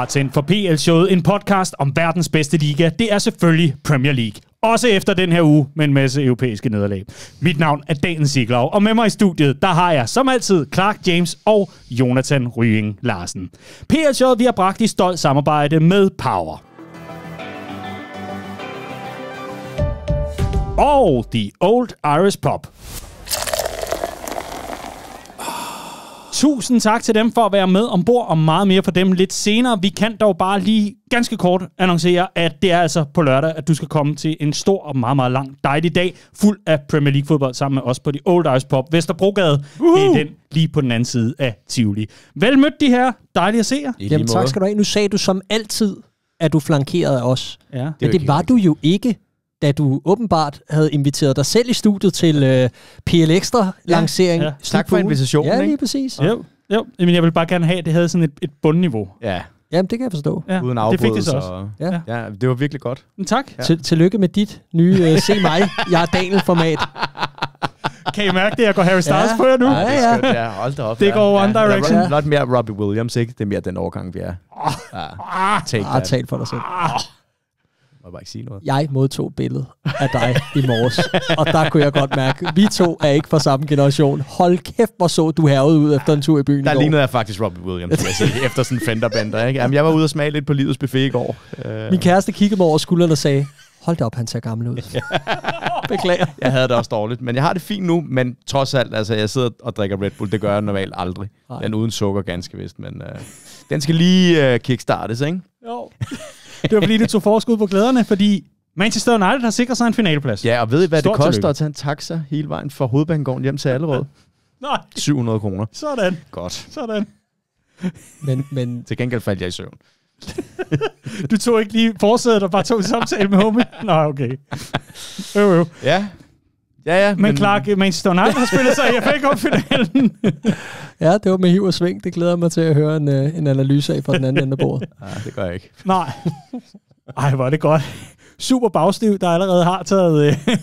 klar til en for PL-showet, en podcast om verdens bedste liga. Det er selvfølgelig Premier League. Også efter den her uge med en masse europæiske nederlag. Mit navn er Dan Siglov, og med mig i studiet, der har jeg som altid Clark James og Jonathan Ryging Larsen. PL-showet vi har bragt i stolt samarbejde med Power. Og The Old Irish Pop. Tusind tak til dem for at være med ombord, og meget mere for dem lidt senere. Vi kan dog bare lige ganske kort annoncere, at det er altså på lørdag, at du skal komme til en stor og meget, meget lang dejlig dag, fuld af Premier League-fodbold sammen med os på de Old Ice Pop Vesterbrogade. Uhuh. Det er den lige på den anden side af Tivoli. Vel mødt de her. Dejligt at se jer. Jamen tak skal du have. Nu sagde du som altid, at du flankerede os. Ja. Men det, det var du jo ikke da du åbenbart havde inviteret dig selv i studiet til øh, PL Extra-lancering. Ja, ja. Tak for invitationen. Ja, lige præcis. Ikke? Jo, jo. Jamen, jeg vil bare gerne have, at det havde sådan et, et bundniveau. Ja. Jamen, det kan jeg forstå. Ja. Uden afbrydelser. Det fik det så også. Og... Ja. ja. det var virkelig godt. Men tak. Ja. Til, tillykke med dit nye uh, Se mig, jeg er Daniel-format. kan I mærke det? Jeg går Harry Styles ja. på jer nu. Ja, ja, ja. Det, hold da op. Det ja. går One ja. Direction. Ja. Not mere Robbie Williams, ikke? Det er mere den overgang, vi er. Ah. Ja. Take ah, tal for dig selv. Ah. Må jeg bare ikke sige noget? Jeg modtog billedet af dig i morges, og der kunne jeg godt mærke, vi to er ikke fra samme generation. Hold kæft, hvor så du herude ud efter en tur i byen Der i går. lignede jeg faktisk Robbie Williams, jeg sige, efter sådan en fenderbander. Ikke? Jamen, jeg var ude og smage lidt på livets buffet i går. Øh. Min kæreste kiggede mig over skulderen og sagde, hold da op, han ser gammel ud. Beklager. Jeg havde det også dårligt, men jeg har det fint nu, men trods alt, altså jeg sidder og drikker Red Bull, det gør jeg normalt aldrig. Den uden sukker ganske vist, men øh, den skal lige øh, kickstartes, ikke? Jo. Det var fordi, det tog forskud på glæderne, fordi Manchester United har sikret sig en finaleplads. Ja, og ved I, hvad Stort det koster tillykke. at tage en taxa hele vejen fra Hovedbanegården hjem til Allerød? Nej. 700 kroner. Sådan. Godt. Sådan. Men, men... Til gengæld faldt jeg i søvn. du tog ikke lige forsædet og bare tog en samtale med homie? Nej, okay. Jo, jo. Ja. Ja, ja. Men, men Clark, Manchester United har spillet sig i FA Cup-finalen. ja, det var med hiv og sving. Det glæder mig til at høre en, øh, en analyse af fra den anden ende af bordet. Nej, det gør jeg ikke. Nej. Ej, hvor er det godt super bagstiv, der allerede har taget øh,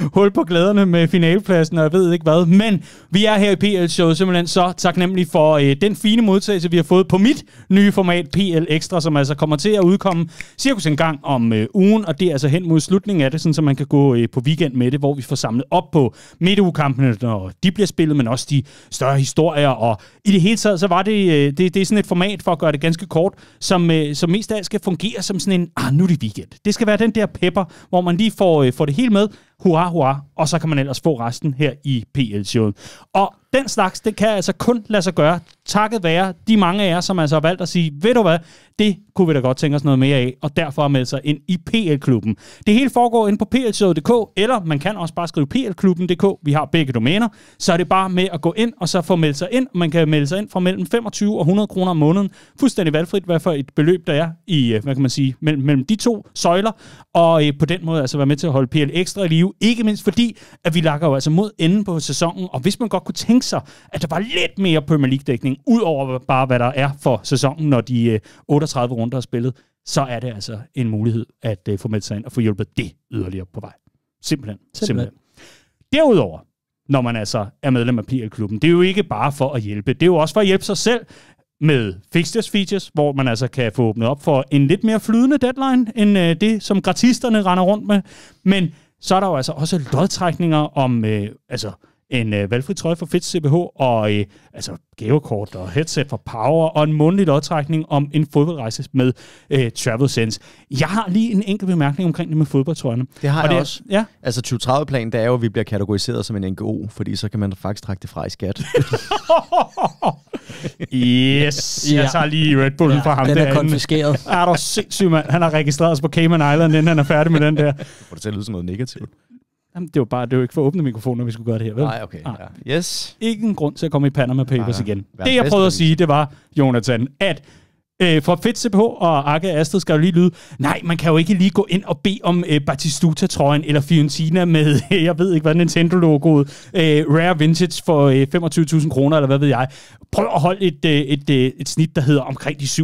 hul på glæderne med finalepladsen, og jeg ved ikke hvad. Men vi er her i PL-showet simpelthen så taknemmelig for øh, den fine modtagelse, vi har fået på mit nye format PL Extra, som altså kommer til at udkomme cirkus en gang om øh, ugen, og det er altså hen mod slutningen af det, sådan, så man kan gå øh, på weekend med det, hvor vi får samlet op på midtugekampene, når de bliver spillet, men også de større historier. Og i det hele taget, så var det, øh, det, det er sådan et format, for at gøre det ganske kort, som, øh, som mest af alt skal fungere som sådan en, ah, nu er det weekend. Det skal være den der pepper, hvor man lige får, øh, får det hele med hurra, hurra, og så kan man ellers få resten her i PL-showet. Og den slags, det kan altså kun lade sig gøre, takket være de mange af jer, som altså har valgt at sige, ved du hvad, det kunne vi da godt tænke os noget mere af, og derfor har meldt sig ind i PL-klubben. Det hele foregår ind på plshowet.dk, eller man kan også bare skrive plklubben.dk, vi har begge domæner, så er det bare med at gå ind, og så få meldt sig ind. Man kan melde sig ind fra mellem 25 og 100 kroner om måneden, fuldstændig valgfrit, hvad for et beløb der er i, øh, hvad kan man sige, mellem, mellem de to søjler, og øh, på den måde altså være med til at holde PL ekstra i live, 2021. Ikke mindst fordi, at vi lakker jo altså mod enden på sæsonen, og hvis man godt kunne tænke sig, at der var lidt mere Premier League-dækning, ud over bare hvad der er for sæsonen, når de 38 øh, runder er spillet, så er det altså en mulighed at øh, få meldt sig ind og få hjulpet det yderligere på vej. Simpelthen. Simpelthen. simpelthen. Derudover, når man altså er medlem af PL-klubben, det er jo ikke bare for at hjælpe, det er jo også for at hjælpe sig selv med fixtures features, hvor man altså kan få åbnet op for en lidt mere flydende deadline, end øh, det, som gratisterne render rundt med. Men så er der jo altså også lodtrækninger om øh, altså en øh, valgfri trøje fra Fitz CBH, og øh, altså gavekort og headset fra Power, og en mundlig lodtrækning om en fodboldrejse med øh, Travel Sense. Jeg har lige en enkelt bemærkning omkring det med fodboldtrøjerne. Det har og jeg det, også. Ja. Altså 2030-planen, det er jo, at vi bliver kategoriseret som en NGO, fordi så kan man faktisk trække det fra i skat. yes, ja. jeg tager lige Red Bullen ja, fra ham. Den er konfiskeret. Er du sindssyg, mand? Han har registreret os på Cayman Island, inden han er færdig med den der. Får det til at lyde som noget negativt. Jamen, det var bare, det var ikke for åbne mikrofoner, vi skulle gøre det her, vel? Nej, okay. Ah. Ja. Yes. Ingen grund til at komme i Panama Papers Nej, igen. Det, jeg prøvede at sige, det var, Jonathan, at Øh, fedt på, og Akke Astrid skal jo lige lyde, nej, man kan jo ikke lige gå ind og bede om øh, Batistuta-trøjen eller Fiorentina med, øh, jeg ved ikke hvad, Nintendo-logoet, øh, Rare Vintage for øh, 25.000 kroner, eller hvad ved jeg. Prøv at holde et, øh, et, øh, et snit, der hedder omkring de 700-750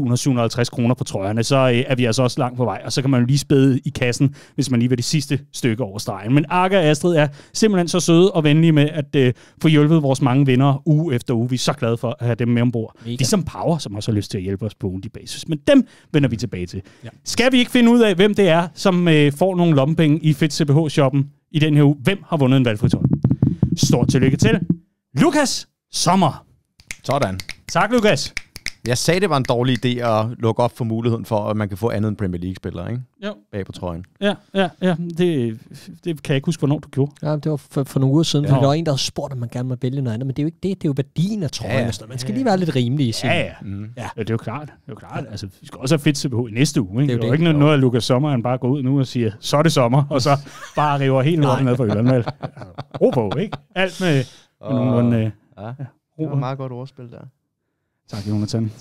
kroner på trøjerne, så øh, er vi altså også langt på vej, og så kan man jo lige spæde i kassen, hvis man lige vil det sidste stykke over stregen. Men Akke og Astrid er simpelthen så søde og venlige med at øh, få hjulpet vores mange venner uge efter uge. Vi er så glade for at have dem med ombord. Mega. Ligesom Power, som også har lyst til at hjælpe os på ugentlig basis. Men dem vender vi tilbage til. Ja. Skal vi ikke finde ud af, hvem det er, som øh, får nogle lompenge i Fit CBH-shoppen i den her uge? Hvem har vundet en valgfri tøj? Stort tillykke til Lukas Sommer. Sådan. Tak, Lukas. Jeg sagde, det var en dårlig idé at lukke op for muligheden for, at man kan få andet end Premier League-spillere, ikke? Jo. Bag på trøjen. Ja, ja, ja. Det, det kan jeg ikke huske, hvornår du gjorde. Ja, det var for, for nogle uger siden, ja. der var en, der havde spurgt, om man gerne må vælge noget andet, men det er jo ikke det. Det er jo værdien af trøjen. Ja, Man skal lige være lidt rimelig i sin... Ja, ja. Mm. ja. ja det er jo klart. Det er jo klart. Altså, vi skal også have fedt CPH i næste uge, ikke? Det er jo, det er jo ikke noget, noget, at Lukas Sommer han bare går ud nu og siger, så er det sommer, og så bare river helt lorten ned fra med. Altså, ro på, ikke? Alt med, med og... nogenlunde... Øh, ja. ja. Det var meget godt ordspil der. Tak, Jonathan. Yes.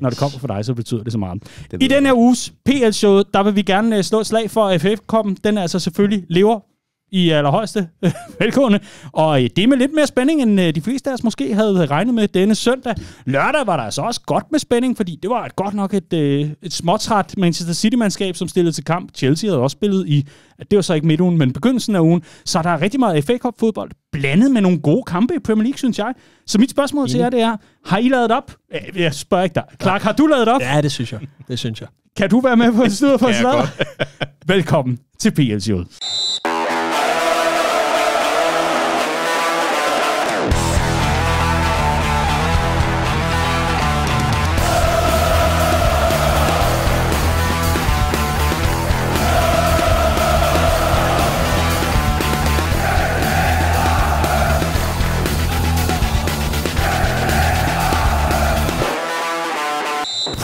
Når det kommer for dig, så betyder det så meget. Det I den her uges PL-show, der vil vi gerne øh, slå et slag for FF-koppen. Den er altså selvfølgelig lever i allerhøjeste velgående. Og øh, det med lidt mere spænding, end øh, de fleste af os måske havde øh, regnet med denne søndag. Lørdag var der altså også godt med spænding, fordi det var et godt nok et, et småtræt Manchester City-mandskab, som stillede til kamp. Chelsea havde også spillet i, det var så ikke midtugen, men begyndelsen af ugen. Så der er rigtig meget FA Cup-fodbold, blandet med nogle gode kampe i Premier League, synes jeg. Så mit spørgsmål til jer, det er, har I lavet op? Jeg spørger ikke dig. Clark, har du lavet op? Ja, det synes jeg. Det synes jeg. Kan du være med på en studie for slag? Velkommen til PLC'et.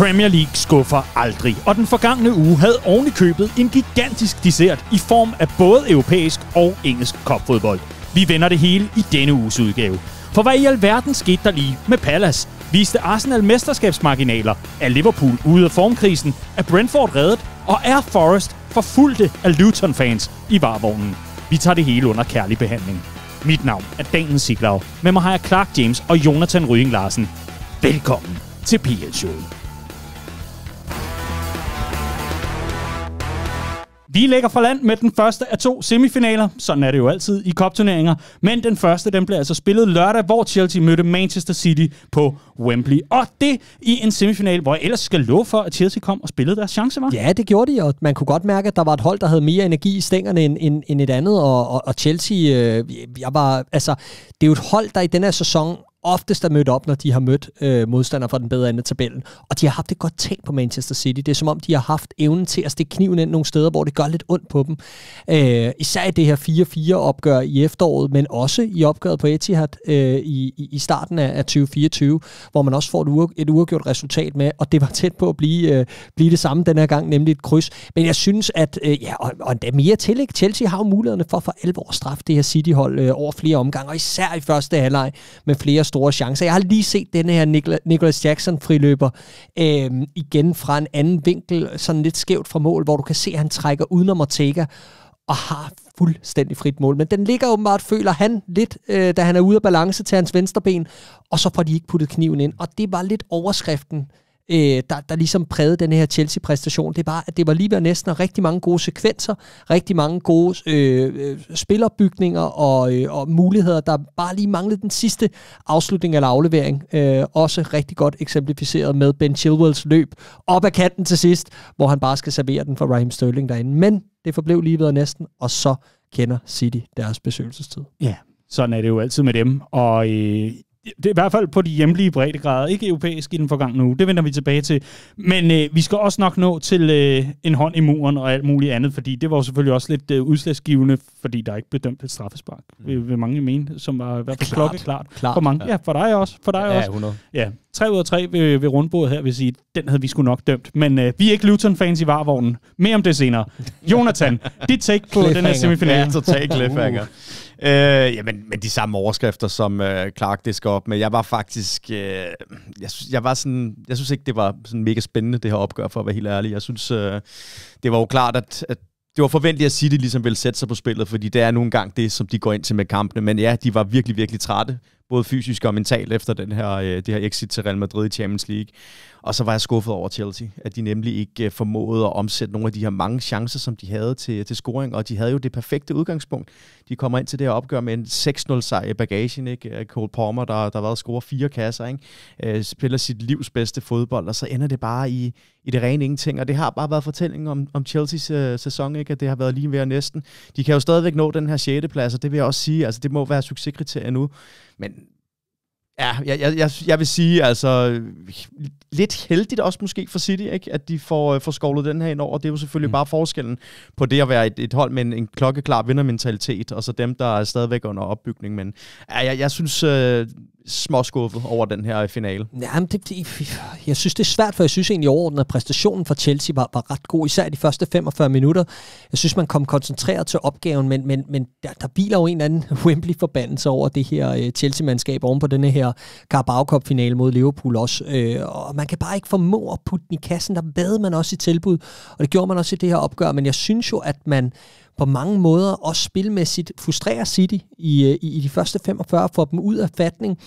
Premier League skuffer aldrig, og den forgangne uge havde ovenikøbet en gigantisk dessert i form af både europæisk og engelsk kopfodbold. Vi vender det hele i denne uges udgave. For hvad i alverden skete der lige med Palace? Viste Arsenal mesterskabsmarginaler? Er Liverpool ude af formkrisen? Er Brentford reddet? Og er Forest forfulgte af Luton-fans i varvognen? Vi tager det hele under kærlig behandling. Mit navn er Daniel Siglau. Med mig har jeg Clark James og Jonathan Ryding Larsen. Velkommen til PL-showet. Vi lægger for land med den første af to semifinaler. Sådan er det jo altid i kopturneringer. Men den første, den bliver altså spillet lørdag, hvor Chelsea mødte Manchester City på Wembley. Og det i en semifinal, hvor jeg ellers skal love for, at Chelsea kom og spillede deres chance, var. Ja, det gjorde de, og man kunne godt mærke, at der var et hold, der havde mere energi i stængerne end, end, end et andet. Og, og, og Chelsea, øh, jeg var, altså, det er jo et hold, der i den her sæson oftest er mødt op, når de har mødt øh, modstandere fra den bedre ende af tabellen. Og de har haft et godt tag på Manchester City. Det er som om, de har haft evnen til at stikke kniven ind nogle steder, hvor det gør lidt ondt på dem. Øh, især i det her 4-4-opgør i efteråret, men også i opgøret på Etihad øh, i, i starten af, 2024, hvor man også får et, uger, et uafgjort resultat med, og det var tæt på at blive, øh, blive det samme den her gang, nemlig et kryds. Men jeg synes, at øh, ja, og, og endda mere til, ikke? Chelsea har jo mulighederne for for alvor at straffe det her City-hold øh, over flere omgange, og især i første halvleg med flere store chancer. Jeg har lige set den her Nicholas Jackson friløber øh, igen fra en anden vinkel, sådan lidt skævt fra mål, hvor du kan se, at han trækker udenom Ortega og har fuldstændig frit mål. Men den ligger åbenbart, føler han lidt, øh, da han er ude af balance til hans venstreben, og så får de ikke puttet kniven ind. Og det var lidt overskriften øh, der, der ligesom prægede den her Chelsea-præstation. Det er bare, at det var lige ved næsten og rigtig mange gode sekvenser, rigtig mange gode øh, øh spillerbygninger og, øh, og muligheder, der bare lige manglede den sidste afslutning eller aflevering. Øh, også rigtig godt eksemplificeret med Ben Chilwells løb op ad kanten til sidst, hvor han bare skal servere den for Raheem Sterling derinde. Men det forblev lige ved næsten, og så kender City deres besøgelsestid. Ja, sådan er det jo altid med dem. Og øh, det er i hvert fald på de hjemlige breddegrader, ikke europæisk i den forgangne uge, det vender vi tilbage til. Men øh, vi skal også nok nå til øh, en hånd i muren og alt muligt andet, fordi det var jo selvfølgelig også lidt øh, udslagsgivende, fordi der ikke blev dømt et straffespark, mm. vil, vil mange mene, som var i hvert fald klart. klart. klart. For mange, ja. ja, for dig også. For dig ja, også. 100. Ja, 3 ud af 3 ved, ved rundbordet her vil sige, den havde vi sgu nok dømt. Men øh, vi er ikke Luton-fans i varvognen. Mere om det senere. Jonathan, dit take på den her semifinale. Ja, total cliffhanger. Uh. Øh, jamen, men de samme overskrifter, som øh, Clark disker op med. Jeg var faktisk... Øh, jeg, synes, jeg, var sådan, jeg synes ikke, det var sådan mega spændende, det her opgør, for at være helt ærlig. Jeg synes, øh, det var jo klart, at, at det var forventeligt, at City ligesom ville sætte sig på spillet, fordi det er nogle gange det, som de går ind til med kampene. Men ja, de var virkelig, virkelig trætte både fysisk og mentalt efter den her, øh, det her exit til Real Madrid i Champions League. Og så var jeg skuffet over Chelsea, at de nemlig ikke øh, formåede at omsætte nogle af de her mange chancer, som de havde til, til scoring, og de havde jo det perfekte udgangspunkt. De kommer ind til det her opgør med en 6-0-sejr i bagagen, ikke? Øh, Cole Palmer, der, der har været score fire kasser, ikke? Øh, spiller sit livs bedste fodbold, og så ender det bare i, i det rene ingenting, og det har bare været fortællingen om, om Chelseas øh, sæson, ikke? at det har været lige ved og næsten. De kan jo stadigvæk nå den her 6. plads, og det vil jeg også sige, altså det må være succeskriterier nu, men ja, jeg, jeg, jeg, jeg vil sige, altså lidt heldigt også måske for City, ikke? at de får, øh, får skovlet den her ind over. Det er jo selvfølgelig mm. bare forskellen på det at være et, et hold med en, en klokkeklar vindermentalitet, og så dem, der er stadigvæk under opbygning. Men ja, jeg, jeg synes, øh, småskuffet over den her finale? Jamen, det, det, jeg synes, det er svært, for jeg synes egentlig overordnet, at præstationen fra Chelsea var, var ret god, især de første 45 minutter. Jeg synes, man kom koncentreret til opgaven, men, men, men der, der biler jo en eller anden Wembley-forbandelse over det her øh, Chelsea-mandskab oven på den her Carabao Cup-finale mod Liverpool også. Øh, og man kan bare ikke formå at putte den i kassen. Der bad man også i tilbud, og det gjorde man også i det her opgør, men jeg synes jo, at man på mange måder også spilmæssigt frustrerer City i, øh, i, i de første 45, får dem ud af fatning,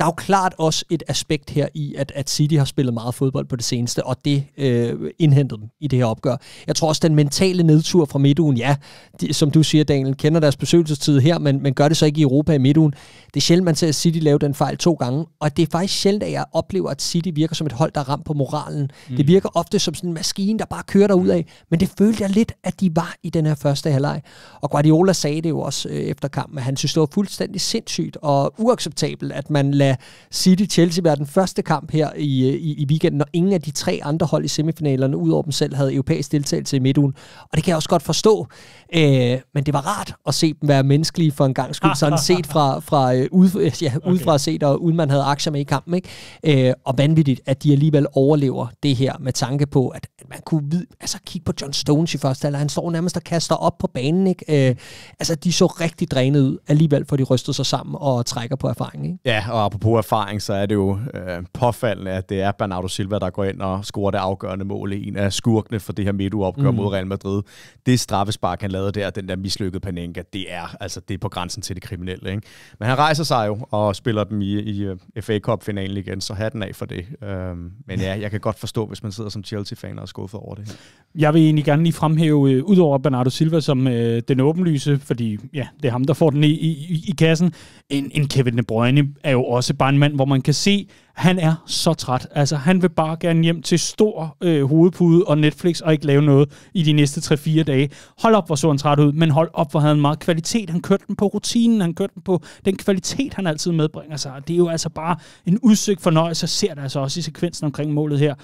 der er jo klart også et aspekt her i, at, at City har spillet meget fodbold på det seneste, og det øh, indhentede dem i det her opgør. Jeg tror også, den mentale nedtur fra midtugen, ja, de, som du siger, Daniel, kender deres besøgelsestid her, men, men gør det så ikke i Europa i midtugen. Det er sjældent, man ser City lave den fejl to gange, og det er faktisk sjældent, at jeg oplever, at City virker som et hold, der er ramt på moralen. Mm. Det virker ofte som sådan en maskine, der bare kører derud af, men det følte jeg lidt, at de var i den her første halvleg. Og Guardiola sagde det jo også øh, efter kampen, at han synes, det var fuldstændig sindssygt og uacceptabelt, at man lader af City-Chelsea være den første kamp her i, øh, i, i weekenden, når ingen af de tre andre hold i semifinalerne, udover dem selv, havde europæisk deltagelse i midtugen. Og det kan jeg også godt forstå. Øh, men det var rart at se dem være menneskelige for en gang skyld, sådan set fra, fra øh, ud, ja, okay. udefra set, og uden man havde aktier med i kampen. Ikke? Øh, og vanvittigt, at de alligevel overlever det her med tanke på, at, man kunne vid- altså, kigge på John Stones i første alder. han står nærmest og kaster op på banen. Ikke? Øh, altså, de så rigtig drænet ud alligevel, for de rystede sig sammen og trækker på erfaring. Ikke? Ja, og apropos erfaring, så er det jo øh, påfaldende, at det er Bernardo Silva, der går ind og scorer det afgørende mål i en af skurkene for det her midtuopgør mm. mod Real Madrid. Det straffespark, han lavede lavede der, den der mislykkede Panenka, det er, altså, det er på grænsen til det kriminelle. Ikke? Men han rejser sig jo og spiller dem i, i øh, FA Cup-finalen igen, så hatten af for det. Øhm, men ja, jeg kan godt forstå, hvis man sidder som Chelsea-fan og er skuffet over det. Her. Jeg vil egentlig gerne lige fremhæve, øh, udover Bernardo Silva som øh, den åbenlyse, fordi ja, det er ham, der får den i, i, i kassen, en, en Kevin De Bruyne er jo også bare en mand, hvor man kan se, han er så træt. Altså, han vil bare gerne hjem til stor øh, hovedpude og Netflix og ikke lave noget i de næste 3-4 dage. Hold op, hvor så han træt ud, men hold op, hvor havde en meget kvalitet. Han kørte den på rutinen, han kørte den på den kvalitet, han altid medbringer sig. Det er jo altså bare en udsigt fornøjelse, ser det altså også i sekvensen omkring målet her.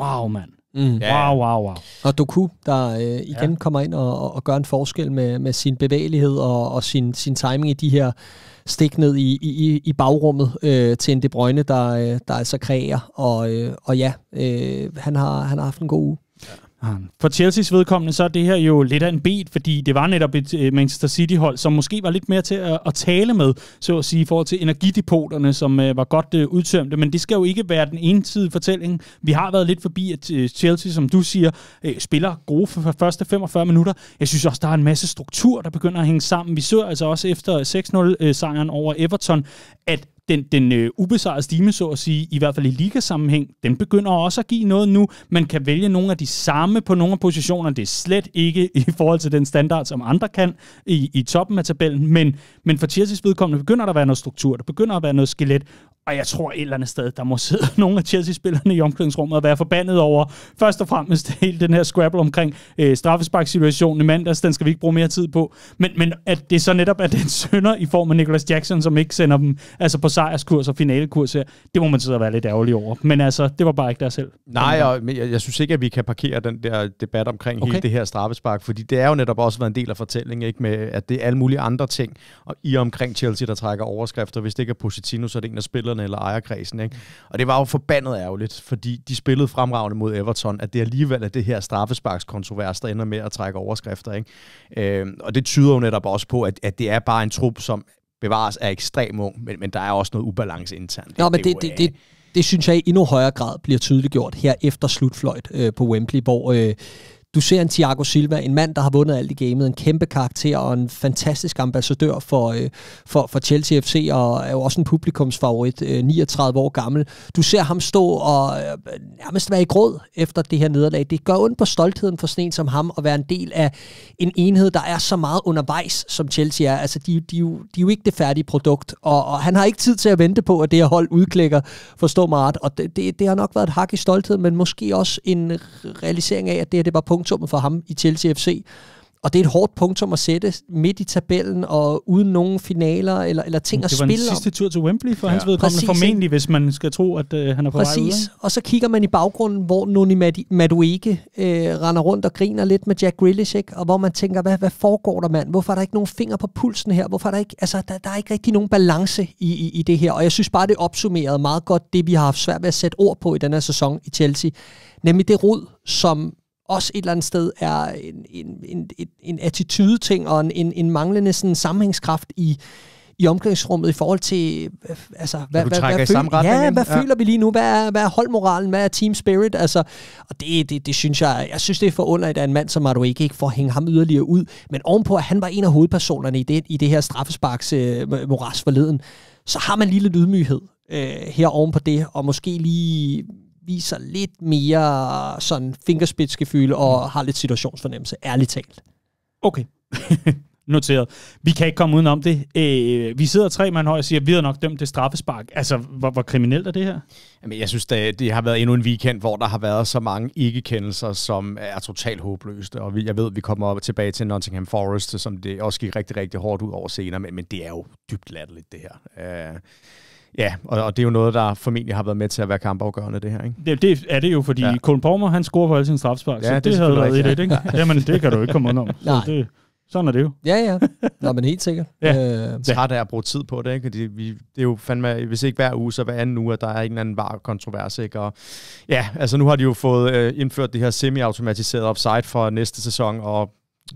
Wow, mand. Mm. Ja. Wow, wow, wow. Og Doku, der øh, igen ja. kommer ind og, og, og gør en forskel med, med sin bevægelighed og, og sin, sin timing i de her stik ned i, i, i bagrummet øh, til en De Bruyne, der, øh, der altså kræger. Og, øh, og ja, øh, han, har, han har haft en god uge han. For Chelsea's vedkommende, så er det her jo lidt af en bed, fordi det var netop et Manchester City-hold, som måske var lidt mere til at, at tale med, så at sige, i forhold til energidepoterne, som øh, var godt øh, udtømte. Men det skal jo ikke være den ensidige fortælling. Vi har været lidt forbi, at øh, Chelsea, som du siger, øh, spiller gode for, for første 45 minutter. Jeg synes også, der er en masse struktur, der begynder at hænge sammen. Vi så altså også efter 6-0-sejren over Everton, at den, den øh, ubesejrede stime, så at sige, i hvert fald i ligasammenhæng, den begynder også at give noget nu. Man kan vælge nogle af de samme på nogle af positionerne. Det er slet ikke i forhold til den standard, som andre kan i, i toppen af tabellen, men, men for Chelsea's vedkommende begynder der at være noget struktur, der begynder at være noget skelet, og jeg tror et eller andet sted, der må sidde nogle af Chelsea-spillerne i omklædningsrummet og være forbandet over, først og fremmest hele den her scrabble omkring øh, straffesparksituationen i mandags, den skal vi ikke bruge mere tid på, men, men at det så netop er den sønder i form af Nicholas Jackson, som ikke sender dem altså på sejrskurs og finalekurs her, det må man sidde og være lidt ærgerlig over. Men altså, det var bare ikke der selv. Nej, og jeg, jeg synes ikke, at vi kan parkere den der debat omkring okay. hele det her straffespark, fordi det er jo netop også været en del af fortællingen, ikke? med at det er alle mulige andre ting og i omkring Chelsea, der trækker overskrifter. Hvis det ikke er Positino, så er det en af spillerne ledelserne eller ejerkredsen. Ikke? Og det var jo forbandet ærgerligt, fordi de spillede fremragende mod Everton, at det alligevel er det her straffesparkskontrovers, der ender med at trække overskrifter. Ikke? Øh, og det tyder jo netop også på, at, at det er bare en trup, som bevares er ekstrem ung, men, men der er også noget ubalance internt. Nå, men det, det, det, det synes jeg i endnu højere grad bliver tydeliggjort her efter slutfløjt øh, på Wembley, hvor øh, du ser en Thiago Silva, en mand, der har vundet alt i gamet, en kæmpe karakter og en fantastisk ambassadør for, øh, for, for Chelsea FC, og er jo også en publikumsfavorit, øh, 39 år gammel. Du ser ham stå og øh, nærmest være i gråd efter det her nederlag. Det gør ondt på stoltheden for sådan en som ham at være en del af en enhed, der er så meget undervejs, som Chelsea er. Altså, de, de, de, de er jo ikke det færdige produkt, og, og han har ikke tid til at vente på, at det her hold udklækker, forstå mig ret. Og det, det, det har nok været et hak i stoltheden, men måske også en realisering af, at det her det var punkt punktummet for ham i Chelsea FC. Og det er et hårdt punktum at sætte midt i tabellen og uden nogen finaler eller, eller ting at spille om. Det var sidste tur til Wembley for ja. hans vedkommende, Præcis. formentlig, hvis man skal tro, at øh, han er på Præcis. vej Præcis, og så kigger man i baggrunden, hvor Noni Madueke øh, render rundt og griner lidt med Jack Grealish, ikke? og hvor man tænker, hvad, hvad foregår der, mand? Hvorfor er der ikke nogen finger på pulsen her? Hvorfor er der ikke, altså, der, der er ikke rigtig nogen balance i, i, i det her? Og jeg synes bare, det opsummerede meget godt det, vi har haft svært ved at sætte ord på i den her sæson i Chelsea. Nemlig det rod, som også et eller andet sted er en, en, en, en attitude-ting og en, en, en manglende sådan, sammenhængskraft i, i omklædningsrummet i forhold til, øh, altså, hvad, hvad, hvad, hvad, ja, hvad ja. føler vi lige nu? Hvad er, hvad er holdmoralen? Hvad er team spirit? Altså, og det, det, det synes jeg, jeg synes det er forunderligt, at en mand som Maru ikke får hænge ham yderligere ud. Men ovenpå, at han var en af hovedpersonerne i det, i det her straffesparks øh, moras forleden, så har man lige lidt ydmyghed øh, her oven på det, og måske lige viser lidt mere sådan føle og mm. har lidt situationsfornemmelse, ærligt talt. Okay. Noteret. Vi kan ikke komme udenom det. Øh, vi sidder tre mand høj og siger, at vi har nok dømt det straffespark. Altså, hvor, hvor kriminelt er det her? Jamen, jeg synes, det, det har været endnu en weekend, hvor der har været så mange ikke-kendelser, som er totalt håbløste. Og vi, jeg ved, at vi kommer op tilbage til Nottingham Forest, som det også gik rigtig, rigtig hårdt ud over senere, men, men det er jo dybt latterligt, det her. Øh, Ja, og, og det er jo noget, der formentlig har været med til at være kampafgørende, det her. Ikke? Det, det er det jo, fordi ja. Colin Palmer, han scorer på alle sine strafspark, ja, så det, det havde været i det, ikke? Ja. Jamen, det kan du ikke komme udenom. Så det, sådan er det jo. Ja, ja. Nå, men helt sikkert. ja. Øh, Træt af at bruge tid på det, ikke? Fordi vi, det er jo fandme, hvis ikke hver uge, så hver anden uge, at der er en eller anden var kontrovers, ikke? Og ja, altså nu har de jo fået øh, indført det her semi-automatiserede offside for næste sæson, og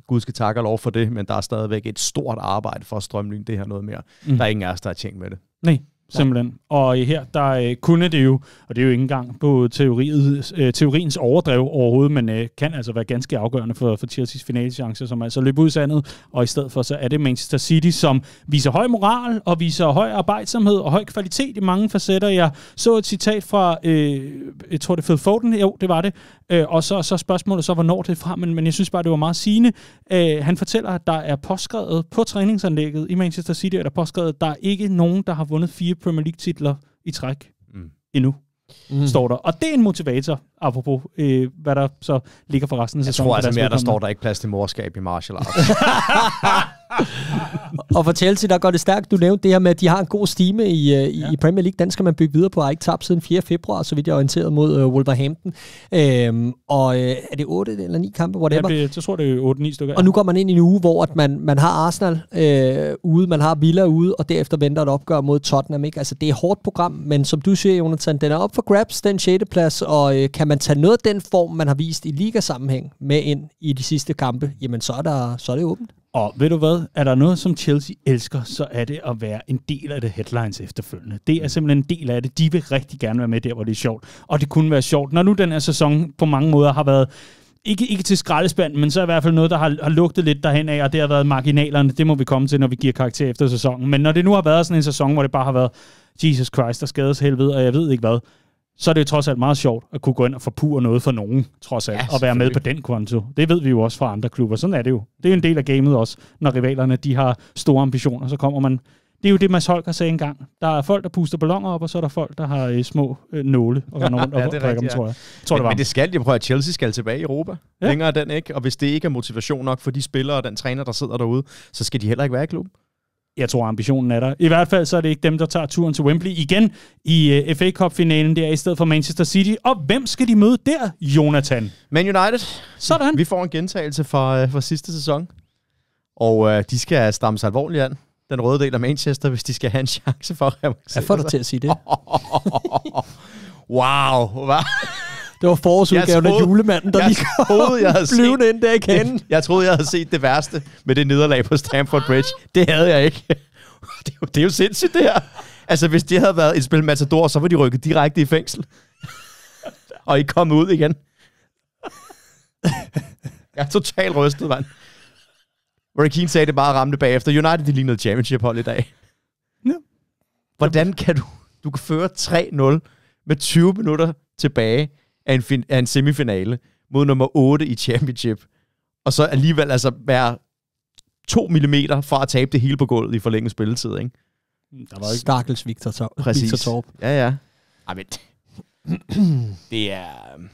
Gud skal takke og lov for det, men der er stadigvæk et stort arbejde for at strømme det her noget mere. Mm. Der er ingen af os, der har tænkt med det. Nej, simpelthen. Nej. Og øh, her, der øh, kunne det jo, og det er jo ikke engang på teoriet, øh, teoriens overdrev overhovedet, men øh, kan altså være ganske afgørende for, for Chelsea's finalechancer, som altså løber ud i sandet, og i stedet for så er det Manchester City, som viser høj moral, og viser høj arbejdsomhed og høj kvalitet i mange facetter. Jeg så et citat fra, øh, jeg tror det er Phil Foden, jo, det var det, Øh, og så, så spørgsmålet så, hvornår det er fra, men, men jeg synes bare, det var meget sigende. Øh, han fortæller, at der er påskrevet på træningsanlægget i Manchester City, at der påskrevet, at der er ikke nogen, der har vundet fire Premier League-titler i træk mm. endnu. Mm. står der. Og det er en motivator, apropos, øh, hvad der så ligger for resten af sæsonen. Jeg tror altså mere, der står der ikke plads til morskab i martial arts. og for Chelsea, der går det stærkt. Du nævnte det her med, at de har en god stime i, øh, i, ja. i Premier League. Den skal man bygge videre på. Har ikke tabt siden 4. februar, så vidt jeg er orienteret mod uh, Wolverhampton. Øhm, og øh, er det 8 eller 9 kampe? Hvor det ja, det, jeg tror, det er 8-9 stykker. Og nu går man ind i en uge, hvor at man, man har Arsenal øh, ude, man har Villa ude, og derefter venter et opgør mod Tottenham. Ikke? Altså, det er et hårdt program, men som du siger, Jonathan, den er op for grabs, den 6. plads, og øh, kan man tage noget af den form, man har vist i ligasammenhæng med ind i de sidste kampe, jamen så er, der, så er det åbent. Og ved du hvad, er der noget, som Chelsea elsker, så er det at være en del af det headlines efterfølgende. Det er mm. simpelthen en del af det. De vil rigtig gerne være med der, hvor det er sjovt. Og det kunne være sjovt, når nu den her sæson på mange måder har været ikke, ikke til skraldespand, men så i hvert fald noget, der har, har lugtet lidt derhen af, og det har været marginalerne. Det må vi komme til, når vi giver karakter efter sæsonen. Men når det nu har været sådan en sæson, hvor det bare har været, Jesus Christ, der skades helvede, og jeg ved ikke hvad, så er det jo trods alt meget sjovt at kunne gå ind og forpure noget for nogen, trods alt, ja, og være med på den konto. Det ved vi jo også fra andre klubber. Sådan er det jo. Det er jo en del af gamet også, når rivalerne de har store ambitioner, så kommer man... Det er jo det, Mads Holger sagde engang. Der er folk, der puster ballonger op, og så er der folk, der har eh, små øh, nåle og render rundt ja, og drikker ja. dem, tror jeg. Tror, men, det var. men det skal de prøve, at Chelsea skal tilbage i Europa. Ja. Længere den ikke, og hvis det ikke er motivation nok for de spillere og den træner, der sidder derude, så skal de heller ikke være i klubben jeg tror, ambitionen er der. I hvert fald så er det ikke dem, der tager turen til Wembley igen i uh, øh, FA Cup-finalen der, i stedet for Manchester City. Og hvem skal de møde der, Jonathan? Man United. Sådan. Vi får en gentagelse fra, uh, fra sidste sæson. Og uh, de skal stramme sig alvorligt an den røde del af Manchester, hvis de skal have en chance for at revancere Jeg får dig til at sige det. wow, hvad? det var forårsudgaven af julemanden, der jeg lige kom jeg havde flyvende set, ind der i kanen. Jeg troede, jeg havde set det værste med det nederlag på Stamford Bridge. Det havde jeg ikke. Det er jo, det er jo sindssygt, det her. Altså, hvis det havde været et spil Matador, så var de rykket direkte i fængsel. Og ikke kommet ud igen. Jeg er totalt rystet, mand. Roy Keane sagde det bare ramte bagefter. United, de lignede championship hold i dag. Ja. Hvordan kan du... Du kan føre 3-0 med 20 minutter tilbage af en, fin- af en semifinale mod nummer 8 i championship, og så alligevel altså være 2 mm fra at tabe det hele på gulvet i forlænget spilletid, ikke? Mm, der var ikke... Stakkels Victor, Tor- Præcis. Victor Torp. Ja, ja. Ej, men det er... Øhm.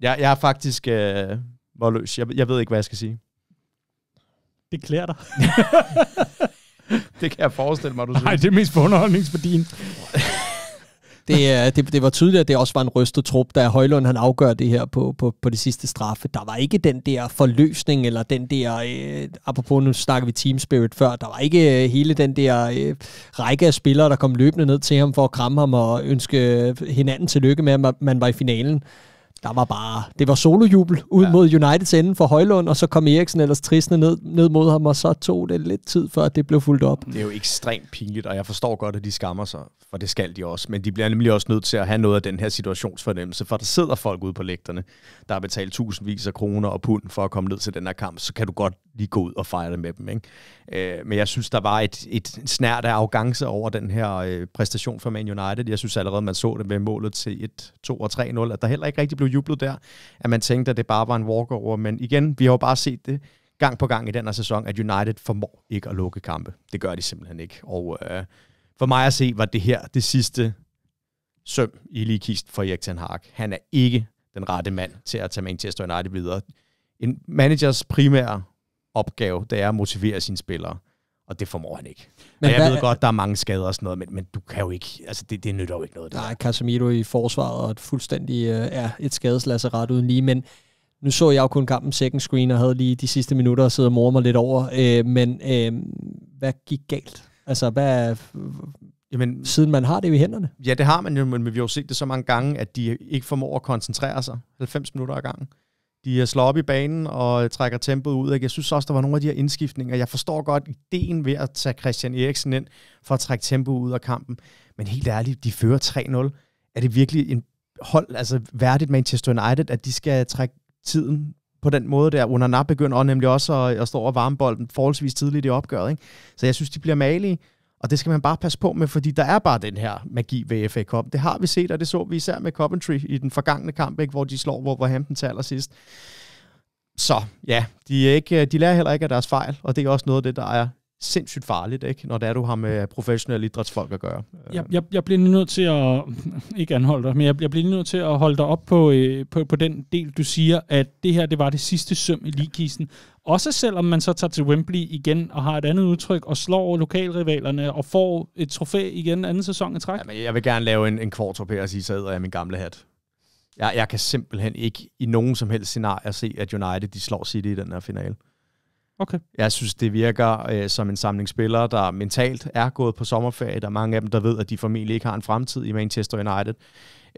Jeg, jeg er faktisk øh, målløs. Jeg, jeg ved ikke, hvad jeg skal sige. Det klæder dig. det kan jeg forestille mig, du Nej, det er mest for underholdningsværdien. det, det, det var tydeligt, at det også var en rystet trup, da Højlund han afgør det her på, på, på det sidste straffe. Der var ikke den der forløsning, eller den der, øh, apropos nu snakker vi Team Spirit før, der var ikke øh, hele den der øh, række af spillere, der kom løbende ned til ham for at kramme ham og ønske øh, hinanden tillykke med, at man var i finalen der var bare, det var solojubel ud ja. mod Uniteds ende for Højlund, og så kom Eriksen ellers tristende ned, ned mod ham, og så tog det lidt tid, før det blev fuldt op. Det er jo ekstremt pinligt, og jeg forstår godt, at de skammer sig, for det skal de også, men de bliver nemlig også nødt til at have noget af den her situationsfornemmelse, for der sidder folk ude på lægterne, der har betalt tusindvis af kroner og pund for at komme ned til den her kamp, så kan du godt lige gå ud og fejre det med dem. Ikke? Øh, men jeg synes, der var et, et snært af arrogance over den her øh, præstation for Man United. Jeg synes allerede, man så det med målet til 1, 2 og 3-0, at der heller ikke rigtig blev jublet der, at man tænkte, at det bare var en walkover. Men igen, vi har jo bare set det gang på gang i den her sæson, at United formår ikke at lukke kampe. Det gør de simpelthen ikke. Og øh, for mig at se, var det her det sidste søm i ligekist for Erik Ten Hag. Han er ikke den rette mand til at tage Manchester United videre. En managers primære opgave, det er at motivere sine spillere og det formår han ikke. Men og jeg hvad, ved godt, der er mange skader og sådan noget, men, men du kan jo ikke, altså det, det nytter jo ikke noget. Der. nej, Casemiro i forsvaret og et fuldstændig, øh, ja, et skadeslasseret uden lige, men nu så jeg jo kun kampen second screen og havde lige de sidste minutter og sidde og mig lidt over, øh, men øh, hvad gik galt? Altså, hvad, Jamen, siden man har det i hænderne. Ja, det har man jo, men vi har jo set det så mange gange, at de ikke formår at koncentrere sig 90 minutter ad gangen de slår op i banen og øh, trækker tempoet ud. Ikke? Jeg synes også, der var nogle af de her indskiftninger. Jeg forstår godt ideen ved at tage Christian Eriksen ind for at trække tempoet ud af kampen. Men helt ærligt, de fører 3-0. Er det virkelig en hold, altså værdigt Manchester United, at de skal trække tiden på den måde der. Under Nap begynder og nemlig også at, at stå og varme bolden forholdsvis tidligt i opgøret. Ikke? Så jeg synes, de bliver malige. Og det skal man bare passe på med, fordi der er bare den her magi ved FA Cup. Det har vi set, og det så vi især med Coventry i den forgangne kamp, ikke, hvor de slår Wolverhampton til allersidst. Så ja, de, er ikke, de lærer heller ikke af deres fejl, og det er også noget af det, der er sindssygt farligt, ikke? når det er, du har med professionelle idrætsfolk at gøre. Jeg, jeg, jeg bliver nødt til at, ikke anholde dig, men jeg, jeg bliver nødt til at holde dig op på, øh, på, på den del, du siger, at det her det var det sidste søm i ligkisten. Også selvom man så tager til Wembley igen og har et andet udtryk og slår lokalrivalerne og får et trofæ igen anden sæson i træk. Jamen, jeg vil gerne lave en, en kvartrup her og sige, så jeg min gamle hat. Jeg, jeg kan simpelthen ikke i nogen som helst scenarie se, at United de slår City i den her finale. Okay. Jeg synes, det virker øh, som en samling spillere, der mentalt er gået på sommerferie. Der er mange af dem, der ved, at de formentlig ikke har en fremtid i Manchester United.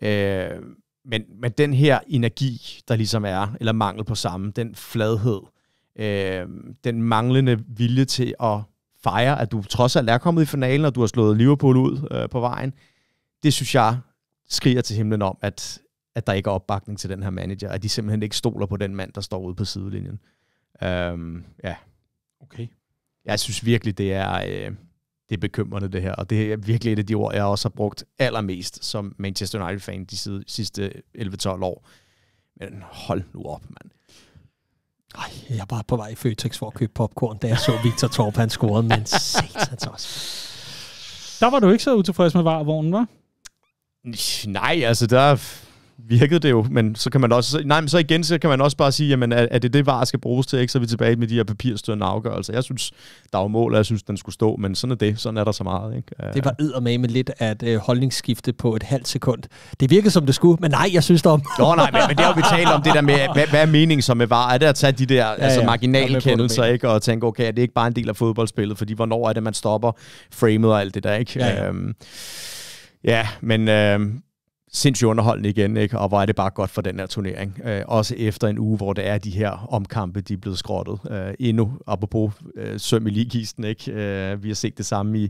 Øh, men, men den her energi, der ligesom er, eller mangel på samme, den fladhed, øh, den manglende vilje til at fejre, at du trods alt er kommet i finalen, og du har slået Liverpool ud øh, på vejen, det synes jeg skriger til himlen om, at, at der ikke er opbakning til den her manager, at de simpelthen ikke stoler på den mand, der står ude på sidelinjen. Øhm, ja. Okay. Jeg synes virkelig, det er, øh, det er bekymrende det her, og det er virkelig et af de ord, jeg også har brugt allermest som Manchester United-fan de sidste 11-12 år. Men hold nu op, mand. Ej, jeg var på vej i Føtex for at købe popcorn, da jeg så Victor Torp, han scorede, men satans også. Der var du ikke så utilfreds med varevognen, var? Nej, altså der, virkede det jo, men så kan man også, nej, men så igen, så kan man også bare sige, jamen er, er det det, VAR skal bruges til, ikke? Så er vi tilbage med de her papirstødende afgørelser. Jeg synes, der var mål, og jeg synes, den skulle stå, men sådan er det, sådan er der så meget, ikke? Øh. Det var eddermame med lidt at øh, holdningsskifte på et halvt sekund. Det virkede som det skulle, men nej, jeg synes det om. Nå nej, men, men det har vi talt om, det der med, hvad, hvad er meningen som med VAR? Er det at tage de der ja, altså, ja, marginalkendelser, ikke? Og tænke, okay, er det ikke bare en del af fodboldspillet? Fordi hvornår er det, man stopper framet og alt det der, ikke? Ja, ja. Øhm, Ja, men øh, sindssygt underholdende igen, ikke? og hvor er det bare godt for den her turnering. Øh, også efter en uge, hvor det er de her omkampe, de er blevet skrottet. Øh, endnu, apropos øh, søm i ligisten, ikke? Øh, vi har set det samme i,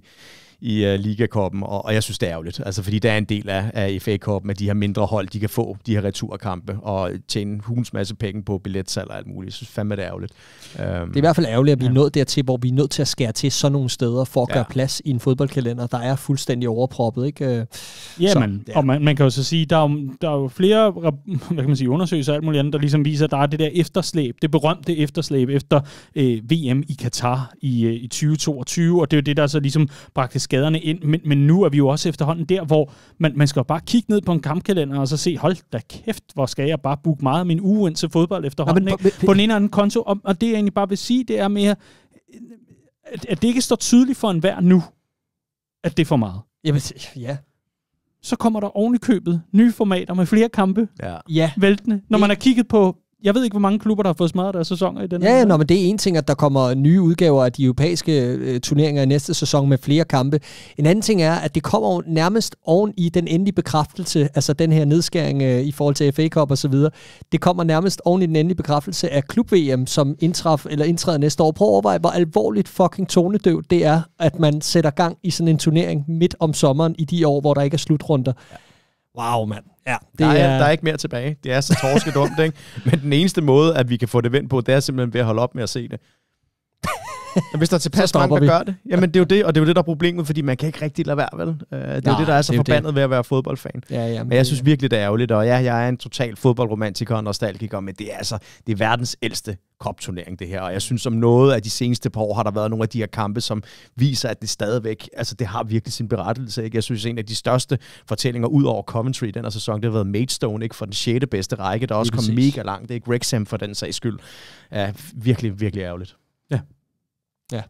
i uh, Ligakoppen, og, og jeg synes, det er ærgerligt, altså fordi der er en del af, af FA-koppen, at de her mindre hold, de kan få de her returkampe og tjene hulens masse penge på billetsal og alt muligt. Jeg synes fandme, det er ærgerligt. Um, det er i hvert fald ærgerligt at er ja. nået dertil, hvor vi er nødt til at skære til sådan nogle steder for at ja. gøre plads i en fodboldkalender, der er fuldstændig overproppet. Ikke? Øh, Jamen, så, ja. og man, man kan jo så sige, der er der er jo flere hvad kan man sige, undersøgelser og alt muligt andet, der ligesom viser, at der er det der efterslæb, det berømte efterslæb efter øh, VM i Katar i, øh, i 2022, og det er jo det, der så ligesom praktisk skaderne ind, men, men nu er vi jo også efterhånden der, hvor man, man skal jo bare kigge ned på en kampkalender og så se, hold da kæft, hvor skal jeg bare booke meget af min uge ind til fodbold efterhånden. Nå, men, ikke? På den ene eller anden konto, og, og det jeg egentlig bare vil sige, det er mere, at, at det ikke står tydeligt for enhver nu, at det er for meget. Jamen, ja så kommer der oven i købet nye formater med flere kampe ja. Ja. væltende. Når man har kigget på jeg ved ikke, hvor mange klubber, der har fået smadret deres sæsoner i den ja, her. Ja, men det er en ting, at der kommer nye udgaver af de europæiske øh, turneringer i næste sæson med flere kampe. En anden ting er, at det kommer nærmest oven i den endelige bekræftelse, altså den her nedskæring øh, i forhold til FA Cup og så videre. Det kommer nærmest oven i den endelige bekræftelse af klub-VM, som indtræf, eller indtræder næste år. Prøv at overveje, hvor alvorligt fucking tonedøv det er, at man sætter gang i sådan en turnering midt om sommeren i de år, hvor der ikke er slutrunder. Ja. Wow, mand. Ja, det der, er, er... der er ikke mere tilbage. Det er så torskedumt, ikke? Men den eneste måde, at vi kan få det vendt på, det er simpelthen ved at holde op med at se det. Hvis der er tilpas mange, der vi. gør det. Jamen, det er jo det, og det er jo det, der er problemet, fordi man kan ikke rigtig lade være, vel? Øh, det er Nej, jo det, der er så det er forbandet det. ved at være fodboldfan. Ja, ja, men, men jeg synes virkelig, det er ærgerligt, og ja, jeg er en total fodboldromantiker og nostalgiker, men det er altså det er verdens ældste kopturnering, det her. Og jeg synes, som noget af de seneste par år har der været nogle af de her kampe, som viser, at det stadigvæk, altså det har virkelig sin berettelse. Ikke? Jeg synes, en af de største fortællinger ud over Coventry den her sæson, det har været Maidstone, ikke? for den 6. bedste række, der også kom mega langt. Det er ikke Rexham for den sags skyld. Ja, virkelig, virkelig ærgerligt. Ja.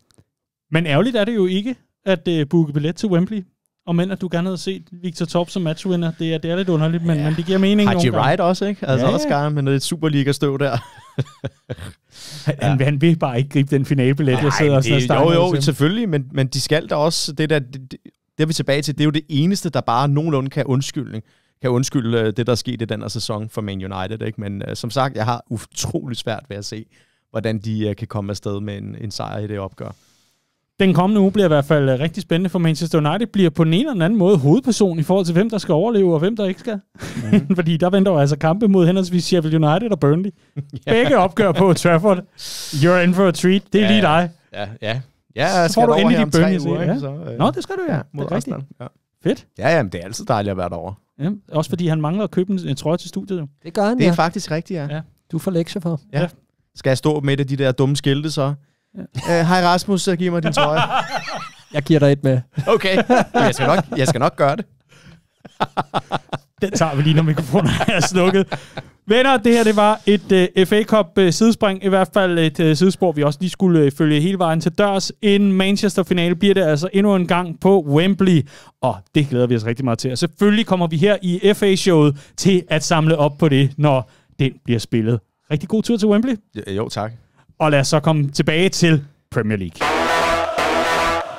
Men ærgerligt er det jo ikke at øh, booke billet til Wembley. Og men at du gerne havde set Victor Top som matchvinder, det er, det er lidt underligt, men, ja. men det giver mening Har nogle Wright også, ikke? Altså ja, ja. også gerne med noget Superliga-støv der. han, ja. han, vil bare ikke gribe den finalebillet, jeg sidder det, og sådan Jo, jo, selvfølgelig, men, men de skal da også, det der, det, det, det er vi tilbage til, det er jo det eneste, der bare nogenlunde kan undskylde, kan undskylde øh, det, der er sket i den her sæson for Man United. Ikke? Men uh, som sagt, jeg har utrolig svært ved at se hvordan de øh, kan komme afsted med en, en sejr i det opgør. Den kommende uge bliver i hvert fald øh, rigtig spændende for Manchester United, bliver på den ene eller anden måde hovedperson i forhold til, hvem der skal overleve og hvem der ikke skal. Mm. Fordi der venter jo altså kampe mod henholdsvis Sheffield United og Burnley. yeah. Begge opgør på Trafford. You're in for a treat. Det er ja, lige dig. Ja, ja. Ja, så får du endelig de Burnley. Uger, ja. så, øh, Nå, det skal du ja. ja mod Arsenal. Ja. Fedt. Ja, jamen, det er altid dejligt at være derovre. Ja, også fordi han mangler at købe en, en trøje til studiet. Jo. Det gør han, Det er ja. faktisk rigtigt, ja. ja. Du får lektier for. Ja. ja. Skal jeg stå med det, de der dumme skilte så? Ja. Øh, Hej Rasmus, så giv mig din trøje. jeg giver dig et med. Okay, jeg skal nok, jeg skal nok gøre det. Den tager vi lige, når mikrofonen er slukket. Venner, det her det var et uh, øh, FA Cup øh, sidespring, i hvert fald et uh, sidespor, vi også lige skulle uh, følge hele vejen til dørs. En Manchester-finale bliver det altså endnu en gang på Wembley, og det glæder vi os rigtig meget til. Og selvfølgelig kommer vi her i FA-showet til at samle op på det, når den bliver spillet. Rigtig god tur til Wembley. Jo, jo tak. Og lad os så komme tilbage til Premier League.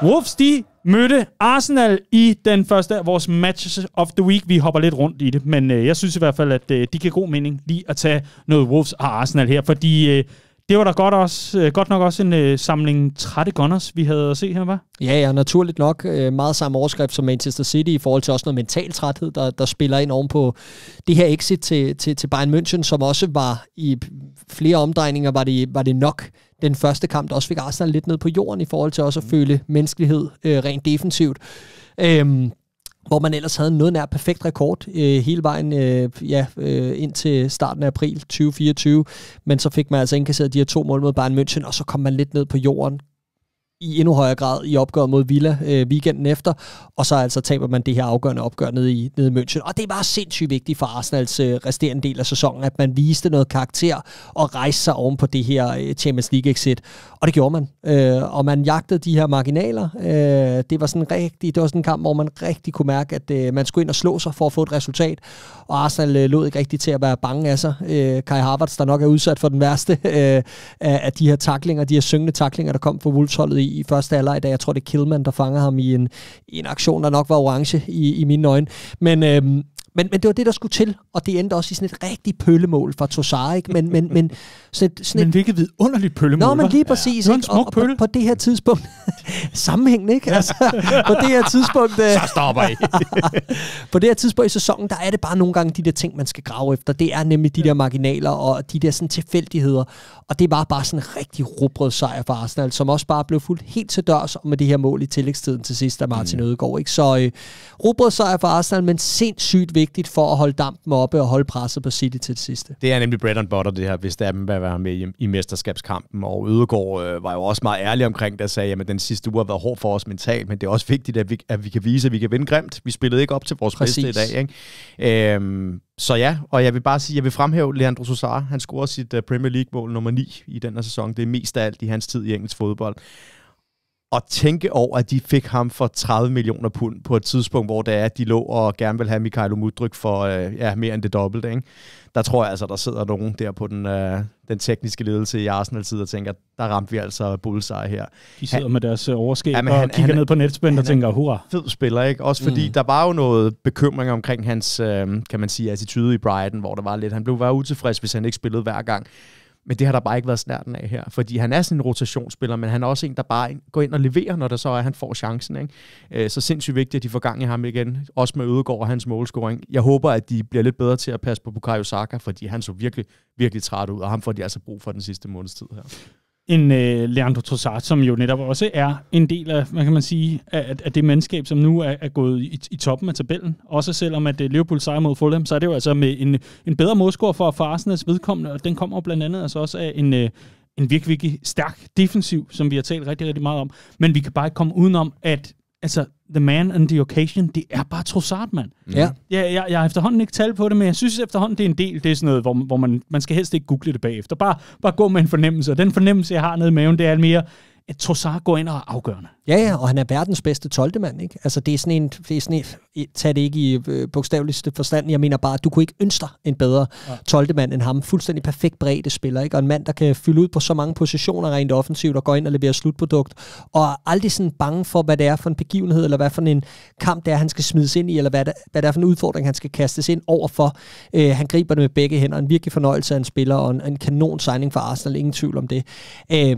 Wolves, de mødte Arsenal i den første af vores matches of the week. Vi hopper lidt rundt i det, men øh, jeg synes i hvert fald, at øh, kan god mening lige at tage noget Wolves og Arsenal her, fordi øh, det var da godt, også, øh, godt nok også en øh, samling trætte gunners, vi havde at se her, var. Ja, ja, naturligt nok. Øh, meget samme overskrift som Manchester City i forhold til også noget mental træthed, der, der spiller ind ovenpå det her exit til, til, til Bayern München, som også var i flere omdrejninger, var det, var det nok den første kamp, der også fik Arsenal lidt ned på jorden i forhold til også at mm. føle menneskelighed øh, rent defensivt. Øh, hvor man ellers havde noget nær perfekt rekord øh, hele vejen øh, ja, øh, ind til starten af april 2024. Men så fik man altså indkasseret de her to mål mod Bayern München, og så kom man lidt ned på jorden, i endnu højere grad i opgøret mod Villa øh, weekenden efter, og så altså taber man det her afgørende opgør nede i, nede i München. Og det var sindssygt vigtigt for Arsenals øh, resterende del af sæsonen, at man viste noget karakter og rejste sig oven på det her øh, Champions League-exit. Og det gjorde man. Øh, og man jagtede de her marginaler. Øh, det, var sådan rigtig, det var sådan en kamp, hvor man rigtig kunne mærke, at øh, man skulle ind og slå sig for at få et resultat. Og Arsenal øh, lod ikke rigtig til at være bange af sig. Øh, Kai Havertz, der nok er udsat for den værste øh, af, af de her taklinger, de her syngende taklinger, der kom fra Wolves-holdet i i, første alder, da jeg tror, det er Killman, der fanger ham i en, i en aktion, der nok var orange i, i mine øjne. Men øhm, men, men det var det, der skulle til, og det endte også i sådan et rigtig pøllemål fra Tosar, ikke? Men, men, men, sådan et, sådan et... men hvilket vidunderligt pøllemål. Nå, men lige præcis. Ja, det var en smuk og, pølle. Og på, på det her tidspunkt... sammenhængende, ikke? Altså, på det her tidspunkt... så øh, stopper I. på det her tidspunkt i sæsonen, der er det bare nogle gange de der ting, man skal grave efter. Det er nemlig de der marginaler og de der sådan tilfældigheder. Og det var bare sådan en rigtig rubrød sejr for Arsenal, som også bare blev fuldt helt til dørs og med det her mål i tillægstiden til sidst af Martin mm. Ødegaard. Ikke? Så øh, rubrød sejr for Arsenal, men sindssygt vigtigt vigtigt for at holde dampen oppe og holde presset på City til det sidste. Det er nemlig bread and butter, det her, hvis der at være med i, i mesterskabskampen. Og Ødegaard øh, var jo også meget ærlig omkring det og sagde, at den sidste uge har været hård for os mentalt, men det er også vigtigt, at vi, at vi kan vise, at vi kan vinde grimt. Vi spillede ikke op til vores Præcis. bedste i dag. Ikke? Øhm, så ja, og jeg vil bare sige, jeg vil fremhæve Leandro Sosar. Han scorer sit øh, Premier League-mål nummer 9 i den her sæson. Det er mest af alt i hans tid i engelsk fodbold at tænke over, at de fik ham for 30 millioner pund på et tidspunkt, hvor det er, at de lå og gerne vil have Mikhail Mudryk for øh, ja, mere end det dobbelte. Ikke? Der tror jeg altså, der sidder nogen der på den, øh, den tekniske ledelse i Arsenal side og tænker, der ramte vi altså bullseye her. De sidder han, med deres øh, overskæg ja, og han, kigger han, ned på netspænd og tænker, hurra. Fed spiller, ikke? Også fordi mm. der var jo noget bekymring omkring hans, øh, kan man sige, attitude i Brighton, hvor der var lidt, han blev var utilfreds, hvis han ikke spillede hver gang. Men det har der bare ikke været snærten af her, fordi han er sådan en rotationsspiller, men han er også en, der bare går ind og leverer, når der så er, han får chancen. Ikke? Øh, så sindssygt vigtigt, at de får gang i ham igen, også med Ødegaard og hans målscoring. Jeg håber, at de bliver lidt bedre til at passe på Bukayo Saka, fordi han så virkelig, virkelig træt ud, og ham får de altså brug for den sidste måneds tid her en øh, Leandro Trossard, som jo netop også er en del af, hvad kan man sige, af, af det mandskab, som nu er, er gået i, i toppen af tabellen. Også selvom at øh, Liverpool sejrer mod Fulham, så er det jo altså med en, en bedre modscore for, Farsenes vedkommende, og den kommer blandt andet altså også af en, øh, en virkelig, virkelig stærk defensiv, som vi har talt rigtig, rigtig meget om. Men vi kan bare ikke komme udenom, at altså, The Man and the Occasion, det er bare Trossard, mand. Ja. Jeg, jeg, jeg har efterhånden ikke tal på det, men jeg synes efterhånden, det er en del. Det er sådan noget, hvor, hvor man, man skal helst ikke google det bagefter. Bare, bare gå med en fornemmelse, og den fornemmelse, jeg har nede i maven, det er mere, Trossard går ind og er afgørende. Ja, ja, og han er verdens bedste 12. mand, ikke? Altså, det er sådan en, det er sådan en tag det ikke i øh, bogstaveligste forstand, jeg mener bare, at du kunne ikke ønske dig en bedre ja. 12. mand end ham. Fuldstændig perfekt bredde spiller, ikke? Og en mand, der kan fylde ud på så mange positioner rent offensivt, og går ind og leverer slutprodukt, og er aldrig sådan bange for, hvad det er for en begivenhed, eller hvad for en kamp det er, han skal smides ind i, eller hvad det, hvad det er for en udfordring, han skal kastes ind for. Øh, han griber det med begge hænder, en virkelig fornøjelse af en spiller, og en, en kanon signing for Arsenal, ingen tvivl om det. Øh,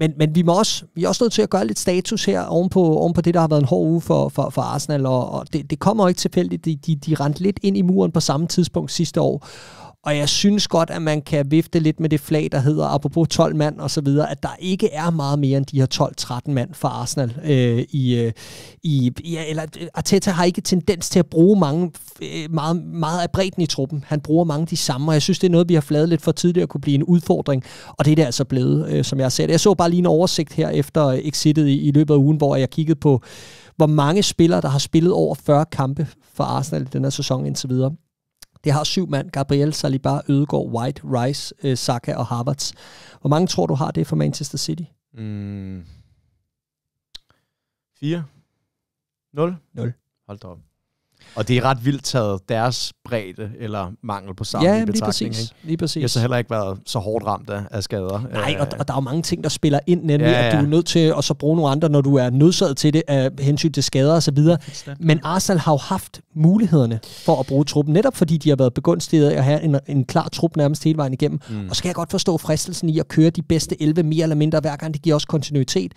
men, men vi, må også, vi er også nødt til at gøre lidt status her oven på, oven på det, der har været en hård uge for, for, for Arsenal, og, og det, det kommer jo ikke tilfældigt. De, de, de rent lidt ind i muren på samme tidspunkt sidste år, og jeg synes godt, at man kan vifte lidt med det flag, der hedder apropos 12 mand og så videre, at der ikke er meget mere end de her 12-13 mand for Arsenal. Øh, i, øh, i, ja, eller øh, Arteta har ikke tendens til at bruge mange, øh, meget, meget af bredden i truppen. Han bruger mange de samme, og jeg synes, det er noget, vi har fladet lidt for tidligere at kunne blive en udfordring. Og det er det altså blevet, øh, som jeg sagde. Jeg så bare lige en oversigt her efter exitet i, i løbet af ugen, hvor jeg kiggede på, hvor mange spillere, der har spillet over 40 kampe for Arsenal i den her sæson indtil videre. Det har syv mand, Gabriel, Saliba, Ødegaard, White, Rice, øh, Saka og Harvards. Hvor mange tror du har det for Manchester City? Mm. 4. 0. 0. Hold da op. Og det er ret vildt taget deres bredde eller mangel på samme ja, lige præcis. Ikke? lige præcis. Jeg har så heller ikke været så hårdt ramt af, af skader. Nej, øh, og, og der er jo mange ting, der spiller ind, nemlig ja, ja. at du er nødt til at så bruge nogle andre, når du er nødsaget til det af hensyn til skader og så videre. Men Arsenal har jo haft mulighederne for at bruge truppen, netop fordi de har været begunstiget at have en, en klar trup nærmest hele vejen igennem. Mm. Og så kan jeg godt forstå fristelsen i at køre de bedste 11 mere eller mindre, hver gang det giver også kontinuitet.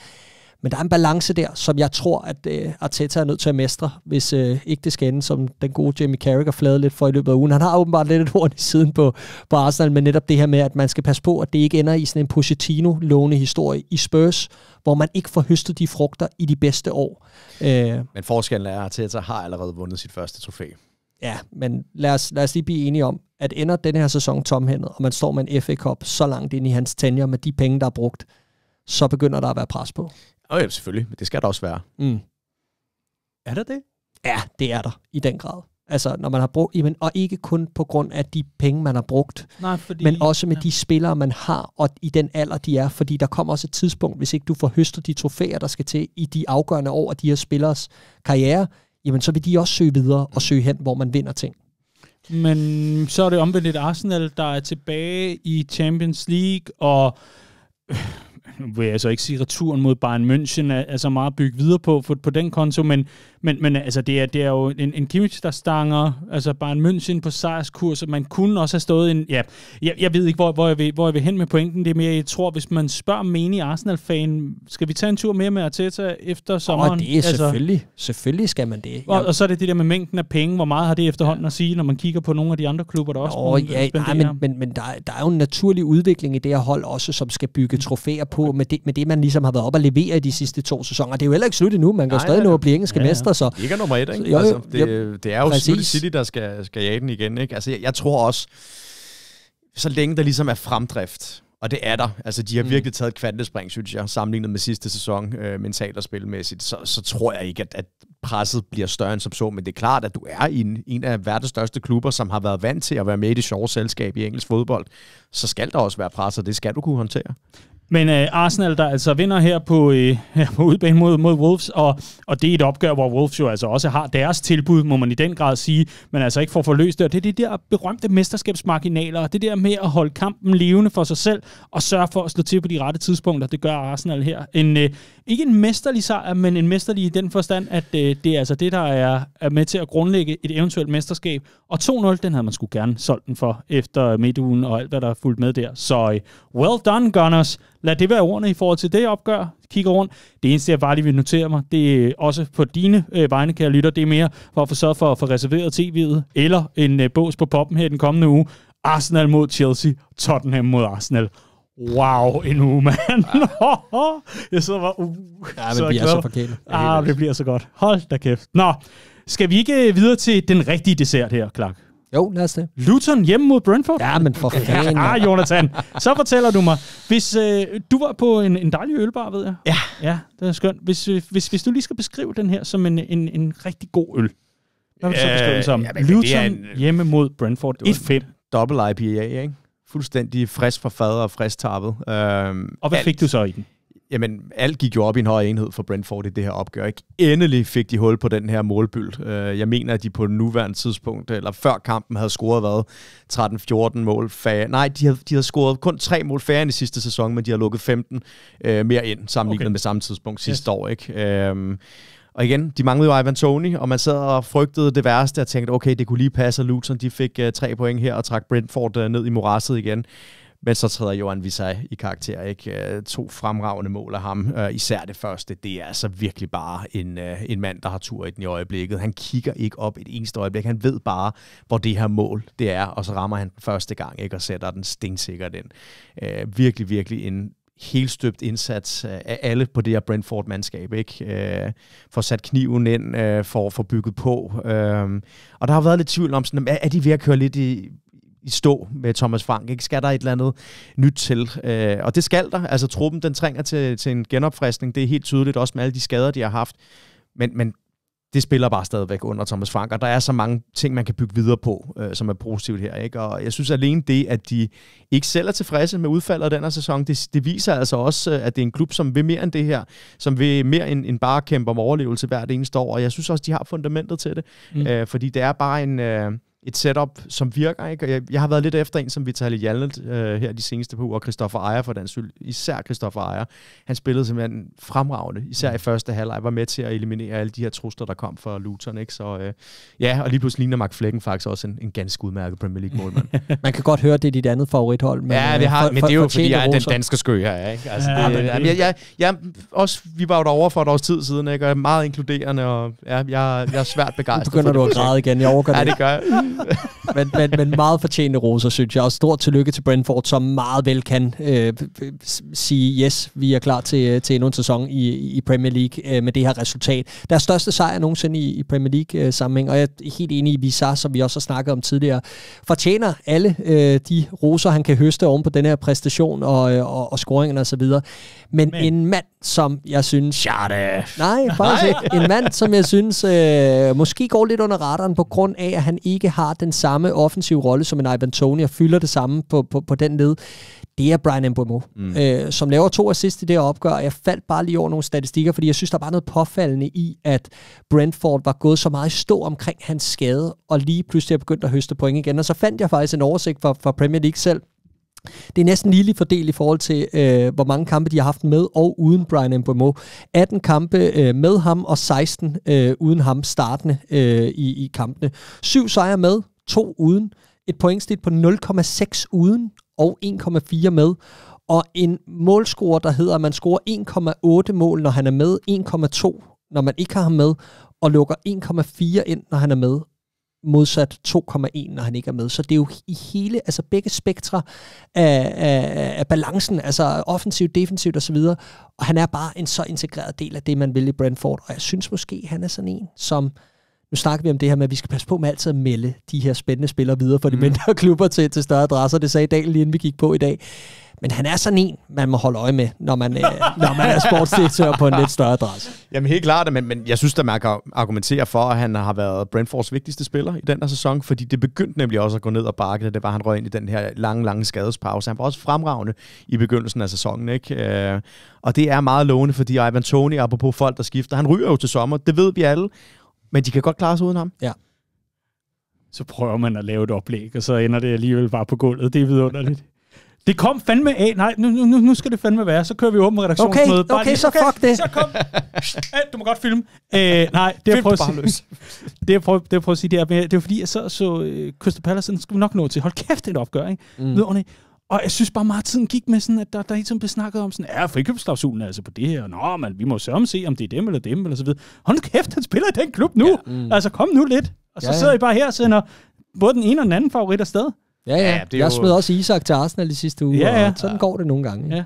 Men der er en balance der, som jeg tror, at øh, Arteta er nødt til at mestre, hvis øh, ikke det skal ende, som den gode Jamie Carragher flade lidt for i løbet af ugen. Han har åbenbart lidt et horn i siden på, på Arsenal, men netop det her med, at man skal passe på, at det ikke ender i sådan en Pochettino-låne historie i Spurs, hvor man ikke får høstet de frugter i de bedste år. Øh, men forskellen er, at Arteta har allerede vundet sit første trofæ. Ja, men lad os, lad os lige blive enige om, at ender den her sæson tomhændet, og man står med en FA Cup så langt ind i hans tenure med de penge, der er brugt, så begynder der at være pres på. Nå ja, selvfølgelig, men det skal der også være. Mm. Er der det? Ja, det er der i den grad. Altså, når man har brugt, jamen, og ikke kun på grund af de penge, man har brugt, Nej, fordi, men også med ja. de spillere, man har, og i den alder, de er. Fordi der kommer også et tidspunkt, hvis ikke du får høstet de trofæer, der skal til i de afgørende år af de her spillers karriere, jamen så vil de også søge videre og søge hen, hvor man vinder ting. Men så er det omvendt et Arsenal, der er tilbage i Champions League, og vil jeg så altså ikke sige returen mod Bayern München er, er så meget bygget bygge videre på, for, på den konto, men men, men øh, altså, det er, det er jo en, en Kimmich, der stanger altså bare en München på sejrskurs, og man kunne også have stået en... Ja, jeg, jeg ved ikke, hvor, hvor, jeg vil, hvor jeg vil hen med pointen. Det er mere, jeg tror, hvis man spørger menig Arsenal-fan, skal vi tage en tur mere med Arteta efter sommeren? Oh, det er altså, selvfølgelig. Selvfølgelig skal man det. Og, og, så er det det der med mængden af penge. Hvor meget har det efterhånden ja. at sige, når man kigger på nogle af de andre klubber, der også... Åh, ja, nej, men, men, men der, der er jo en naturlig udvikling i det her hold også, som skal bygge mm. trofæer på med det, med det man ligesom har været op at levere i de sidste to sæsoner. Det er jo heller ikke slut endnu. Man kan nej, stadig nå at blive engelske ja, mester der så. Ikke nummer et, ikke? Jo, altså, det, jo, det er jo Præcis. City, der skal, skal jage den igen, ikke? Altså, jeg, jeg tror også, så længe der ligesom er fremdrift, og det er der. Altså, de har mm. virkelig taget et kvantespring, synes jeg, sammenlignet med sidste sæson øh, mentalt og spilmæssigt. Så, så tror jeg ikke, at, at presset bliver større end som så. Men det er klart, at du er i en, en af verdens største klubber, som har været vant til at være med i det sjove selskab i engelsk fodbold. Så skal der også være pres, og det skal du kunne håndtere. Men øh, Arsenal, der altså vinder her på, øh, her på udbane mod, mod Wolves, og, og det er et opgør, hvor Wolves jo altså også har deres tilbud, må man i den grad sige, men altså ikke får forløst det. Og det er de der berømte mesterskabsmarginaler, og det der med at holde kampen levende for sig selv, og sørge for at slå til på de rette tidspunkter, det gør Arsenal her. En, øh, ikke en mesterlig sejr, men en mesterlig i den forstand, at øh, det er altså det, der er, er med til at grundlægge et eventuelt mesterskab. Og 2-0, den havde man skulle gerne solgt den for, efter midtugen og alt, hvad der er fulgt med der. Så øh, well done, Gunners lad det være ordene i forhold til det opgør. Kigger rundt. Det eneste, jeg bare lige vil notere mig, det er også på dine øh, vegne, kære lytter, det er mere for at få sørget for at få reserveret tv'et, eller en øh, bås på poppen her den kommende uge. Arsenal mod Chelsea, Tottenham mod Arsenal. Wow, en uge, mand. Ja. jeg sidder bare... Uh, ja, men så bliver er så forkælet. Ah, det bliver så godt. Hold da kæft. Nå, skal vi ikke øh, videre til den rigtige dessert her, Clark? Jo, lad os det. Luton hjemme mod Brentford? Ja, men for fanden. Ja, ah, Jonathan, så fortæller du mig. Hvis øh, du var på en, en dejlig ølbar, ved jeg. Ja. Ja, det er skønt. Hvis, øh, hvis, hvis du lige skal beskrive den her som en, en, en rigtig god øl. Hvad vil du så øh, beskrive den som? Jamen, Luton en, hjemme mod Brentford Et fedt. Double IPA, ikke? Fuldstændig frisk fra fader og frisk tappet. Øhm, og hvad alt. fik du så i den? Jamen, alt gik jo op i en høj enhed for Brentford i det her opgør. Ikke? Endelig fik de hul på den her målbyld. Øh, jeg mener, at de på nuværende tidspunkt, eller før kampen, havde scoret hvad? 13-14 mål færre. Nej, de havde, de havde scoret kun tre mål færre i sidste sæson, men de har lukket 15 øh, mere ind, sammenlignet okay. med samme tidspunkt sidste yes. år. Ikke? Øhm, og igen, de manglede jo Ivan Toni, og man sad og frygtede det værste og tænkte, okay, det kunne lige passe, at Luton de fik øh, tre point her og trak Brentford øh, ned i morasset igen. Men så træder Johan Visay i karakter, ikke? Øh, to fremragende mål af ham, øh, især det første. Det er altså virkelig bare en, øh, en mand, der har tur i den i øjeblikket. Han kigger ikke op et eneste øjeblik. Han ved bare, hvor det her mål det er, og så rammer han den første gang, ikke? Og sætter den stingsikkert ind. virkelig, virkelig en helt støbt indsats af alle på det her Brentford-mandskab. Ikke? For sat kniven ind, for at få bygget på. og der har været lidt tvivl om, sådan, er de ved at køre lidt i, i stå med Thomas Frank. Ikke? Skal der et eller andet nyt til? Øh, og det skal der. Altså truppen, den trænger til, til en genopfriskning. Det er helt tydeligt, også med alle de skader, de har haft. Men, men det spiller bare stadigvæk under Thomas Frank, og der er så mange ting, man kan bygge videre på, øh, som er positivt her. Ikke? Og jeg synes alene det, at de ikke selv er tilfredse med udfaldet af den her sæson, det, det viser altså også, øh, at det er en klub, som vil mere end det her, som vil mere end, end bare kæmpe om overlevelse hvert eneste år, og jeg synes også, de har fundamentet til det, mm. øh, fordi det er bare en... Øh, et setup, som virker. Ikke? Jeg, jeg har været lidt efter en, som Vitali Jallet øh, her de seneste par uger, og Christoffer Ejer for Dansk især Christoffer Ejer. Han spillede simpelthen fremragende, især i mm. første halvleg, var med til at eliminere alle de her trusler, der kom fra Luton. Ikke? Så, øh, ja, og lige pludselig ligner Mark Flecken faktisk også en, en ganske udmærket Premier League målmand. man kan godt høre, det er dit andet favorithold. Men, ja, øh, det har, for, men det er jo, fordi jeg er den danske skø her. Ikke? Altså, ja, det, jeg, jeg, jeg, også, vi var jo derovre for et års tid siden, ikke? og er meget inkluderende, og ja, jeg, jeg er svært begejstret. Nu begynder du at græde igen, jeg overgår det. Ja, det gør jeg. men, men, men meget fortjente roser, synes jeg. Og stort tillykke til Brentford, som meget vel kan øh, sige, yes, vi er klar til, øh, til endnu en sæson i, i Premier League øh, med det her resultat. Deres største sejr nogensinde i, i Premier League-sammenhæng, øh, og jeg er helt enig i Bizar, som vi også har snakket om tidligere, fortjener alle øh, de roser, han kan høste oven på den her præstation og, øh, og, og scoringen og så videre. Men, men en mand, som jeg synes... up. Nej, faktisk nej. en mand, som jeg synes øh, måske går lidt under radaren på grund af, at han ikke har har den samme offensive rolle som en Ivan Toni, og fylder det samme på, på, på den led, det er Brian Mbemo, mm. øh, som laver to assist i det her opgør. Jeg faldt bare lige over nogle statistikker, fordi jeg synes, der var noget påfaldende i, at Brentford var gået så meget i stå omkring hans skade, og lige pludselig er begyndt at høste point igen. Og så fandt jeg faktisk en oversigt fra Premier League selv, det er næsten ligeligt fordelt i forhold til, øh, hvor mange kampe de har haft med og uden Brian Mbomo. 18 kampe øh, med ham og 16 øh, uden ham startende øh, i, i kampene. Syv sejre med, to uden. Et pointsnit på 0,6 uden og 1,4 med og en målscorer, der hedder, at man scorer 1,8 mål, når han er med, 1,2, når man ikke har ham med, og lukker 1,4 ind, når han er med, modsat 2,1, når han ikke er med. Så det er jo i hele, altså begge spektre af, af, af balancen, altså offensivt, defensivt osv., og han er bare en så integreret del af det, man vil i Brentford, og jeg synes måske, han er sådan en, som nu snakker vi om det her med, at vi skal passe på med altid at melde de her spændende spillere videre for de mm. mindre klubber til, til større adresser. Det sagde Dalen lige inden vi gik på i dag. Men han er sådan en, man må holde øje med, når man, øh, når man er sportsdirektør på en lidt større adresse. Jamen helt klart, men, men jeg synes, at man kan argumentere for, at han har været Brentfords vigtigste spiller i den her sæson, fordi det begyndte nemlig også at gå ned og bakke, da det var, han røg ind i den her lange, lange skadespause. Han var også fremragende i begyndelsen af sæsonen, ikke? Øh, og det er meget lovende, fordi Ivan Toni, apropos folk, der skifter, han ryger jo til sommer, det ved vi alle, men de kan godt klare sig uden ham. Ja så prøver man at lave et oplæg, og så ender det alligevel bare på gulvet. Det er vidunderligt. Det kom fandme af. Nej, nu, nu, nu skal det fandme være. Så kører vi åben redaktionsmødet. Okay, bare okay, lige, så okay, fuck det. Så kom. Hey, du må godt filme. Øh, nej, det jeg prøver at det jeg prøver, det jeg prøver at sige, det er, det er fordi, jeg så, så uh, Crystal Palace, skulle vi nok nå til. Hold kæft, det er et opgør, ikke? Mm. Og jeg synes bare meget tiden gik med sådan, at der, der hele tiden blev snakket om sådan, ja, frikøbsklausulen er altså på det her, nå, man, vi må sørge se, om det er dem eller dem, eller så videre. Hold kæft, han spiller i den klub nu. Ja. Mm. Altså, kom nu lidt. Og så ja, ja. sidder I bare her og sender både den ene og den anden favorit afsted. Ja, ja. ja det jeg jo... smed også Isak til Arsenal i sidste uge, ja, ja. og sådan ja. går det nogle gange. Ja.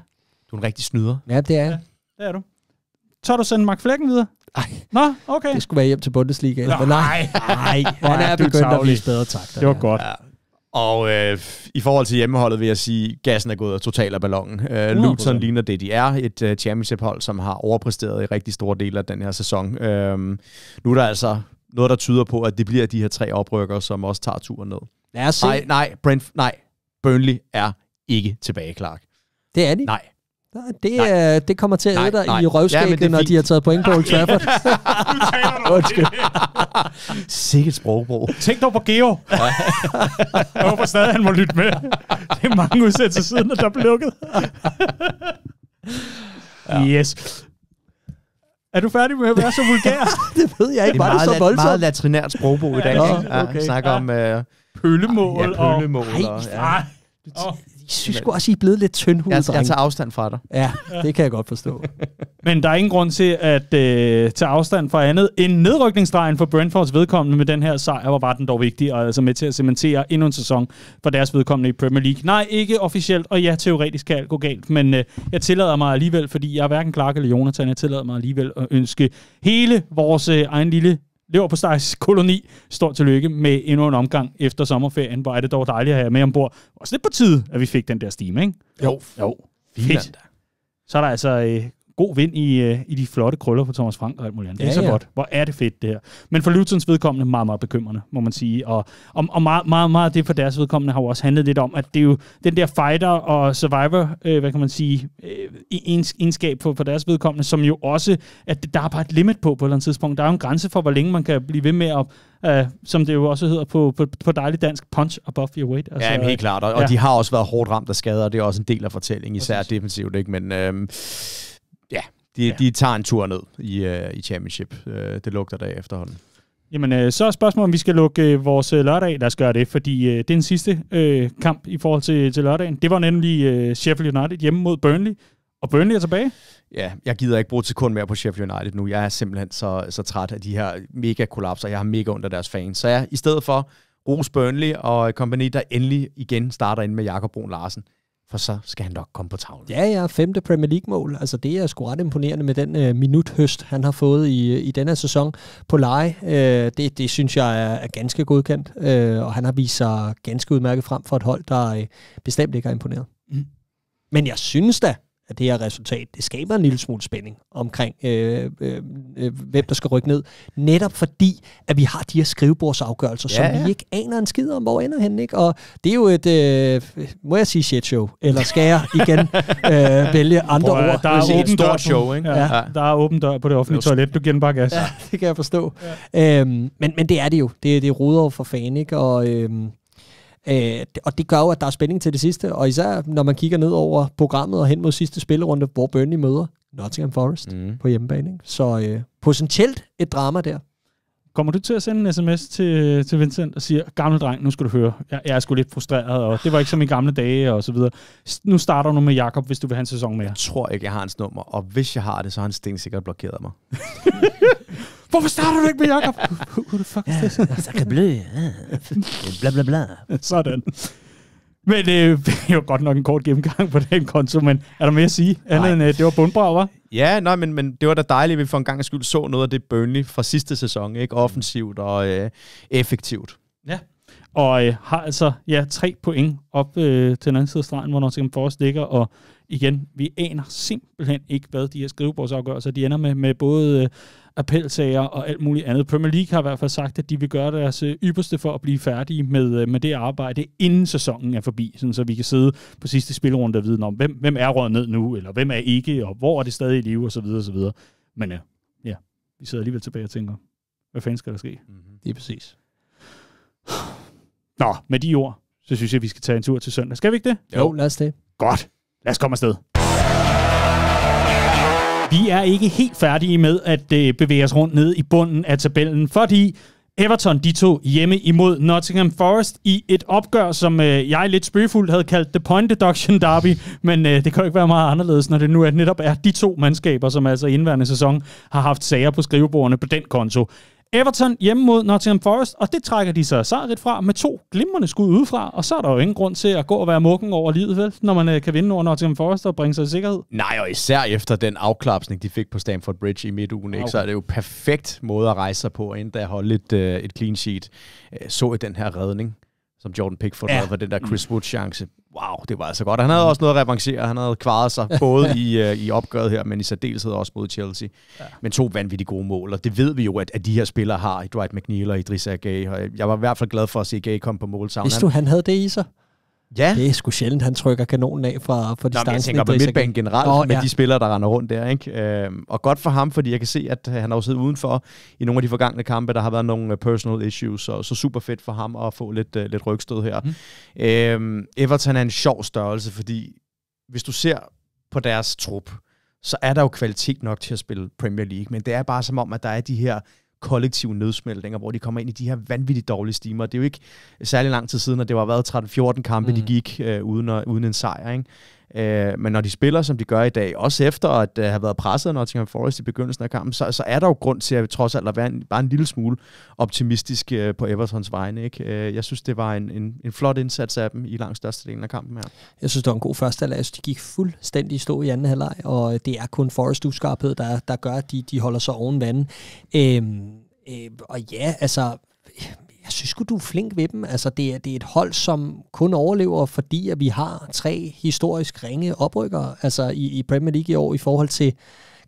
Du er en rigtig snyder. Ja, det er ja, det er du. Tør du sende Mark Flecken videre? Nej. Nå, okay. Det skulle være hjem til Bundesliga. Nej, nej, nej. Han er begyndt at blive bedre takter. Det var godt. Ja. Og øh, i forhold til hjemmeholdet vil jeg sige, gassen er gået af totalt af ballongen. Øh, uh, Luton ligner det, de er. Et øh, uh, championship-hold, som har overpræsteret i rigtig store dele af den her sæson. Øh, uh, nu er der altså noget, der tyder på, at det bliver de her tre oprykker, som også tager turen ned. Lad os se. Nej, nej, Brent, nej, Burnley er ikke tilbage, Clark. Det er de. Nej. Det, nej. det kommer til at æde dig i røvskægget, ja, når de har taget point på Old Trafford. Undskyld. Sikkert sprogbrug. Tænk dog på Geo. Jeg håber stadig, han må lytte med. Det er mange udsættelser siden, at der blev lukket. ja. Yes. Er du færdig med at være så vulgær? det ved jeg ikke, bare det er så voldsomt. meget latrinært sprogbrug i dag. ja, okay. Ja, snakker om... Uh, pøllemål. Ja, pøllemål. Og, og, ja synes sgu også, I er blevet lidt tyndhudet, jeg, jeg tager afstand fra dig. Ja, det kan jeg godt forstå. Men der er ingen grund til at øh, tage afstand fra andet end nedrykningsdrejen for Brentfords vedkommende med den her sejr, hvor var den dog vigtig, og altså med til at cementere endnu en sæson for deres vedkommende i Premier League. Nej, ikke officielt, og ja, teoretisk kan alt gå galt, men øh, jeg tillader mig alligevel, fordi jeg er hverken Clark eller Jonathan, jeg tillader mig alligevel at ønske hele vores øh, egen lille på koloni står tillykke med endnu en omgang efter sommerferien. Hvor er det dog dejligt at have med ombord. Også lidt på tide, at vi fik den der stime, ikke? Jo. Jo. Fint. Så er der altså øh, god vind i, øh, i de flotte krøller på Thomas Frank og alt muligt andet. Ja, det er så ja. godt. Hvor er det fedt, det her. Men for Lutons vedkommende, meget, meget bekymrende, må man sige. Og, og, og meget, meget, meget det for deres vedkommende har jo også handlet lidt om, at det er jo den der fighter og survivor, øh, hvad kan man sige, øh, indskab e-, egenskab på, for deres vedkommende, som jo også, at der er bare et limit på på et eller andet tidspunkt. Der er jo en grænse for, hvor længe man kan blive ved med at Uh, som det jo også hedder på, på, på dejlig dansk, punch above your weight. Altså, ja, helt klart, og, ja. og de har også været hårdt ramt af skader, og det er også en del af fortællingen, især defensivt. Ikke? Men, øhm, ja, de, ja. de tager en tur ned i, uh, i championship. Uh, det lugter der efterhånden. Jamen, øh, så er spørgsmålet, om vi skal lukke øh, vores øh, lørdag. Lad os gøre det, fordi øh, det er den sidste øh, kamp i forhold til, til lørdagen. Det var nemlig øh, Sheffield United hjemme mod Burnley. Og Burnley er tilbage. Ja, jeg gider ikke bruge et sekund mere på Sheffield United nu. Jeg er simpelthen så, så træt af de her mega kollapser. Jeg har mega under deres fans. Så jeg, i stedet for Rose Burnley og kompagni, der endelig igen starter ind med Jakob Brun Larsen for så skal han nok komme på tavlen. Ja, ja, femte Premier League-mål. Altså, det er sgu ret imponerende med den øh, minuthøst, han har fået i, i denne sæson på leje. Øh, det, det synes jeg er, er ganske godkendt, øh, og han har vist sig ganske udmærket frem for et hold, der øh, bestemt ikke er imponeret. Mm. Men jeg synes da, at det her resultat, det skaber en lille smule spænding omkring, øh, øh, øh, hvem der skal rykke ned. Netop fordi, at vi har de her skrivebordsafgørelser, ja, som ja. vi ikke aner en skid om, hvor ender hen. Ikke? Og det er jo et, øh, må jeg sige shit show, eller skal jeg igen øh, vælge andre Bro, ord? Der er, er et stort dør, show, ikke? Ja, ja. Der er åben dør på det offentlige toilet, du giver bare gas. Ja, det kan jeg forstå. Ja. Øhm, men, men det er det jo. Det, det ruder jo for fan, ikke? Og... Øh, Øh, og det gør jo, at der er spænding til det sidste, og især når man kigger ned over programmet og hen mod sidste spillerunde, hvor Burnley møder Nottingham Forest mm. på hjemmebane. Ikke? Så øh, potentielt et drama der. Kommer du til at sende en sms til, til Vincent og siger, gamle dreng, nu skal du høre, jeg, jeg er sgu lidt frustreret, og det var ikke som i gamle dage, og så videre. Nu starter du med Jakob, hvis du vil have en sæson mere. Jeg tror ikke, jeg har hans nummer, og hvis jeg har det, så har han sikkert blokeret mig. Hvorfor starter du ikke med Jakob? Who the fuck is this? Sacre altså, bleu. Bla bla bla. Sådan. Men øh, det er jo godt nok en kort gennemgang på den konto, men er der mere at sige? Andet end, øh, det var bundbra, var? Ja, nej, men, men det var da dejligt, at vi for en gang skyld så noget af det Burnley fra sidste sæson, ikke? Offensivt og øh, effektivt. Ja. Og øh, har altså ja, tre point op øh, til den anden side af stregen, hvor Nottingham Forest ligger, og igen, vi aner simpelthen ikke, hvad de her skrivebordsafgørelser, de ender med, med både øh, appelsager og alt muligt andet. Premier League har i hvert fald sagt, at de vil gøre deres øh, ypperste for at blive færdige med, øh, med det arbejde, inden sæsonen er forbi, sådan så vi kan sidde på sidste spilrunde og vide, om hvem, hvem er røget ned nu, eller hvem er ikke, og hvor er det stadig i live, osv. videre. Men ja, øh, ja, vi sidder alligevel tilbage og tænker, hvad fanden skal der ske? Mm-hmm. Det er præcis. Nå, med de ord, så synes jeg, vi skal tage en tur til søndag. Skal vi ikke det? Jo, lad os det. Godt. Lad os komme afsted. Vi er ikke helt færdige med at øh, bevæge os rundt ned i bunden af tabellen, fordi Everton de tog hjemme imod Nottingham Forest i et opgør, som øh, jeg lidt spøgefuldt havde kaldt The Point Deduction Derby, men øh, det kan jo ikke være meget anderledes, når det nu er, netop er de to mandskaber, som altså indværende sæson har haft sager på skrivebordene på den konto. Everton hjemme mod Nottingham Forest, og det trækker de sig lidt fra med to glimrende skud udefra, og så er der jo ingen grund til at gå og være mukken over livet, vel, når man øh, kan vinde over Nottingham Forest og bringe sig i sikkerhed. Nej, og især efter den afklapsning, de fik på Stamford Bridge i midtugen, okay. ikke, så er det jo perfekt måde at rejse sig på, inden der holde et, uh, et clean sheet. uh, så i den her redning som Jordan Pickford ja. havde for den der mm. Chris Wood chance. Wow, det var altså godt. Han havde også noget at revancere. Han havde kvaret sig både i, uh, i opgøret her, men i særdeleshed også mod Chelsea. Ja. Men to vanvittigt gode mål, og det ved vi jo, at, at de her spillere har i Dwight McNeil og Idris Agay. jeg var i hvert fald glad for at se Gay komme på målsavn. Vidste du, han havde det i sig? Ja. Det er sgu sjældent, han trykker kanonen af fra, fra distancen. Nå, jeg tænker på midtbanen generelt, oh, med ja. de spillere, der render rundt der. Ikke? Øhm, og godt for ham, fordi jeg kan se, at han har jo siddet udenfor i nogle af de forgangne kampe. Der har været nogle øh, personal issues, så, så super fedt for ham at få lidt, uh, lidt rygstød her. Mm. Øhm, Everton er en sjov størrelse, fordi hvis du ser på deres trup, så er der jo kvalitet nok til at spille Premier League, men det er bare som om, at der er de her kollektiv nedsmeltninger, hvor de kommer ind i de her vanvittigt dårlige stimer. Det er jo ikke særlig lang tid siden, at det var været 13-14 kampe, mm. de gik øh, uden, uden en sejr. Ikke? Øh, men når de spiller, som de gør i dag, også efter at øh, have været presset af Nottingham Forest i begyndelsen af kampen, så, så er der jo grund til, at trods alt at være en, bare en lille smule optimistisk øh, på Evertons vegne. Ikke? Øh, jeg synes, det var en, en, en flot indsats af dem i langt størstedelen af kampen her. Jeg synes, det var en god første halvleg. Jeg de gik fuldstændig stå i anden halvleg, og det er kun Forest uskarphed, der, der gør, at de, de holder sig oven vandet. Øh, øh, og ja, altså jeg synes du er flink ved dem. Altså, det er, det er et hold, som kun overlever, fordi at vi har tre historisk ringe oprykkere altså, i, i Premier League i år i forhold til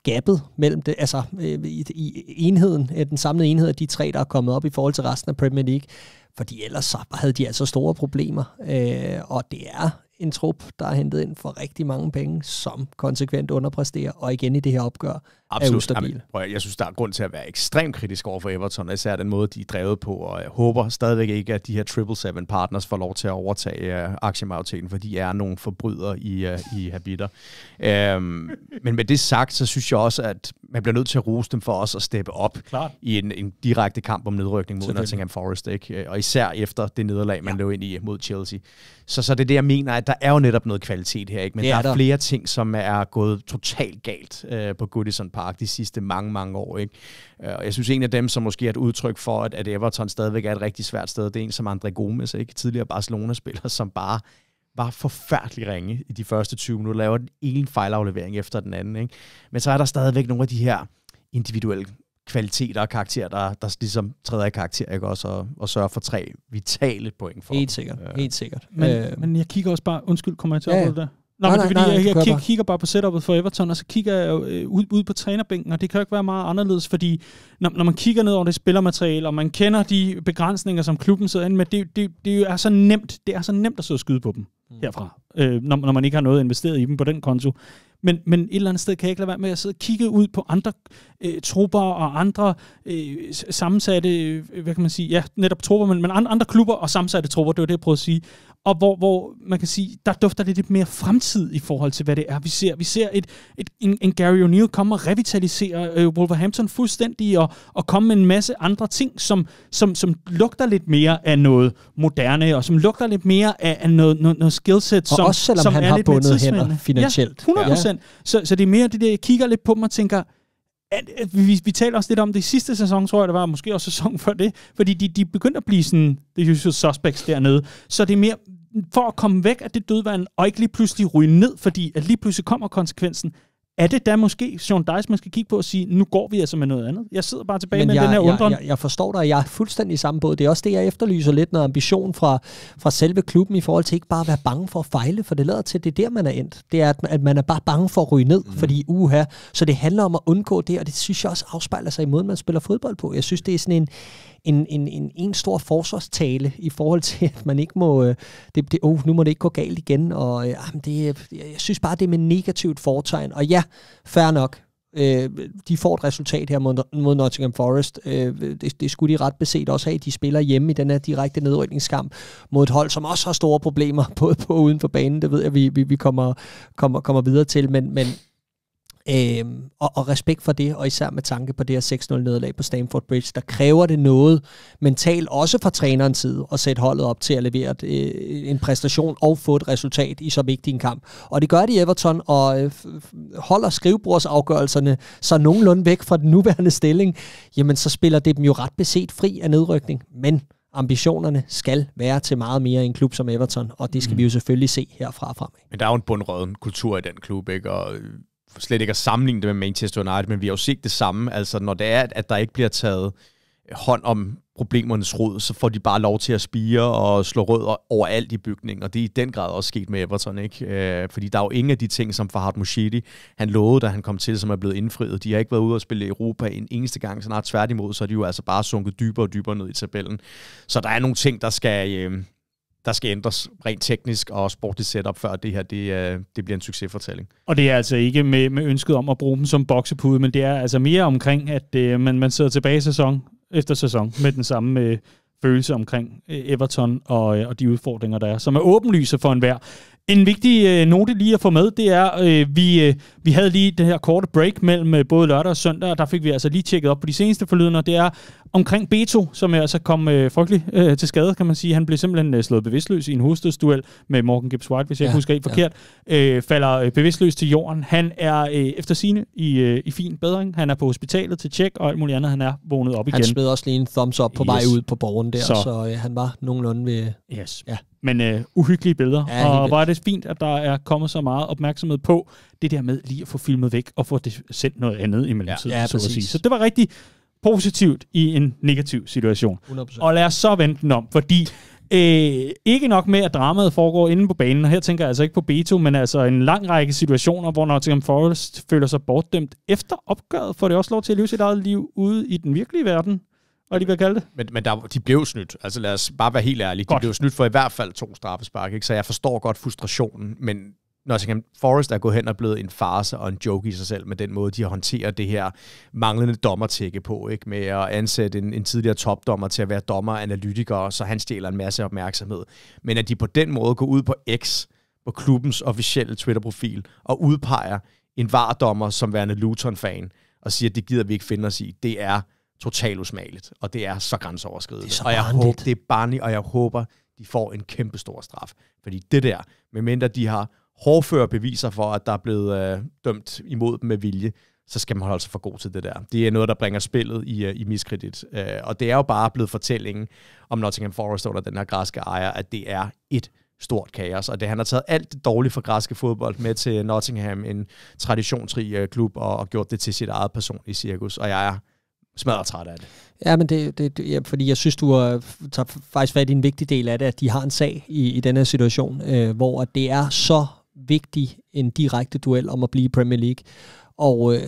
gappet mellem det, altså øh, i, i enheden, øh, den samlede enhed af de tre, der er kommet op i forhold til resten af Premier League. Fordi ellers så havde de altså store problemer, øh, og det er en trup, der er hentet ind for rigtig mange penge, som konsekvent underpresterer, og igen i det her opgør Absolut. er ustabil. Jamen, prøv, jeg synes, der er grund til at være ekstremt kritisk over for Everton, især den måde, de er drevet på, og jeg håber stadigvæk ikke, at de her 777 partners får lov til at overtage uh, aktiemajoriteten, for de er nogle forbrydere i, uh, i habiter. Um, men med det sagt, så synes jeg også, at man bliver nødt til at rose dem for os at steppe op Klart. i en, en direkte kamp om nedrykning mod Nottingham Forest, ikke? Øh, og især efter det nederlag, man ja. løb ind i mod Chelsea. Så, så det er det, jeg mener, at der er jo netop noget kvalitet her, ikke? men ja, der, der er flere ting, som er gået totalt galt uh, på Goodison Park de sidste mange, mange år. Ikke? Øh, og jeg synes, en af dem, som måske er et udtryk for, at, at Everton stadigvæk er et rigtig svært sted, det er en som Andre Gomes, ikke? tidligere Barcelona-spiller, som bare var forfærdelig ringe i de første 20 minutter, laver den ene fejlaflevering efter den anden. Ikke? Men så er der stadigvæk nogle af de her individuelle kvaliteter og karakterer, der, der ligesom træder i karakter, ikke? Også, og, og sørger for tre vitale point for Helt sikkert, øh. helt sikkert. Men, øh. men jeg kigger også bare, undskyld, kommer jeg til at ja, der? Nej, nej, men det er fordi, nej, nej, jeg, jeg, kig, bare. kigger bare på setupet for Everton, og så kigger jeg øh, ud, ud på trænerbænken, og det kan jo ikke være meget anderledes, fordi når, når man kigger ned over det spillermateriale, og man kender de begrænsninger, som klubben sidder inde med, det, det, det er så nemt, det er så nemt at sidde og skyde på dem mm. herfra, øh, når, når man ikke har noget investeret i dem på den konto. Men, men et eller andet sted kan jeg ikke lade være med at sidde og kigge ud på andre øh, trupper og andre øh, sammensatte, øh, hvad kan man sige, ja, netop trupper, men, men andre klubber og sammensatte trupper, det var det, jeg prøvede at sige og hvor, hvor man kan sige, der dufter det lidt mere fremtid i forhold til, hvad det er, vi ser. Vi ser et, et, en, en Gary O'Neill komme og revitalisere øh, Wolverhampton fuldstændig, og, og komme med en masse andre ting, som, som, som lugter lidt mere af noget moderne, og som lugter lidt mere af, af noget, noget, noget skillset, og som, også selvom som han er har lidt bundet hænder finansielt. Ja, 100%. Ja. Så, så det er mere det der, jeg kigger lidt på dem og tænker, at, at vi, vi taler også lidt om det sidste sæson, tror jeg, det var måske også sæson før det, fordi de, de begyndte at blive sådan er jo suspects dernede. Så det er mere, for at komme væk af det dødvand, og ikke lige pludselig ryge ned, fordi at lige pludselig kommer konsekvensen, er det da måske Sean Dice, man skal kigge på og sige, nu går vi altså med noget andet? Jeg sidder bare tilbage Men med jeg, den her undren. Jeg, jeg, jeg forstår dig, jeg er fuldstændig i samme båd. Det er også det, jeg efterlyser lidt noget ambition fra, fra selve klubben i forhold til ikke bare at være bange for at fejle, for det lader til, det er der, man er endt. Det er, at, at man er bare bange for at ryge ned, mm. fordi uha. Så det handler om at undgå det, og det synes jeg også afspejler sig i måden, man spiller fodbold på. Jeg synes, det er sådan en en, en, en, en stor forsvarstale i forhold til, at man ikke må, øh, det, det, oh, nu må det ikke gå galt igen, og øh, ah, det, øh, jeg synes bare, det er med negativt foretegn, og ja, fair nok, øh, de får et resultat her mod, mod Nottingham Forest. Øh, det, det skulle de ret beset også have. De spiller hjemme i den her direkte nedrykningskamp mod et hold, som også har store problemer, både på og uden for banen. Det ved jeg, vi, vi, vi kommer, kommer, kommer videre til. Men, men Øhm, og, og respekt for det, og især med tanke på det her 6-0 nederlag på Stamford Bridge, der kræver det noget mentalt, også fra trænerens side, at sætte holdet op til at levere et, øh, en præstation og få et resultat i så vigtig en kamp. Og det gør de Everton, og øh, holder skrivebordsafgørelserne så nogenlunde væk fra den nuværende stilling, jamen så spiller det dem jo ret beset fri af nedrykning. Men ambitionerne skal være til meget mere i en klub som Everton, og det skal mm. vi jo selvfølgelig se herfra fremad. Men der er jo en bundrøden kultur i den klub, ikke? og øh, slet ikke at sammenligne det med Manchester United, men vi har jo set det samme. Altså, når det er, at der ikke bliver taget øh, hånd om problemernes rod, så får de bare lov til at spire og slå rødder overalt i bygningen, og det er i den grad også sket med Everton, ikke? Øh, fordi der er jo ingen af de ting, som Farhad Mushidi, han lovede, da han kom til, som er blevet indfriet. De har ikke været ude og spille i Europa en eneste gang, så nej, tværtimod, så er de jo altså bare sunket dybere og dybere ned i tabellen. Så der er nogle ting, der skal, øh, der skal ændres rent teknisk og sportligt setup, før det her det, øh, det bliver en succesfortælling. Og det er altså ikke med, med ønsket om at bruge dem som boksepude, men det er altså mere omkring, at øh, man, man sidder tilbage sæson efter sæson med den samme øh, følelse omkring øh, Everton og, øh, og de udfordringer, der er, som er åbenlyse for enhver. En vigtig øh, note lige at få med, det er, øh, vi, øh, vi havde lige det her korte break mellem øh, både lørdag og søndag, og der fik vi altså lige tjekket op på de seneste forlydende, det er omkring Beto, som er altså kom øh, frygtelig øh, til skade, kan man sige. Han blev simpelthen øh, slået bevidstløs i en hovedstødsduel med Morgan Gibbs White, hvis jeg ja, husker helt forkert. Ja. Øh, falder øh, bevidstløs til jorden. Han er øh, efter sine i, øh, i fin bedring. Han er på hospitalet til tjek, og alt muligt andet. Han er vågnet op han igen. Han smed også lige en thumbs up på yes. vej ud på borgen der, så, så øh, han var nogenlunde ved... Yes. Ja men øh, uhyggelige billeder. Ja, og hvor er det fint, at der er kommet så meget opmærksomhed på det der med lige at få filmet væk og få det sendt noget andet i mellemtiden, ja, ja, så at sige. Så det var rigtig positivt i en negativ situation. 100%. Og lad os så vente den om, fordi Øh, ikke nok med, at dramaet foregår inde på banen, og her tænker jeg altså ikke på Beto, men altså en lang række situationer, hvor Nottingham Forest føler sig bortdømt efter opgøret, får det også lov til at leve sit eget liv ude i den virkelige verden hvad de vil kalde det. Men, men der, de blev snydt. Altså lad os bare være helt ærlige. Godt. De blev snydt for i hvert fald to straffespark, ikke? så jeg forstår godt frustrationen, men Nottingham Forest er gået hen og blevet en farse og en joke i sig selv med den måde, de håndterer det her manglende dommertække på, ikke? med at ansætte en, en tidligere topdommer til at være dommer og analytiker, så han stjæler en masse opmærksomhed. Men at de på den måde går ud på X, på klubbens officielle Twitter-profil, og udpeger en vardommer som værende Luton-fan, og siger, at det gider vi ikke finde os i, det er totalt usmageligt, og det er så grænseoverskridende. Det er så og jeg håber, det er barnligt, og jeg håber, de får en kæmpe stor straf. Fordi det der, medmindre de har hårdføre beviser for, at der er blevet øh, dømt imod dem med vilje, så skal man holde sig for god til det der. Det er noget, der bringer spillet i, øh, i miskredit. Øh, og det er jo bare blevet fortællingen om Nottingham Forest under den her græske ejer, at det er et stort kaos, og det, han har taget alt det dårlige fra græske fodbold med til Nottingham, en traditionsrig øh, klub, og, og gjort det til sit eget personlige cirkus, og jeg er smadret træt af det. Ja, men det, det, ja, fordi jeg synes, du har, tager faktisk fat i en vigtig del af det, at de har en sag i, i den her situation, øh, hvor det er så vigtig en direkte duel om at blive Premier League. Og øh,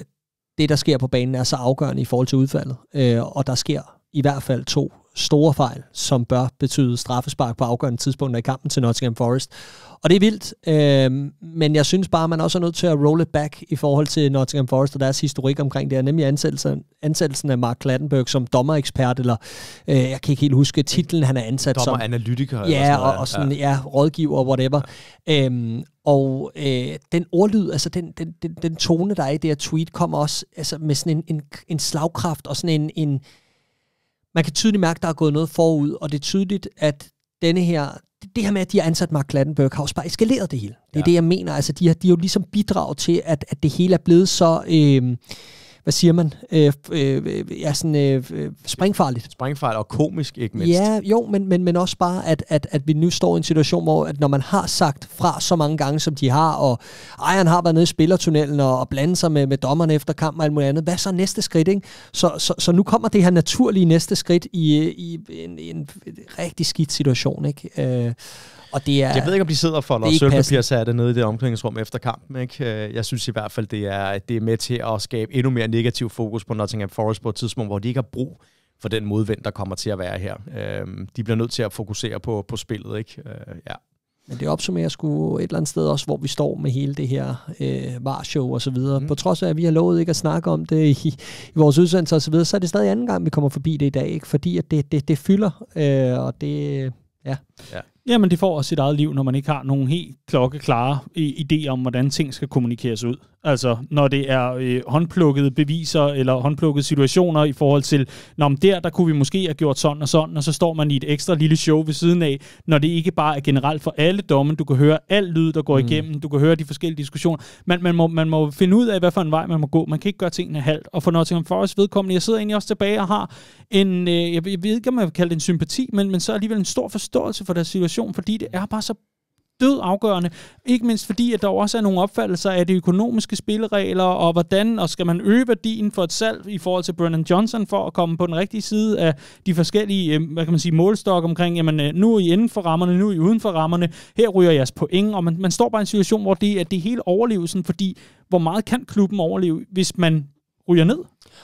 det, der sker på banen, er så afgørende i forhold til udfaldet. Øh, og der sker i hvert fald to store fejl, som bør betyde straffespark på afgørende tidspunkter i kampen til Nottingham Forest. Og det er vildt, øh, men jeg synes bare, at man også er nødt til at roll it back i forhold til Nottingham Forest og deres historik omkring det her, nemlig ansættelsen, ansættelsen af Mark Klattenberg som dommerekspert, eller øh, jeg kan ikke helt huske titlen, han er ansat Dommer, som. Dommeranalytiker. Ja, og, og sådan, ja. ja, rådgiver, whatever. Ja. Øhm, og øh, den ordlyd, altså den, den, den, den tone, der er i det her tweet, kommer også altså, med sådan en, en, en slagkraft og sådan en, en man kan tydeligt mærke, at der er gået noget forud, og det er tydeligt, at denne her, det her med, at de har ansat Mark Glattenberg, har også bare eskaleret det hele. Det er ja. det, jeg mener. Altså, de har, de har jo ligesom bidraget til, at, at det hele er blevet så... Øh, hvad siger man, øh, øh, ja, sådan, øh, øh springfarligt. Springfarligt og komisk, ikke mindst. Ja, jo, men, men, men også bare, at, at, at vi nu står i en situation, hvor at når man har sagt fra så mange gange, som de har, og ejeren har været nede i spillertunnelen og, og blandet sig med, med dommerne efter kampen og alt muligt andet, hvad så næste skridt, ikke? Så, så, så nu kommer det her naturlige næste skridt i, i en, en rigtig skidt situation, ikke? Øh, og det er, jeg ved ikke, om de sidder og folder sølvpapirsatte nede i det omklædningsrum efter kampen. Ikke? Øh, jeg synes i hvert fald, det er, det er med til at skabe endnu mere negativ fokus på Nottingham Forest på et tidspunkt, hvor de ikke har brug for den modvind, der kommer til at være her. Øhm, de bliver nødt til at fokusere på, på spillet. Ikke? Øh, ja. Men det opsummerer sgu et eller andet sted også, hvor vi står med hele det her øh, varshow og så videre. Mm. På trods af, at vi har lovet ikke at snakke om det i, i vores udsendelse og så videre, så er det stadig anden gang, vi kommer forbi det i dag, ikke? fordi at det, det, det fylder, øh, og det, ja. ja. Jamen, det får også sit eget liv, når man ikke har nogen helt klokkeklare idé om, hvordan ting skal kommunikeres ud. Altså, når det er øh, håndplukkede beviser eller håndplukkede situationer i forhold til, når om der, der kunne vi måske have gjort sådan og sådan, og så står man i et ekstra lille show ved siden af, når det ikke bare er generelt for alle dommen. Du kan høre al lyd, der går mm. igennem, du kan høre de forskellige diskussioner. Man, man, må, man må finde ud af, hvad for en vej man må gå. Man kan ikke gøre tingene halvt. Og for Nottingham Forest vedkommende, jeg sidder egentlig også tilbage og har en, øh, jeg ved ikke, om man vil kalde det en sympati, men, men så alligevel en stor forståelse for deres situation situation, fordi det er bare så død afgørende. Ikke mindst fordi, at der også er nogle opfattelser af de økonomiske spilleregler, og hvordan, og skal man øge værdien for et salg i forhold til Brennan Johnson, for at komme på den rigtige side af de forskellige, øh, hvad kan man sige, målstok omkring, jamen øh, nu er I inden for rammerne, nu er I uden for rammerne, her ryger jeres point, og man, man står bare i en situation, hvor det er det hele overlevelsen, fordi hvor meget kan klubben overleve, hvis man ryger ned?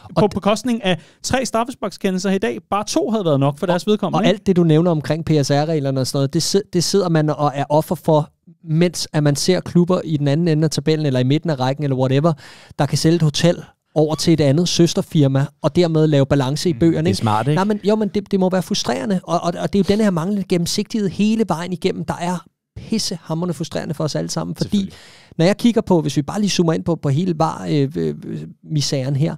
Og på bekostning af tre straffesparkskendelser i dag, bare to havde været nok for og, deres vedkommende. Og alt det, du nævner omkring PSR-reglerne og sådan noget, det, det sidder man og er offer for mens at man ser klubber i den anden ende af tabellen, eller i midten af rækken, eller whatever, der kan sælge et hotel over til et andet søsterfirma, og dermed lave balance i mm, bøgerne. Ikke? Det er smart, ikke? Nej, men, jo, men det, det må være frustrerende, og, og, og det er jo den her manglende gennemsigtighed hele vejen igennem, der er pissehammerende frustrerende for os alle sammen, fordi når jeg kigger på, hvis vi bare lige zoomer ind på, på hele var øh, øh, misæren her,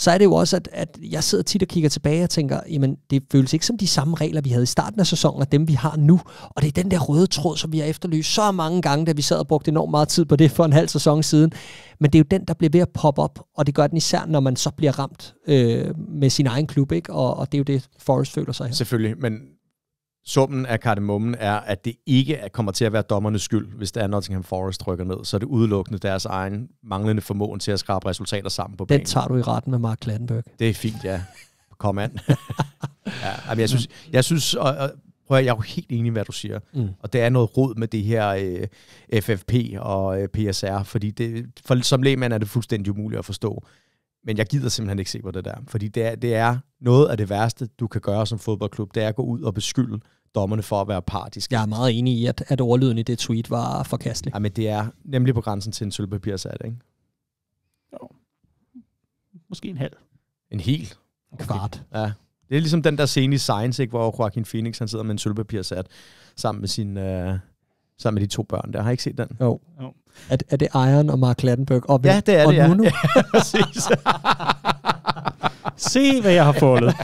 så er det jo også, at, at jeg sidder tit og kigger tilbage og tænker, jamen det føles ikke som de samme regler, vi havde i starten af sæsonen, og dem vi har nu. Og det er den der røde tråd, som vi har efterlyst så mange gange, da vi sad og brugte enormt meget tid på det for en halv sæson siden. Men det er jo den, der bliver ved at poppe op, og det gør den især, når man så bliver ramt øh, med sin egen klub, ikke? Og, og det er jo det, Forrest føler sig her. Selvfølgelig, men summen af kardemommen er, at det ikke kommer til at være dommernes skyld, hvis det er Nottingham Forest rykker ned. Så er det udelukkende deres egen manglende formåen til at skrabe resultater sammen på banen. Den tager du i retten med Mark Klattenberg. Det er fint, ja. Kom an. ja, jeg synes, jeg synes og, og, prøv at, jeg er jo helt enig i, hvad du siger. Mm. Og det er noget rod med det her øh, FFP og øh, PSR, fordi det, for, som lægmand er det fuldstændig umuligt at forstå. Men jeg gider simpelthen ikke se på det der, fordi det er, det er noget af det værste, du kan gøre som fodboldklub, det er at gå ud og beskylde dommerne for at være partiske. Jeg er meget enig i, at, at ordlyden i det tweet var forkastelig. Ja, men det er nemlig på grænsen til en sølvpapirsat, ikke? Jo. Måske en halv. En hel? En kvart. Okay. Ja. Det er ligesom den der scene i Science, ikke, hvor Joaquin Phoenix han sidder med en sølvpapirsat sammen med sin... Øh, sammen med de to børn der. Har I ikke set den? Jo. jo. Er, er det Iron og Mark Lattenberg? Og, ja, det er og det, ja. Nunu? ja præcis. Se, hvad jeg har fået.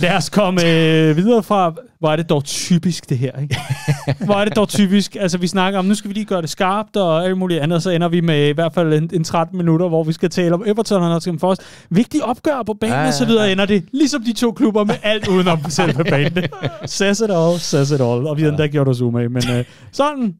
Lad os komme øh, videre fra, hvor er det dog typisk det her, ikke? Hvor er det dog typisk, altså vi snakker om, nu skal vi lige gøre det skarpt og alt muligt andet, så ender vi med i hvert fald en, en 13 minutter, hvor vi skal tale om Everton og Nottingham Forest. Vigtige opgør på banen ja, ja, og så videre ender det, ligesom de to klubber med alt udenom selve banen. says it all, says it all. Og vi har ja. endda gjort os umage, men øh, sådan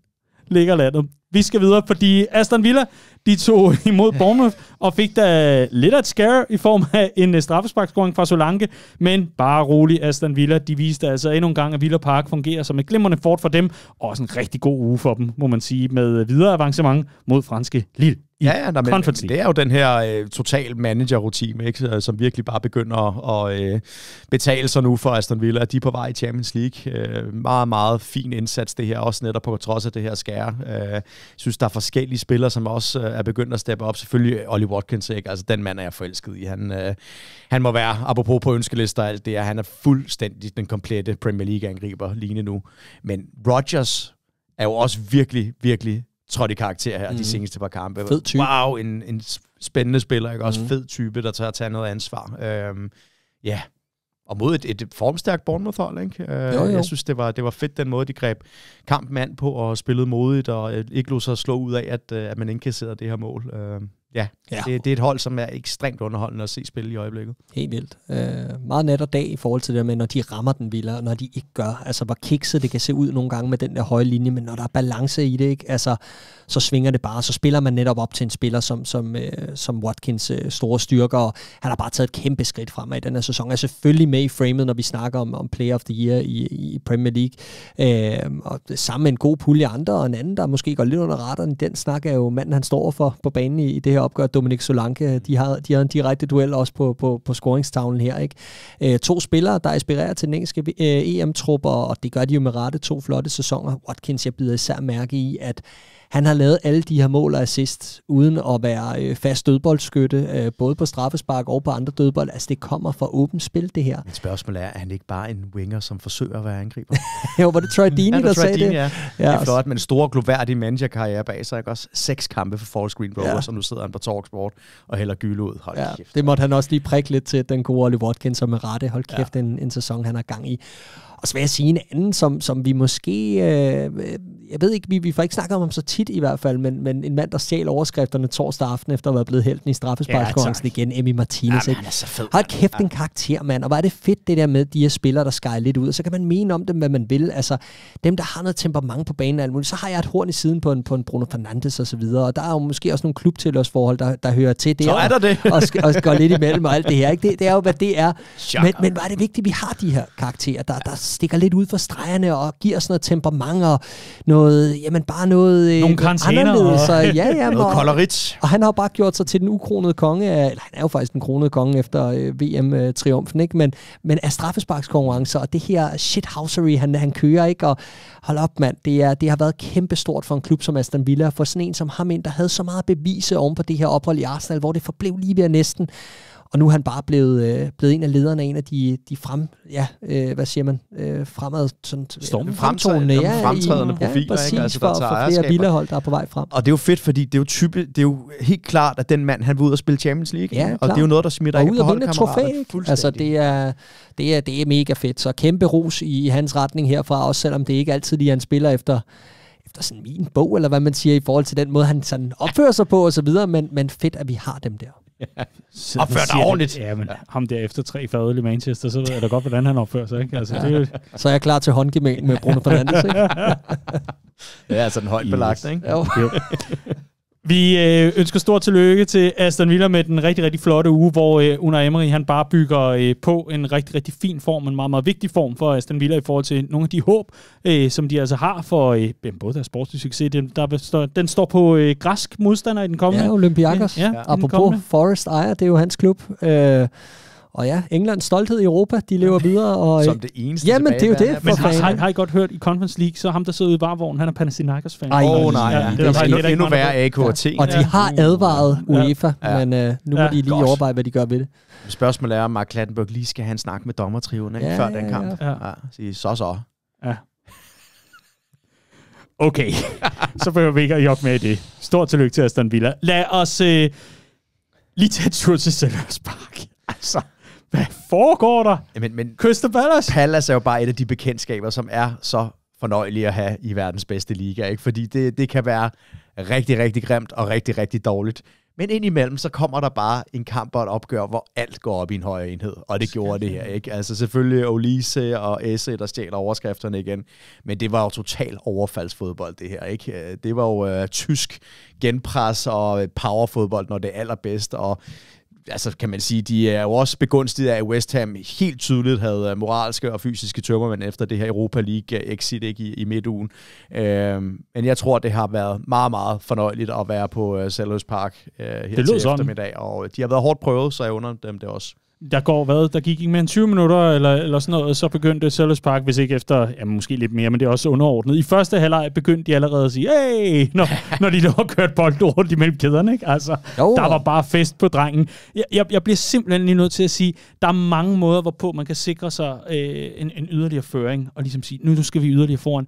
ligger landet. Vi skal videre, fordi Aston Villa de tog imod Bournemouth og fik da lidt af et scare i form af en øh, straffesparkscoring fra Solanke. Men bare rolig, Aston Villa, de viste altså endnu en gang, at Villa Park fungerer som et glimrende fort for dem. Og også en rigtig god uge for dem, må man sige, med videre avancement mod franske Lille i ja, ja, nej, men, men det er jo den her øh, total manager-rutine, ikke? som virkelig bare begynder at øh, betale sig nu for Aston Villa. De er på vej i Champions League. Øh, meget, meget fin indsats det her, også netop på trods af det her skære. Øh, jeg øh, synes, der er forskellige spillere, som også øh, er begyndt at steppe op. Selvfølgelig Ollie Watkins, ikke? Altså, den mand er jeg forelsket i. Han, øh, han må være, apropos på ønskelister og alt det er, han er fuldstændig den komplette Premier League-angriber lige nu. Men Rodgers er jo også virkelig, virkelig trådt i karakter her mm. de mhm. seneste par kampe. Fed type. Wow, en, en spændende spiller, ikke? Også mm. fed type, der tager, tage noget ansvar. Øhm, ja, yeah. og mod et, et formstærkt Bournemouth-hold, ikke? Øh, jo, jo. Jeg synes, det var, det var fedt, den måde, de greb kampen an på og spillede modigt og øh, ikke lod sig slå ud af, at, øh, at man indkasserede det her mål. Øhm, ja, ja. Det, det er et hold, som er ekstremt underholdende at se spille i øjeblikket. Helt vildt. Øh, meget nat og dag i forhold til det med, når de rammer den vildere, og når de ikke gør. Altså, hvor kikset det kan se ud nogle gange med den der høje linje, men når der er balance i det, ikke? Altså, så svinger det bare. Så spiller man netop op til en spiller som, som, øh, som Watkins øh, store styrker, og han har bare taget et kæmpe skridt fremad i den her sæson. Er selvfølgelig med i framet, når vi snakker om, om Player of the Year i, i Premier League. Øh, og sammen med en god pulje andre, og en anden, der måske går lidt under radaren. Den snak er jo manden, han står for på banen i, i det her her opgør, Dominik Solanke. Mm. De har, de har en direkte duel også på, på, på scoringstavlen her. Ikke? Øh, to spillere, der inspirerer til den engelske øh, EM-trupper, og det gør de jo med rette to flotte sæsoner. Watkins, jeg bider især mærke i, at han har lavet alle de her mål og assist, uden at være øh, fast dødboldskytte, øh, både på straffespark og på andre dødbold. Altså, det kommer fra åbent spil, det her. Men spørgsmålet er, er han ikke bare en winger, som forsøger at være angriber? jo, var det Troy Deeney, ja, der Troy sagde Dini, det? Ja. ja. Det er flot, men store, gloværdige managerkarriere bag sig, ikke også? Seks kampe for Falls Green Rovers, ja. og nu sidder han på Talksport og hælder gylde ud. Hold ja, kæft. Det måtte han også lige prikke lidt til, den gode Ollie Watkins, som er rette. Hold kæft, ja. en, en sæson, han har gang i. Og så vil jeg sige en anden, som, som vi måske øh, jeg ved ikke, vi, vi får ikke snakket om ham så tit i hvert fald, men, men en mand, der stjal overskrifterne torsdag aften efter at have blevet helten i straffesparkskonkurrencen ja, igen, Emmy Martinez. Ja, han er så fed. Hold kæft, man. en karakter, mand. Og hvor er det fedt, det der med de her spillere, der skærer lidt ud. Og så kan man mene om dem, hvad man vil. Altså, dem, der har noget temperament på banen alt muligt. Så har jeg et horn i siden på en, på en Bruno Fernandes og så videre. Og der er jo måske også nogle klubtilhørsforhold, der, der hører til det. Så er der og, det. og, og, går lidt imellem og alt det her. Ikke? Det, det er jo, hvad det er. Men, men hvor er det vigtigt, at vi har de her karakterer, der, der stikker lidt ud for stregerne og giver sådan noget temperament og noget noget, jamen bare noget, øh, Nogle noget anderledes. Og, ja, ja, noget kolderit. Og han har bare gjort sig til den ukronede konge, af, eller han er jo faktisk den kronede konge efter øh, VM-triumfen, øh, ikke? Men, men af straffesparkskonkurrencer, og det her shithousery, han, han kører, ikke? Og hold op, mand, det, er, det har været kæmpestort for en klub som Aston Villa, for sådan en som ham ind, der havde så meget bevise oven på det her ophold i Arsenal, hvor det forblev lige ved næsten. Og nu er han bare blevet, øh, blevet en af lederne, en af de, de frem, ja, øh, hvad siger man, øh, fremad, sådan, øh, Stormen, fremtrædende, ja, fremtrædende ja, profiler, ja, præcis, ikke? Altså, der for, for flere billedhold, der er på vej frem. Og det er jo fedt, fordi det er jo, type, det er jo helt klart, at den mand, han vil ud og spille Champions League, ja, og det er jo noget, der smitter ikke ud på holdkammeraterne. Altså, det er, det, er, det er mega fedt, så kæmpe ros i hans retning herfra, også selvom det ikke altid lige er en spiller efter efter sådan min bog, eller hvad man siger, i forhold til den måde, han sådan opfører sig på og så videre, men, men fedt, at vi har dem der. Ja. Så opfør dig ordentligt. Ja, men ham der efter tre fadøl i Manchester, så ved jeg da godt, hvordan han opfører sig. Ikke? Altså, det er jo... Så er jeg klar til håndgemæng med Bruno Fernandes, ikke? ja, altså den højt belagt, yes. ikke? jo. Vi øh, ønsker stort tillykke til Aston Villa med den rigtig, rigtig flotte uge, hvor Una øh, Unai Emery han bare bygger øh, på en rigtig, rigtig fin form, en meget, meget vigtig form for Aston Villa i forhold til nogle af de håb, som de altså har for både deres sportslige succes. Den, der består, den står på græsk modstander i den kommende. Ja, Olympiakos. Ja, ja. Apropos kommende. Forest ejer, det er jo hans klub. Øh, og ja, Englands stolthed i Europa, de lever videre. Og, Som øh, det eneste Jamen, det er jo det. For men har, har, har, I godt hørt i Conference League, så ham, der sidder ude i varvognen, han er Panathinaikos fan. Ej, oh, nej, ja. Det, det, er, der, endnu, endnu værre AK og T. Ja. Og de har advaret UEFA, ja. men uh, nu må de lige godt. overveje, hvad de gør ved det. Spørgsmålet er, om Mark Klattenburg lige skal have en snak med dommertriven ja, før den kamp. Ja. Ja. Ja. så så. Ja. Okay, så behøver vi ikke at jokke med i det. Stort tillykke til Aston Villa. Lad os uh, lige tage en tur til Selvers Park. Altså hvad foregår der? Jamen, men Crystal Palace? Palace er jo bare et af de bekendtskaber, som er så fornøjelige at have i verdens bedste liga, ikke? fordi det, det kan være rigtig, rigtig grimt og rigtig, rigtig dårligt. Men indimellem, så kommer der bare en kamp og et opgør, hvor alt går op i en højere enhed. Og det gjorde det her, ikke? Altså selvfølgelig Olise og Esse, der stjæler overskrifterne igen. Men det var jo total overfaldsfodbold, det her, ikke? Det var jo øh, tysk genpres og powerfodbold, når det er allerbedst. Og altså kan man sige, de er jo også begunstiget af, at West Ham helt tydeligt havde øh, moralske og fysiske tømmermænd efter det her Europa League øh, exit ikke, i, i midtugen. Øhm, men jeg tror, det har været meget, meget fornøjeligt at være på øh, Sellers Park øh, her det til eftermiddag, sådan. og øh, de har været hårdt prøvet, så jeg under dem det også der går hvad, der gik ikke mere end 20 minutter eller, eller sådan noget, så begyndte Sellers Park, hvis ikke efter, ja, måske lidt mere, men det er også underordnet. I første halvleg begyndte de allerede at sige, hey, når, når de har kørt bold rundt imellem kæderne, ikke? Altså, jo. der var bare fest på drengen. Jeg, jeg, jeg bliver simpelthen lige nødt til at sige, der er mange måder, hvorpå man kan sikre sig øh, en, en yderligere føring, og ligesom sige, nu, nu skal vi yderligere foran.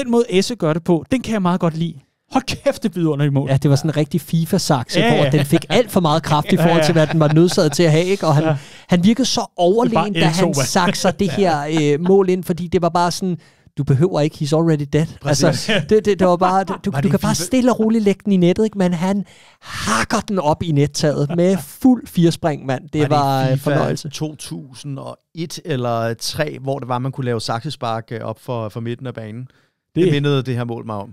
Den måde Esse gør det på, den kan jeg meget godt lide. Hold kæft, det i mål. Ja, det var sådan en rigtig FIFA-sakse, ja, ja. hvor den fik alt for meget kraft i forhold til, hvad den var nødsaget til at have. Ikke? Og han, ja. han virkede så overlegen, da han sakser det her øh, mål ind, fordi det var bare sådan, du behøver ikke, he's already dead. Præcis. Altså, det, det, det var bare, du, var du kan bare stille og roligt lægge den i nettet, ikke? men han hakker den op i nettaget med fuld firespring, mand. Det var, det var øh, fornøjelse. 2001 eller 3, hvor det var, man kunne lave saksespark øh, op for, for midten af banen. Det, det mindede det her mål mig om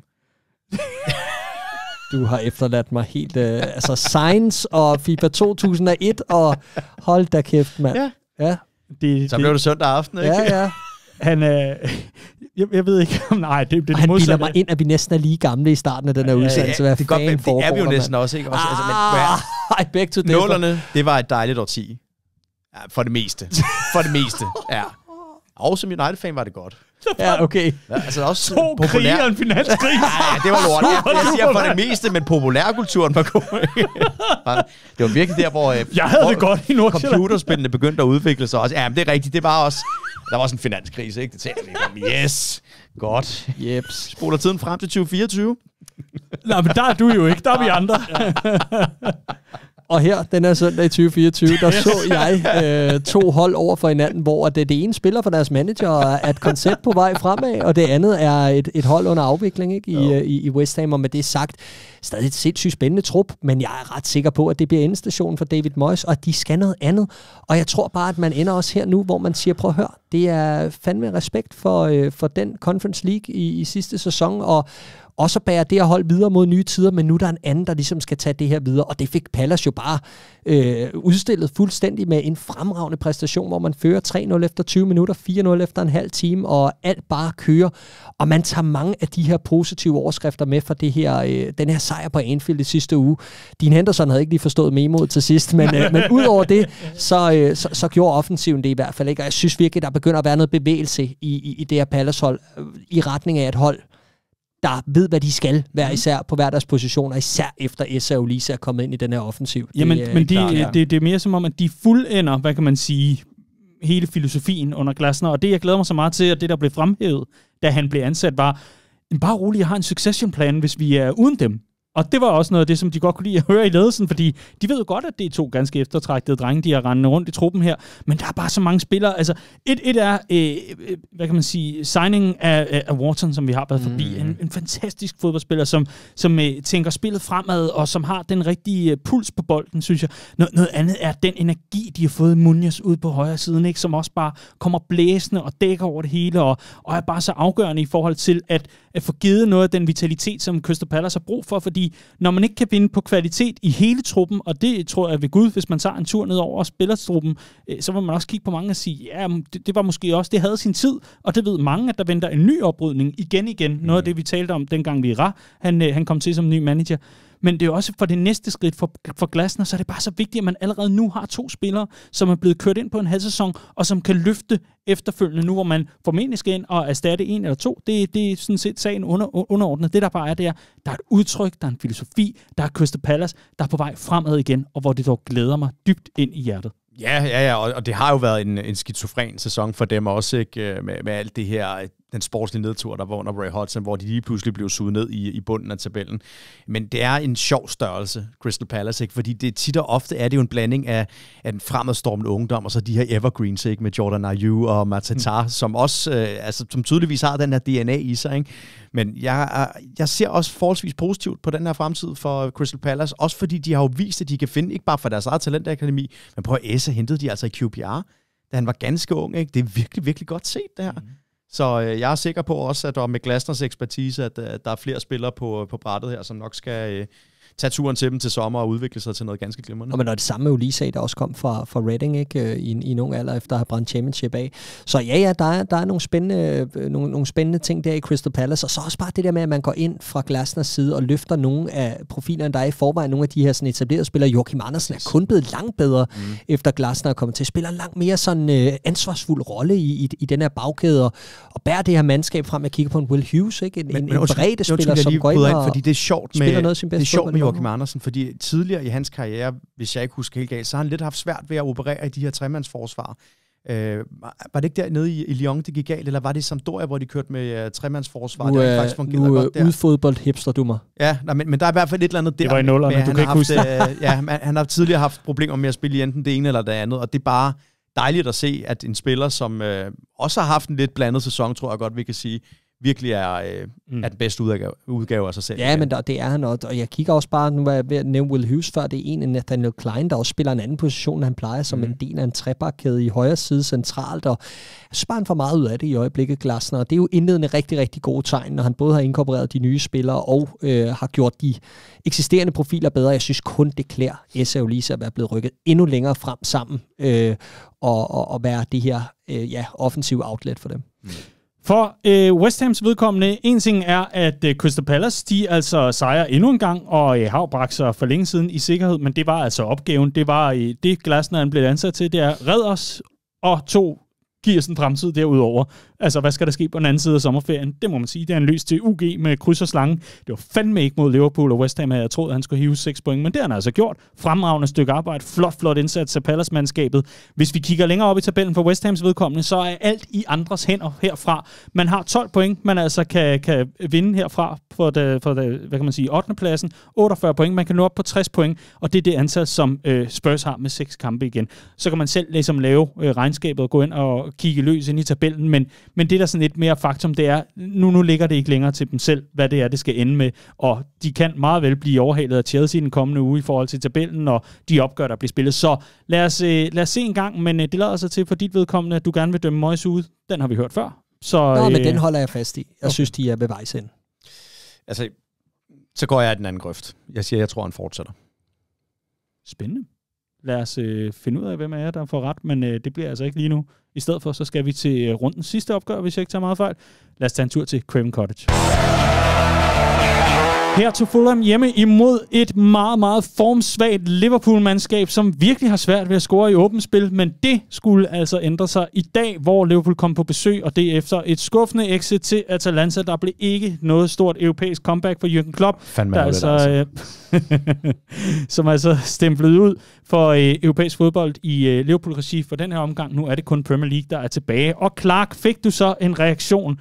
du har efterladt mig helt... Øh, altså Science og FIFA 2001, og hold da kæft, mand. Ja. ja. Det, Så blev det, det søndag aften, ikke? Ja, ja. Han, øh, jeg, jeg ved ikke om... Nej, det, det er det Han mig ind, at vi næsten er lige gamle i starten af den her ja, udsendelse. Ja, det, er godt, men det er vi jo næsten man. også, ikke? Også, altså, ah, altså, men, hvad? Ah, I beg to Nålerne, det var et dejligt årti. Ja, for det meste. For det meste, ja. Og som United-fan var det godt. Ja, okay. Ja, altså, også to populær... krige og en finanskrig. Nej, det var lort. Jeg, jeg siger for det meste, men populærkulturen var god. det var virkelig der, hvor, øh, jeg havde hvor det godt i computerspillene begyndte at udvikle sig. Også. Ja, men det er rigtigt. Det var også... Der var også en finanskrise, ikke? Det tænkte vi om. Yes. Godt. Yep. Spoler tiden frem til 2024. Nej, men der er du jo ikke. Der er vi andre. Og her, den her søndag i 2024, der så jeg øh, to hold over for hinanden, hvor det, det ene spiller for deres manager er et koncept på vej fremad, og det andet er et, et hold under afvikling ikke, i, øh, i, i West Ham. Og med det sagt, stadig et sindssygt spændende trup, men jeg er ret sikker på, at det bliver endestationen for David Moyes, og at de skal noget andet. Og jeg tror bare, at man ender også her nu, hvor man siger, prøv at høre, det er fandme respekt for, øh, for den Conference League i, i sidste sæson, og og så bærer det at holde videre mod nye tider, men nu er der en anden, der ligesom skal tage det her videre, og det fik Pallas jo bare øh, udstillet fuldstændig med en fremragende præstation, hvor man fører 3-0 efter 20 minutter, 4-0 efter en halv time, og alt bare kører, og man tager mange af de her positive overskrifter med fra det her, øh, den her sejr på Anfield i sidste uge. Din Henderson havde ikke lige forstået memoet til sidst, men, øh, men ud over det, så, øh, så, så gjorde offensiven det i hvert fald ikke, og jeg synes virkelig, der begynder at være noget bevægelse i, i, i det her Pallas hold, øh, i retning af et hold, der ved, hvad de skal, være mhm. især på hver deres positioner, især efter Esa og Lisa er kommet ind i den her offensiv. Jamen, øh, det, men de, øh, ja. det, det er mere som om, at de fuldender, hvad kan man sige, hele filosofien under Glasner, og det, jeg glæder mig så meget til, og det, der blev fremhævet, da han blev ansat, var, bare rolig, jeg har en succession plan, hvis vi er uden dem. Og det var også noget af det, som de godt kunne lide at høre i ledelsen, fordi de ved jo godt, at det er to ganske eftertragtede drenge, de har rendende rundt i truppen her, men der er bare så mange spillere. Altså, et, et er, øh, øh hvad kan man sige, signingen af, af Watson, som vi har været forbi. Mm. En, en fantastisk fodboldspiller, som, som øh, tænker spillet fremad, og som har den rigtige øh, puls på bolden, synes jeg. Nog, noget andet er den energi, de har fået Munjas ud på højre siden, ikke? som også bare kommer blæsende og dækker over det hele, og, og er bare så afgørende i forhold til at, at få givet noget af den vitalitet, som Crystal Palace har brug for, fordi når man ikke kan vinde på kvalitet i hele truppen, og det tror jeg ved Gud, hvis man tager en tur ned over spillerstruppen, øh, så vil man også kigge på mange og sige, ja, det, var måske også, det havde sin tid, og det ved mange, at der venter en ny oprydning igen igen. Noget af mm. det, vi talte om dengang Lira, han, øh, han kom til som ny manager. Men det er også for det næste skridt for, for Glasner, så er det bare så vigtigt, at man allerede nu har to spillere, som er blevet kørt ind på en halv sæson, og som kan løfte efterfølgende nu, hvor man formentlig skal ind og erstatte en eller to. Det, det er sådan set sagen under, underordnet. Det der bare er, det er, der er et udtryk, der er en filosofi, der er Crystal Palace, der er på vej fremad igen, og hvor det dog glæder mig dybt ind i hjertet. Ja, ja, ja, og, og det har jo været en, en skizofren sæson for dem også, ikke? Øh, med, med alt det her den sportslige nedtur, der var under Ray Hudson, hvor de lige pludselig blev suget ned i, i bunden af tabellen. Men det er en sjov størrelse, Crystal Palace, ikke? fordi det tit og ofte er det jo en blanding af, af den fremadstormende ungdom, og så de her evergreens ikke? med Jordan Ayew og Matata, mm. som også øh, altså, som tydeligvis har den her DNA i sig. Ikke? Men jeg, jeg ser også forholdsvis positivt på den her fremtid for Crystal Palace, også fordi de har jo vist, at de kan finde, ikke bare for deres eget talentakademi, men prøv at æse, hentede de altså i QPR, da han var ganske ung. Ikke? Det er virkelig, virkelig godt set, det her. Mm. Så øh, jeg er sikker på også, at der med Glasners ekspertise, at, øh, at der er flere spillere på, øh, på brættet her, som nok skal, øh, tage turen til dem til sommer og udvikle sig til noget ganske glimrende. Og men når det samme med Ulise, der også kom fra, fra Reading ikke? Øh, I, i en ung alder, efter at have brændt championship af. Så ja, ja, der er, der er nogle, spændende, øh, nogle, nogle spændende ting der i Crystal Palace, og så også bare det der med, at man går ind fra Glasners side og løfter nogle af profilerne, der er i forvejen. Nogle af de her sådan etablerede spillere, Joachim Andersen er kun blevet langt bedre, mm. efter Glasner er kommet til. Spiller en langt mere sådan øh, ansvarsfuld rolle i, i, i den her bagkæde, og, og bærer det her mandskab frem. Jeg kigger på en Will Hughes, ikke? En, men, en, men, bredde spiller, som går ind og fordi det er sjovt med, noget af sin bedste det er sjovt med Joachim Andersen, fordi tidligere i hans karriere, hvis jeg ikke husker helt galt, så har han lidt haft svært ved at operere i de her tremandsforsvar. Øh, var det ikke dernede i, i Lyon, det gik galt, eller var det i Sampdoria, hvor de kørte med uh, tremandsforsvar? Nu, det faktisk nu, godt øh, der. udfodbold hipster du mig. Ja, nej, men, men der er i hvert fald et eller andet der. Det var i nullerne, du kan ikke haft, huske øh, Ja, man, han har tidligere haft problemer med at spille i enten det ene eller det andet, og det er bare dejligt at se, at en spiller, som øh, også har haft en lidt blandet sæson, tror jeg godt, vi kan sige, virkelig er, øh, mm. er den bedste udgave, udgave af sig selv. Ja, men der, det er han, også. og jeg kigger også bare, nu var jeg ved at nævne Will Hughes før, det er en af Nathaniel Klein, der også spiller en anden position, end han plejer, som mm. en del af en trebakkæde i højre side centralt, og jeg synes bare, han får meget ud af det i øjeblikket, Glasner, og det er jo indledende rigtig, rigtig gode tegn, når han både har inkorporeret de nye spillere og øh, har gjort de eksisterende profiler bedre. Jeg synes kun, det klæder Essa og Lisa at være blevet rykket endnu længere frem sammen, øh, og, og, og være det her øh, ja, offensiv outlet for dem. Mm. For øh, West Hams vedkommende, en ting er, at øh, Crystal Palace, de altså sejrer endnu en gang, og øh, har bragt sig for længe siden i sikkerhed, men det var altså opgaven. Det var øh, det, Glasner blev ansat til, det er, red os og to giver sådan en fremtid derudover. Altså, hvad skal der ske på den anden side af sommerferien? Det må man sige, det er en løs til UG med kryds og slange. Det var fandme ikke mod Liverpool og West Ham, at jeg troede, at han skulle hive 6 point, men det har han altså gjort. Fremragende stykke arbejde, flot, flot indsats af Palace-mandskabet. Hvis vi kigger længere op i tabellen for West Hams vedkommende, så er alt i andres hænder herfra. Man har 12 point, man altså kan, kan vinde herfra for, det, for det, hvad kan man sige, 8. pladsen. 48 point, man kan nå op på 60 point, og det er det antal, som øh, Spurs har med seks kampe igen. Så kan man selv ligesom lave øh, regnskabet og gå ind og kigge løs ind i tabellen, men, men det der sådan lidt mere faktum, det er, nu, nu ligger det ikke længere til dem selv, hvad det er, det skal ende med, og de kan meget vel blive overhalet af Chelsea den kommende uge i forhold til tabellen, og de opgør, der bliver spillet. Så lad os, øh, lad os se en gang, men øh, det lader sig til for dit vedkommende, at du gerne vil dømme Moyes ud. Den har vi hørt før. Så, Nå, øh, men den holder jeg fast i. Jeg okay. synes, de er ved vejs ind. Altså, så går jeg i den anden grøft. Jeg siger, jeg tror, han fortsætter. Spændende. Lad os øh, finde ud af, hvem af jer, der får ret, men øh, det bliver altså ikke lige nu. I stedet for, så skal vi til øh, rundens sidste opgør, hvis jeg ikke tager meget fejl. Lad os tage en tur til Craven Cottage. Her tog Fulham hjemme imod et meget, meget formsvagt Liverpool-mandskab, som virkelig har svært ved at score i åbent spil, men det skulle altså ændre sig i dag, hvor Liverpool kom på besøg, og det efter et skuffende exit til Atalanta. Der blev ikke noget stort europæisk comeback for Jürgen Klopp, Fandme der altså, altså. Øh, som altså stemplet ud for øh, europæisk fodbold i øh, Liverpool-regi for den her omgang. Nu er det kun Premier League, der er tilbage. Og Clark, fik du så en reaktion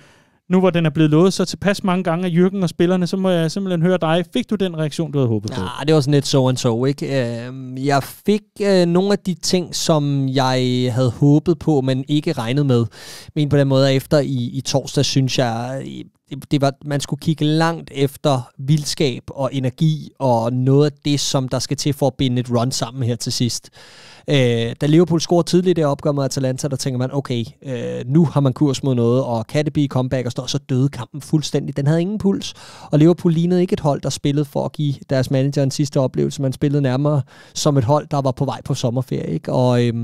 nu hvor den er blevet lovet så tilpas mange gange af Jørgen og spillerne, så må jeg simpelthen høre dig. Fik du den reaktion, du havde håbet på? Nej, ja, det var sådan lidt so and so, ikke? Øhm, jeg fik øh, nogle af de ting, som jeg havde håbet på, men ikke regnet med. Men på den måde, efter i, i torsdag, synes jeg, øh, det, det var, man skulle kigge langt efter vildskab og energi og noget af det, som der skal til for at binde et run sammen her til sidst. Øh, da Liverpool scorede tidligt det opgør med Atalanta, der tænker man, okay, øh, nu har man kurs mod noget, og kan det blive comeback, og står så døde kampen fuldstændig. Den havde ingen puls, og Liverpool lignede ikke et hold, der spillede for at give deres manager en sidste oplevelse. Man spillede nærmere som et hold, der var på vej på sommerferie. Ikke? Og... Øh,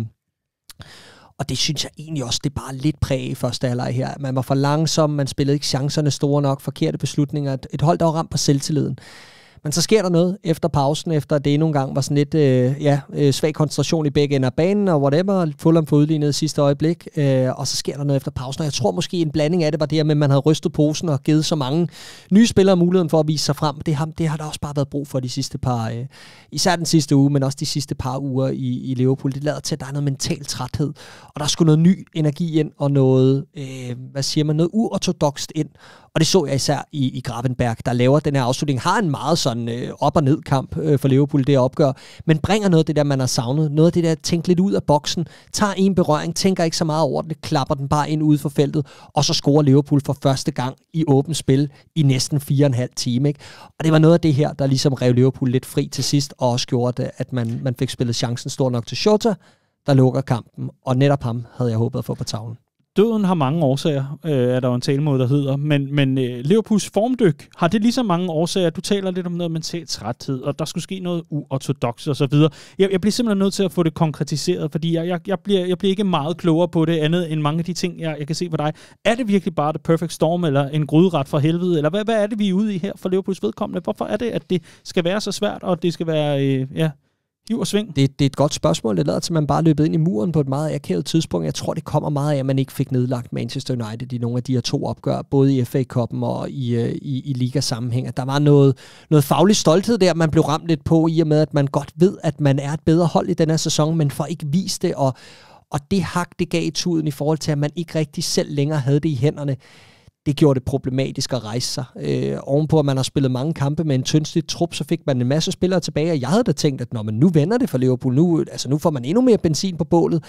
og det synes jeg egentlig også, det er bare lidt præg i første halvleg her. Man var for langsom, man spillede ikke chancerne store nok, forkerte beslutninger. Et hold, der var ramt på selvtilliden. Men så sker der noget efter pausen, efter det endnu en gang var sådan lidt øh, ja, øh, svag koncentration i begge ender af banen og whatever. Fulham får udlignet sidste øjeblik, øh, og så sker der noget efter pausen. Og jeg tror måske en blanding af det var det her med, at man havde rystet posen og givet så mange nye spillere muligheden for at vise sig frem. Det har, det har der også bare været brug for de sidste par, øh, især den sidste uge, men også de sidste par uger i, i Liverpool. Det lader til, at der er noget mental træthed, og der skulle noget ny energi ind og noget, øh, hvad siger man, noget uortodokst ind. Og det så jeg især i, i Gravenberg, der laver den her afslutning. Har en meget sådan øh, op- og ned-kamp øh, for Liverpool, det opgør, men bringer noget af det der, man har savnet. Noget af det der, tænk lidt ud af boksen, tager en berøring, tænker ikke så meget over det, klapper den bare ind ude for feltet, og så scorer Liverpool for første gang i åbent spil i næsten fire og en halv time. Ikke? Og det var noget af det her, der ligesom rev Liverpool lidt fri til sidst, og også gjorde, det, at man, man fik spillet chancen stor nok til Shota, der lukker kampen, og netop ham havde jeg håbet at få på tavlen døden har mange årsager, øh, er der jo en talemåde, der hedder. Men, men øh, Liverpools formdyk, har det lige så mange årsager? Du taler lidt om noget mental træthed, og der skulle ske noget uortodox og så videre. Jeg, jeg bliver simpelthen nødt til at få det konkretiseret, fordi jeg, jeg, jeg, bliver, jeg bliver ikke meget klogere på det andet end mange af de ting, jeg, jeg kan se på dig. Er det virkelig bare The Perfect Storm, eller en gryderet fra helvede, eller hvad, hvad er det, vi er ude i her for Liverpools vedkommende? Hvorfor er det, at det skal være så svært, og det skal være... Øh, ja Hiv og sving. Det, det er et godt spørgsmål. Det lader til, at man bare løbet ind i muren på et meget akavet tidspunkt. Jeg tror, det kommer meget af, at man ikke fik nedlagt Manchester United i nogle af de her to opgør, både i FA Cup'en og i, øh, i, i ligasammenhæng. Der var noget, noget faglig stolthed der, man blev ramt lidt på, i og med, at man godt ved, at man er et bedre hold i den her sæson, men får ikke vist det, og, og det hak, det gav i tuden i forhold til, at man ikke rigtig selv længere havde det i hænderne det gjorde det problematisk at rejse sig. Øh, ovenpå, at man har spillet mange kampe med en tyndslig trup, så fik man en masse spillere tilbage, og jeg havde da tænkt, at når man nu vender det for Liverpool, nu, altså, nu får man endnu mere benzin på bålet.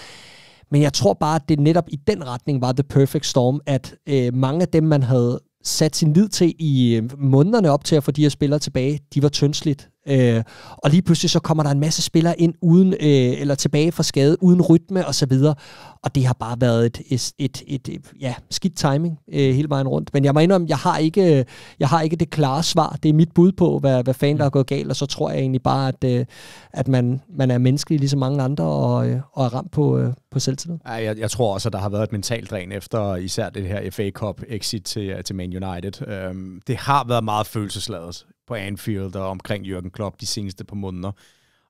Men jeg tror bare, at det netop i den retning var The Perfect Storm, at øh, mange af dem, man havde sat sin lid til i øh, månederne op til at få de her spillere tilbage, de var tyndsligt Øh, og lige pludselig så kommer der en masse spillere ind uden øh, eller tilbage fra skade, uden rytme og så videre. Og det har bare været et, et, et, et, et ja, skidt timing øh, hele vejen rundt. Men jeg må indrømme, jeg har ikke, jeg har ikke det klare svar. Det er mit bud på, hvad, hvad fanden der er mm. gået galt, og så tror jeg egentlig bare, at, øh, at man, man er menneskelig ligesom mange andre og, øh, og er ramt på, øh, på selvtillid. Ja, jeg, jeg tror også, at der har været et mentalt dræn efter især det her FA Cup exit til, til Man United. Øh, det har været meget følelsesladet på Anfield og omkring Jørgen Klopp de seneste par måneder,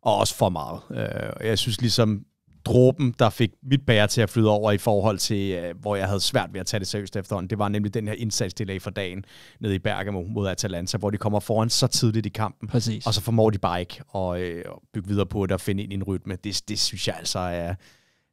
og også for meget. Øh, jeg synes ligesom, dråben, der fik mit bære til at flyde over i forhold til, øh, hvor jeg havde svært ved at tage det seriøst efterhånden, det var nemlig den her indsats, de lagde for dagen nede i Bergamo mod Atalanta, hvor de kommer foran så tidligt i kampen, Præcis. og så formår de bare ikke at øh, bygge videre på det og finde ind i en rytme. Det, det synes jeg altså er,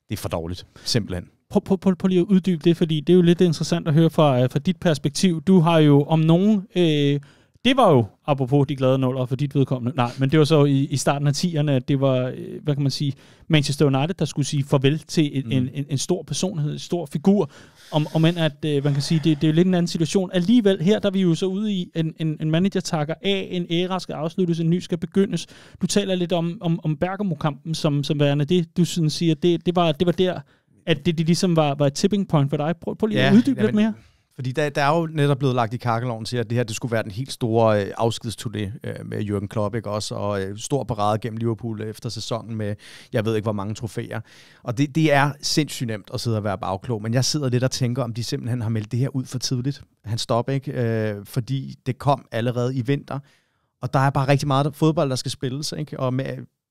det er for dårligt, simpelthen. Prøv, prøv, prøv, prøv lige at uddybe det, fordi det er jo lidt interessant at høre fra, øh, fra dit perspektiv. Du har jo om nogen... Øh, det var jo, apropos de glade nuller for dit vedkommende, nej, men det var så i, i starten af 10'erne, at det var, øh, hvad kan man sige, Manchester United, der skulle sige farvel til en, mm. en, en, en stor personlighed, en stor figur, om, om end at, øh, man kan sige, det, det er jo lidt en anden situation. Alligevel, her der er vi jo så ude i, en, en, en manager takker af, en æra skal afsluttes, en ny skal begyndes. Du taler lidt om, om, om Bergamo-kampen som, som værende det, du sådan siger, det, det, var, det var der, at det, det ligesom var, var et tipping point for dig. Prøv, prøv lige ja, at uddybe jamen, lidt mere. Fordi der, der er jo netop blevet lagt i kakkeloven til, at det her det skulle være den helt store øh, afskedsturné øh, med Jürgen Klopp, ikke også? Og øh, stor parade gennem Liverpool øh, efter sæsonen med, jeg ved ikke, hvor mange trofæer. Og det, det er sindssygt nemt at sidde og være bagklog, men jeg sidder lidt og tænker, om de simpelthen har meldt det her ud for tidligt. Han stopper ikke, øh, fordi det kom allerede i vinter. Og der er bare rigtig meget fodbold, der skal spilles, ikke? Og med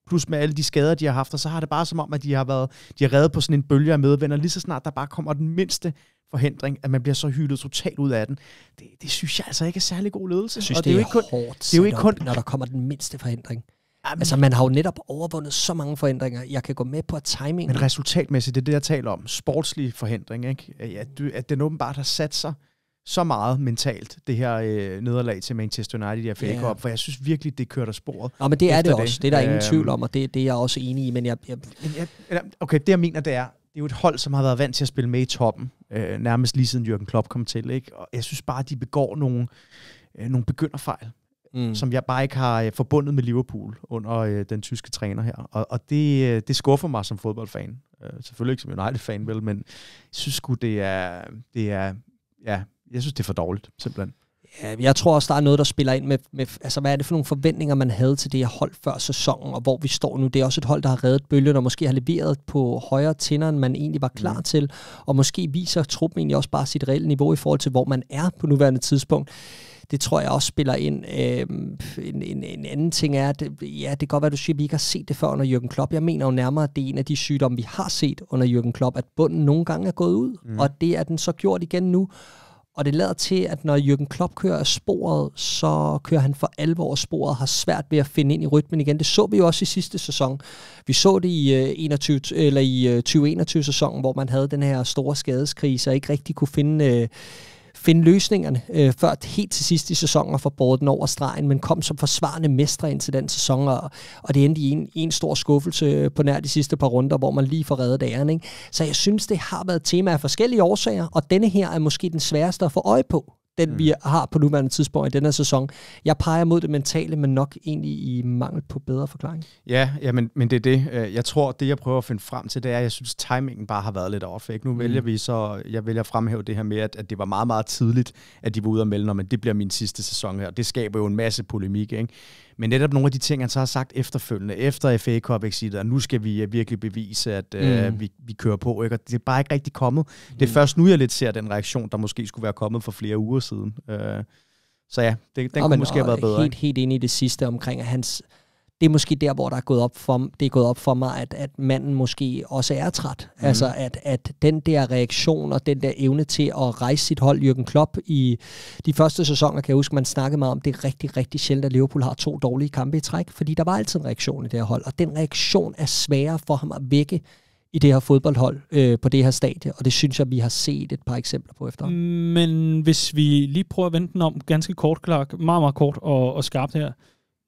plus med alle de skader, de har haft, og så har det bare som om, at de har været de har reddet på sådan en bølge af medvenner, lige så snart der bare kommer den mindste forhindring, at man bliver så hyldet totalt ud af den. Det, det synes jeg altså ikke er særlig god ledelse. Jeg synes, og det, det er jo ikke kun, hårdt, det er jo ikke kun, når der kommer den mindste forhindring. Jamen, altså, man har jo netop overvundet så mange forhindringer. Jeg kan gå med på, at timing... Men resultatmæssigt, det er det, jeg taler om. Sportslige forhindring, ikke? At, at den åbenbart har sat sig så meget mentalt, det her øh, nederlag til Manchester United i FA ja. yeah. for jeg synes virkelig, det kørte af sporet. Ja, men det er det også. Det. det er der øhm, ingen tvivl om, og det, det er jeg også enig i, men jeg... jeg... Okay, det jeg mener, det er, det er jo et hold, som har været vant til at spille med i toppen, øh, nærmest lige siden Jürgen Klopp kom til, ikke? Og jeg synes bare, at de begår nogle, øh, nogle begynderfejl, mm. som jeg bare ikke har øh, forbundet med Liverpool under øh, den tyske træner her. Og, og det, øh, det skuffer mig som fodboldfan. Øh, selvfølgelig ikke som United-fan, vel, men jeg synes sgu, det er, det er ja, jeg synes, det er for dårligt, simpelthen. Ja, jeg tror også, der er noget, der spiller ind med, med, altså hvad er det for nogle forventninger, man havde til det her hold før sæsonen, og hvor vi står nu. Det er også et hold, der har reddet bølgen, og måske har leveret på højere tænder, end man egentlig var klar mm. til, og måske viser truppen egentlig også bare sit reelle niveau i forhold til, hvor man er på nuværende tidspunkt det tror jeg også spiller ind. Øhm, en, en, en anden ting er, at ja, det kan godt være, du siger, at vi ikke har set det før under Jürgen Klopp. Jeg mener jo nærmere, at det er en af de sygdomme, vi har set under Jürgen Klopp, at bunden nogle gange er gået ud, mm. og det er den så gjort igen nu. Og det lader til, at når Jürgen Klopp kører af sporet, så kører han for alvor af sporet og har svært ved at finde ind i rytmen igen. Det så vi jo også i sidste sæson. Vi så det i, 21, øh, eller i 2021-sæsonen, øh, hvor man havde den her store skadeskrise og ikke rigtig kunne finde... Øh, finde løsningerne, øh, før helt til sidst i sæsonen for få den over stregen, men kom som forsvarende mestre ind til den sæson, og, og det endte i en, en stor skuffelse øh, på nær de sidste par runder, hvor man lige får reddet æren. Ikke? Så jeg synes, det har været tema af forskellige årsager, og denne her er måske den sværeste at få øje på den mm. vi har på nuværende tidspunkt i denne sæson. Jeg peger mod det mentale, men nok egentlig i mangel på bedre forklaring. Ja, ja men, men det er det. Øh, jeg tror, det jeg prøver at finde frem til, det er, at jeg synes, timingen bare har været lidt off. Ikke? Nu mm. vælger vi så, jeg vælger at fremhæve det her med, at, at det var meget, meget tidligt, at de var ude og melde, men det bliver min sidste sæson her. Det skaber jo en masse polemik. Ikke? Men netop nogle af de ting, han så har sagt efterfølgende, efter FA cup exitet og nu skal vi øh, virkelig bevise, at øh, mm. øh, vi, vi kører på, ikke? og det er bare ikke rigtig kommet. Mm. Det er mm. først nu, jeg lidt ser den reaktion, der måske skulle være kommet for flere uger siden. Øh, så ja, det, den og kunne måske have været bedre. Helt, helt enig i det sidste omkring, at hans det er måske der, hvor der er gået op for, det er gået op for mig, at, at manden måske også er træt. Mm. Altså at, at den der reaktion og den der evne til at rejse sit hold, Jürgen Klopp, i de første sæsoner, kan jeg huske, man snakkede meget om, det er rigtig, rigtig sjældent, at Liverpool har to dårlige kampe i træk, fordi der var altid en reaktion i det her hold, og den reaktion er sværere for ham at vække, i det her fodboldhold øh, på det her stadie, og det synes jeg, vi har set et par eksempler på efter. Men hvis vi lige prøver at vende den om ganske kort, Clark, meget, meget kort og, og skarpt her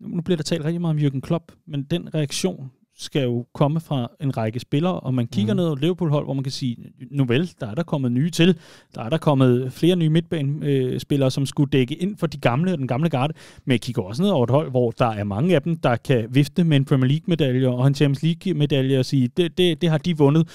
nu bliver der talt rigtig meget om Jürgen Klopp, men den reaktion skal jo komme fra en række spillere, og man kigger mm. ned over Liverpool-hold, hvor man kan sige, nu vel, der er der kommet nye til, der er der kommet flere nye midtbanespillere, som skulle dække ind for de gamle og den gamle garde, men jeg kigger også ned over et hold, hvor der er mange af dem, der kan vifte med en Premier League-medalje og en Champions League-medalje og sige, det, det, det har de vundet.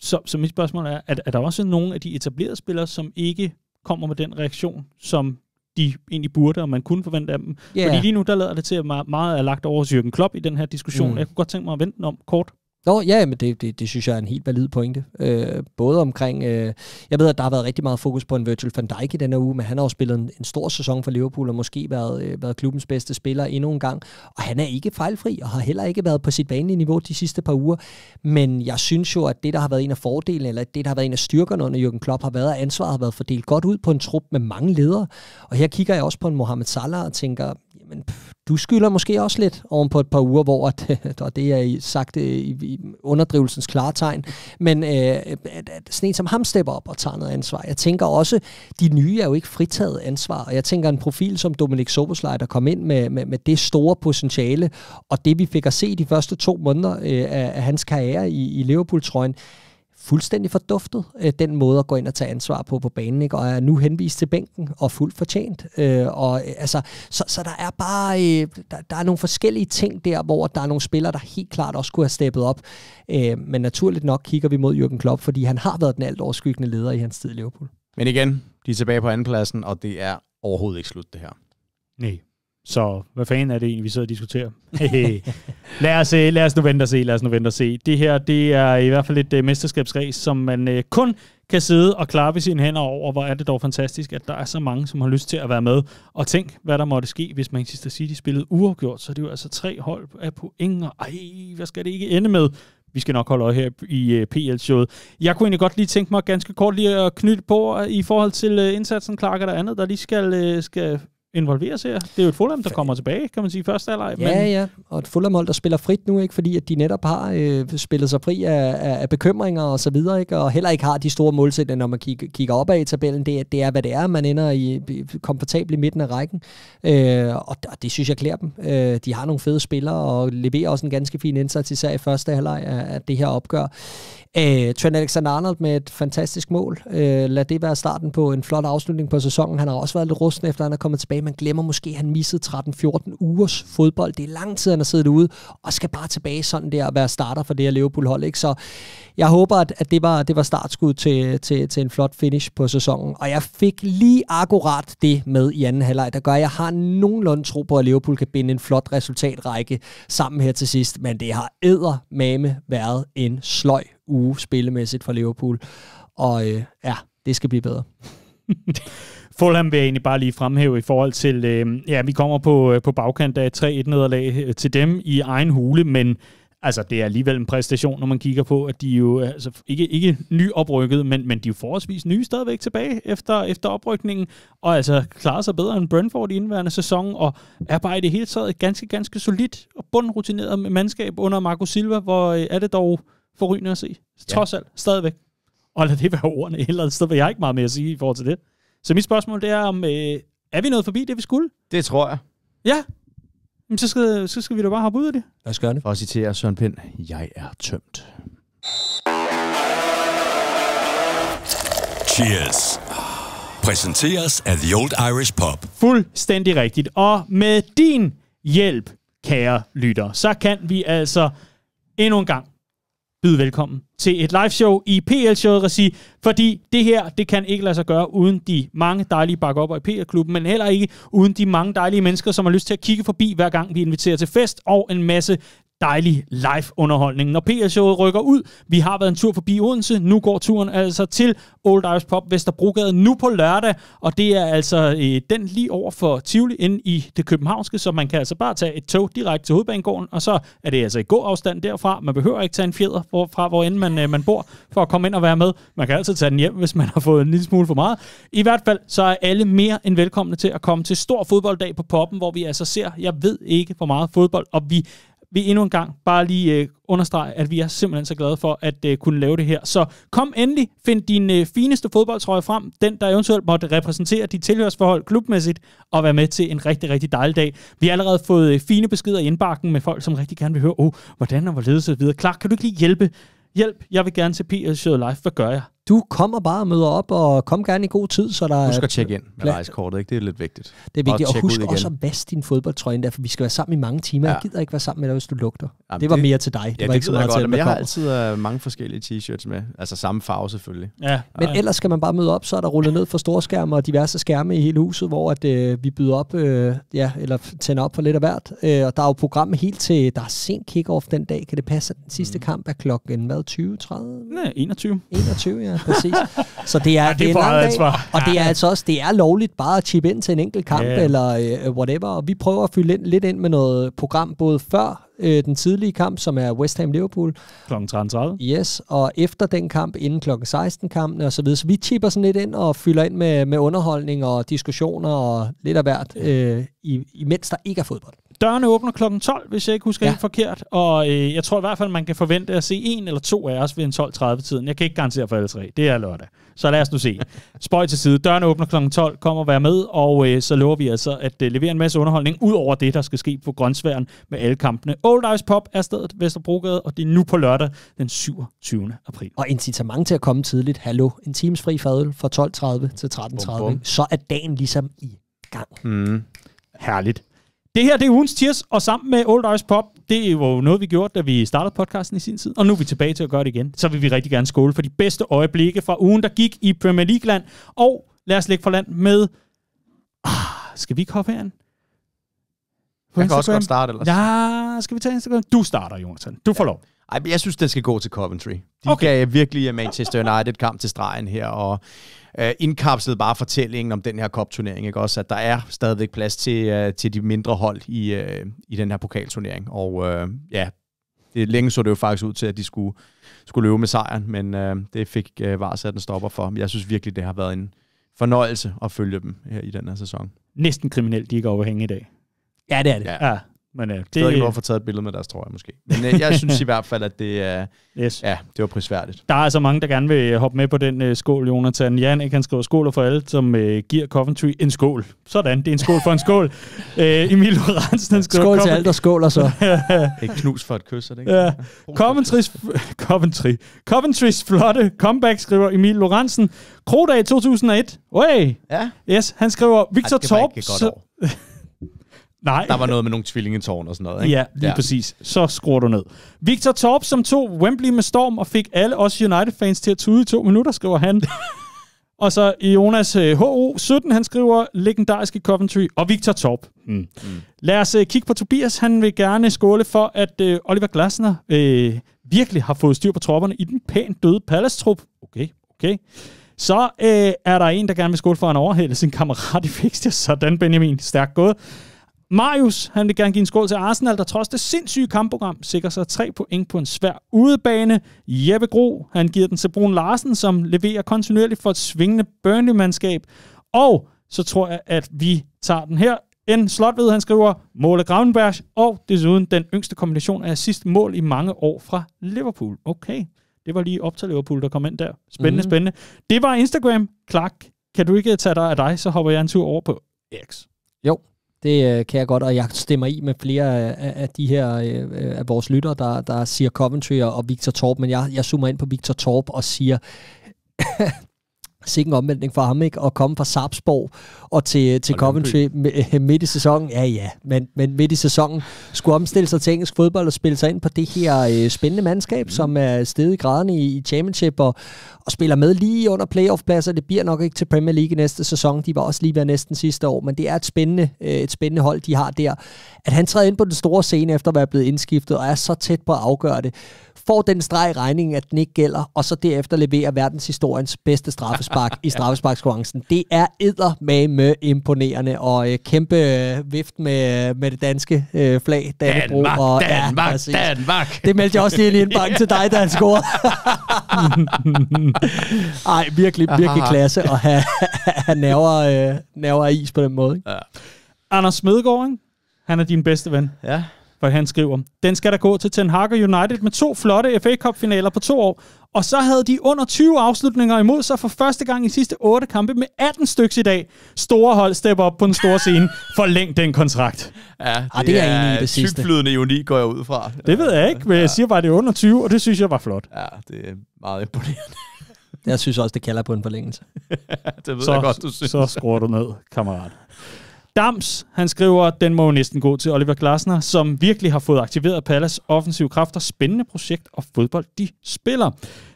Så, så mit spørgsmål er, er, er der også nogle af de etablerede spillere, som ikke kommer med den reaktion, som de egentlig burde, og man kunne forvente af dem. Yeah. Fordi lige nu, der lader det til, at meget, meget er lagt over Jürgen Klopp i den her diskussion. Mm. Jeg kunne godt tænke mig at vente om kort Nå, ja, men det, det, det synes jeg er en helt valid pointe. Øh, både omkring, øh, jeg ved, at der har været rigtig meget fokus på en Virgil van Dijk i denne uge, men han har jo spillet en, en stor sæson for Liverpool, og måske været, øh, været klubbens bedste spiller endnu en gang. Og han er ikke fejlfri, og har heller ikke været på sit vanlige niveau de sidste par uger. Men jeg synes jo, at det, der har været en af fordelene, eller det, der har været en af styrkerne under Jürgen Klopp, har været, at ansvaret har været fordelt godt ud på en trup med mange ledere. Og her kigger jeg også på en Mohamed Salah og tænker, men pff, du skylder måske også lidt oven på et par uger, hvor, at, og det er sagt øh, i, i underdrivelsens klartegn, men øh, at, at sådan en som ham stepper op og tager noget ansvar. Jeg tænker også, de nye er jo ikke fritaget ansvar, og jeg tænker en profil som Dominik Soboslej, der kom ind med, med, med det store potentiale, og det vi fik at se de første to måneder øh, af, af hans karriere i, i Liverpool-trøjen, fuldstændig forduftet, øh, den måde at gå ind og tage ansvar på på banen, ikke? og er nu henvist til bænken og fuldt fortjent. Øh, og, øh, altså, så, så der er bare øh, der, der er nogle forskellige ting der, hvor der er nogle spillere, der helt klart også kunne have steppet op. Øh, men naturligt nok kigger vi mod Jürgen Klopp, fordi han har været den alt overskyggende leder i hans tid i Liverpool. Men igen, de er tilbage på andenpladsen, og det er overhovedet ikke slut det her. Nej. Så hvad fanden er det egentlig, vi sidder og diskuterer? lad, os, øh, lad os nu vente og se, lad os nu vente og se. Det her, det er i hvert fald et uh, mesterskabsræs, som man uh, kun kan sidde og klappe sine hænder over. Hvor er det dog fantastisk, at der er så mange, som har lyst til at være med. Og tænk, hvad der måtte ske, hvis Manchester City spillede uafgjort. Så det er jo altså tre hold af point, og ej, hvad skal det ikke ende med? vi skal nok holde øje her i PL-showet. Jeg kunne egentlig godt lige tænke mig ganske kort lige at knytte på i forhold til indsatsen, Clark, der andet, der lige skal, skal involveres her. Det er jo et Fulham, der kommer tilbage, kan man sige, eller ej. Ja, men... ja, og et Fulham der spiller frit nu, ikke, fordi at de netop har øh, spillet sig fri af, af, af bekymringer og så videre, ikke, og heller ikke har de store målsætninger, når man kigger, kigger opad i tabellen. Det, det er, hvad det er, man ender i, komfortabelt i midten af rækken, øh, og, og det synes jeg klæder dem. Øh, de har nogle fede spillere og leverer også en ganske fin indsats, især i første halvleg af, af det her opgør. Øh, Trent Alexander-Arnold med et fantastisk mål. Øh, lad det være starten på en flot afslutning på sæsonen. Han har også været lidt rusten, efter han er kommet tilbage. Man glemmer måske, at han missede 13-14 ugers fodbold. Det er lang tid, han har siddet ude, og skal bare tilbage sådan der og være starter for det her Liverpool-hold. Ikke? Så jeg håber, at, at det, var, det var startskud til, til, til en flot finish på sæsonen. Og jeg fik lige akkurat det med i anden halvleg, der gør, at jeg har nogenlunde tro på, at Liverpool kan binde en flot resultatrække sammen her til sidst. Men det har eddermame været en sløj uge spillemæssigt for Liverpool. Og øh, ja, det skal blive bedre. Fulham vil jeg egentlig bare lige fremhæve i forhold til, øh, ja, vi kommer på, øh, på bagkant af 3-1-nederlag øh, til dem i egen hule, men altså, det er alligevel en præstation, når man kigger på, at de jo altså, ikke, ikke nyoprykket, men, men de er jo forholdsvis nye stadigvæk tilbage efter, efter oprykningen, og altså klarer sig bedre end Brentford i indværende sæson, og er bare i det hele taget ganske, ganske solidt og bundrutineret mandskab under Marco Silva, hvor øh, er det dog forrygende at se. Trods ja. alt, stadigvæk. Og lad det være ordene, ellers så vil jeg ikke meget mere at sige i forhold til det. Så mit spørgsmål det er, om øh, er vi nået forbi det, vi skulle? Det tror jeg. Ja, Jamen, så, skal, så skal vi da bare hoppe ud af det. Lad os gøre det. For at citere Søren Pind, jeg er tømt. Cheers. Præsenteres af The Old Irish Pop. Fuldstændig rigtigt. Og med din hjælp, kære lytter, så kan vi altså endnu en gang byde velkommen til et live show i PL-showet regi, fordi det her, det kan ikke lade sig gøre uden de mange dejlige bakkopper i PL-klubben, men heller ikke uden de mange dejlige mennesker, som har lyst til at kigge forbi, hver gang vi inviterer til fest, og en masse dejlig live-underholdning. Når PR-showet rykker ud, vi har været en tur forbi Odense, nu går turen altså til Old Irish Pop Vesterbrogade nu på lørdag, og det er altså øh, den lige over for Tivoli inde i det københavnske, så man kan altså bare tage et tog direkte til Hovedbanegården, og så er det altså i god afstand derfra. Man behøver ikke tage en fjeder hvor, fra, hvor end man, øh, man bor, for at komme ind og være med. Man kan altid tage den hjem, hvis man har fået en lille smule for meget. I hvert fald, så er alle mere end velkomne til at komme til stor fodbolddag på poppen, hvor vi altså ser, jeg ved ikke, hvor meget fodbold, og vi vi endnu en gang bare lige øh, understrege, at vi er simpelthen så glade for at øh, kunne lave det her. Så kom endelig, find din øh, fineste fodboldtrøje frem, den der eventuelt måtte repræsentere dit tilhørsforhold klubmæssigt, og være med til en rigtig, rigtig dejlig dag. Vi har allerede fået øh, fine beskeder i indbakken med folk, som rigtig gerne vil høre, oh, hvordan og hvorledes og videre. Klar, kan du ikke lige hjælpe? Hjælp, jeg vil gerne til PS Show Live, hvad gør jeg? Du kommer bare og møder op, og kom gerne i god tid, så der Husk at tjekke ind med rejsekortet, ikke? det er lidt vigtigt. Det er vigtigt, og, og husk også at vaske din fodboldtrøje der, for vi skal være sammen i mange timer. Ja. Jeg gider ikke være sammen med dig, hvis du lugter. Jamen, det var det, mere til dig. Det ja, var det ikke så meget godt, til, men jeg har altid uh, mange forskellige t-shirts med. Altså samme farve selvfølgelig. Ja. Men ellers skal man bare møde op, så er der rullet ned for storskærme og diverse skærme i hele huset, hvor at, uh, vi byder op, uh, ja, eller tænder op for lidt af hvert. Uh, og der er jo program helt til, der er sent kick-off den dag. Kan det passe, at den sidste mm. kamp er klokken, hvad, 20.30? Nej, 21. 21, ja præcis. Så det er, ja, det er, det en lang dag, og det er altså også det er lovligt bare at chippe ind til en enkelt kamp yeah. eller uh, whatever. Og vi prøver at fylde ind, lidt ind med noget program både før uh, den tidlige kamp, som er West Ham Liverpool. Kl. 13.30. Yes, og efter den kamp, inden kl. 16 kampen og så videre. Så vi chipper sådan lidt ind og fylder ind med, med underholdning og diskussioner og lidt af hvert, uh, imens der ikke er fodbold. Dørene åbner kl. 12, hvis jeg ikke husker ja. helt forkert, og øh, jeg tror i hvert fald, man kan forvente at se en eller to af os ved en 12.30-tiden. Jeg kan ikke garantere for alle tre. Det er lørdag. Så lad os nu se. Spøj til side. Dørene åbner kl. 12. Kom og vær med, og øh, så lover vi altså at øh, levere en masse underholdning ud over det, der skal ske på Grønsværen med alle kampene. Old Ice Pop er stedet Vesterbrogade, og det er nu på lørdag den 27. april. Og incitament til at komme tidligt. Hallo. En times fri fadøl fra 12.30 til 13.30. Så er dagen ligesom i gang. Mm. Herligt. Det her, det er ugens tirs, og sammen med Old Ice Pop, det var jo noget, vi gjorde, da vi startede podcasten i sin tid, og nu er vi tilbage til at gøre det igen. Så vil vi rigtig gerne skåle for de bedste øjeblikke fra ugen, der gik i Premier League-land, og lad os lægge for land med... Ah, skal vi ikke hoppe herren? På jeg Instagram? kan også godt starte ellers. Ja, skal vi tage Instagram? Du starter, Jonathan. Du får ja. lov. Ej, jeg synes, den skal gå til Coventry. De okay. gav virkelig øh, Manchester United kamp til stregen her, og øh, indkapslede bare fortællingen om den her kopturnering, ikke også? At der er stadigvæk plads til, øh, til de mindre hold i, øh, i den her pokalturnering. Og øh, ja, det, længe så det jo faktisk ud til, at de skulle, skulle løbe med sejren, men øh, det fik øh, var at en stopper for. Jeg synes virkelig, det har været en fornøjelse at følge dem her i den her sæson. Næsten kriminelt, de ikke overhænge i dag. Ja, det er det. Ja. ja. Men, øh, det... Jeg ved ikke, hvorfor taget et billede med deres trøje, måske. Men øh, jeg synes i hvert fald, at det, øh, yes. ja, det var prisværdigt. Der er altså mange, der gerne vil øh, hoppe med på den øh, skål, Jonathan. Jan, ikke? han skriver skål for alle, som øh, giver Coventry en skål. Sådan, det er en skål for en skål. øh, Emil Lorentzen, han skriver... Skål til alle, der skåler så. et knus for et kys, er det ikke? Ja. Coventry's, Coventry. Coventry's flotte comeback, skriver Emil Lorentzen. Krodag 2001. Oi. Ja. Yes, han skriver Victor Ej, Det var Torps, ikke et godt år. Nej. Der var noget med nogle tvillingetårn og sådan noget. Ikke? Ja, lige ja. præcis. Så skruer du ned. Victor Torp, som tog Wembley med storm og fik alle os United-fans til at tude i to minutter, skriver han. og så Jonas HO17, øh, han skriver legendariske Coventry og Victor Torp. Mm. Mm. Lad os uh, kigge på Tobias. Han vil gerne skåle for, at uh, Oliver Glasner uh, virkelig har fået styr på tropperne i den pænt døde Palace-trup. Okay, okay. Så øh, er der en, der gerne vil skåle for, at han sin kammerat i Fixture. Sådan, Benjamin. Stærkt gået. Marius, han vil gerne give en skål til Arsenal, der trods det sindssyge kampprogram sikrer sig tre point på en svær udebane. Jeppe Gro, han giver den til Brun Larsen, som leverer kontinuerligt for et svingende Burnley-mandskab. Og så tror jeg, at vi tager den her. En Slotved, han skriver, mål af Gravenberg, og desuden den yngste kombination af sidste mål i mange år fra Liverpool. Okay, det var lige op til Liverpool, der kom ind der. Spændende, mm. spændende. Det var Instagram. Clark, kan du ikke tage dig af dig, så hopper jeg en tur over på X. Jo, det øh, kan jeg godt, og jeg stemmer i med flere af, af de her øh, øh af vores lytter, der, der siger Coventry og, og Victor Torp, men jeg, jeg zoomer ind på Victor Torp og siger, en omvæltning for ham, ikke? At komme fra Sarpsborg og til, til og Coventry midt i sæsonen. Ja, ja, men, men midt i sæsonen skulle omstille sig til engelsk fodbold og spille sig ind på det her øh, spændende mandskab, mm. som er stedet i graden i, i championship og, og spiller med lige under playoff-pladser. Det bliver nok ikke til Premier League næste sæson. De var også lige ved næsten sidste år, men det er et spændende, øh, et spændende hold, de har der. At han træder ind på den store scene efter at være blevet indskiftet og er så tæt på at afgøre det, får den streg i regningen, at den ikke gælder, og så derefter leverer verdenshistoriens bedste straffespark straffespark i straffesparkskonkurrencen. Det er med imponerende, og øh, kæmpe øh, vift med, øh, med det danske øh, flag, Dannebro. Danmark, og, Danmark, ja, Danmark. Det meldte jeg også lige en bank til dig, der han scorede. Ej, virkelig, virkelig klasse at have, have nerver, øh, nerver af is på den måde. Ja. Anders Smedegaard, ikke? han er din bedste ven. Ja for han skriver, den skal der gå til Ten Hag United med to flotte FA Cup-finaler på to år, og så havde de under 20 afslutninger imod sig for første gang i sidste 8 kampe med 18 stykker i dag. Store hold stepper op på den store scene. Forlæng den kontrakt. Ja, ah, det, Arh, det er, er egentlig det sidste. Tykflydende juni, går jeg ud fra. Det ved jeg ikke, men ja. jeg siger bare, at det er under 20, og det synes jeg var flot. Ja, det er meget imponerende. Jeg synes også, det kalder på en forlængelse. det ved så, jeg godt, du synes. Så skruer du ned, kammerat. Dams, han skriver, at den må jo næsten gå til Oliver Glasner, som virkelig har fået aktiveret Pallas offensive kræfter, spændende projekt og fodbold, de spiller.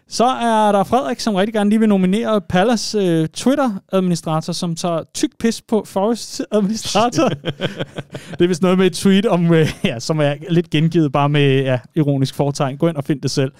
Så er der Frederik, som rigtig gerne lige vil nominere Pallas øh, Twitter-administrator, som tager tyk pis på Forest-administrator. det er vist noget med et tweet, om, øh, ja, som er lidt gengivet bare med ja, ironisk fortegn. Gå ind og find det selv.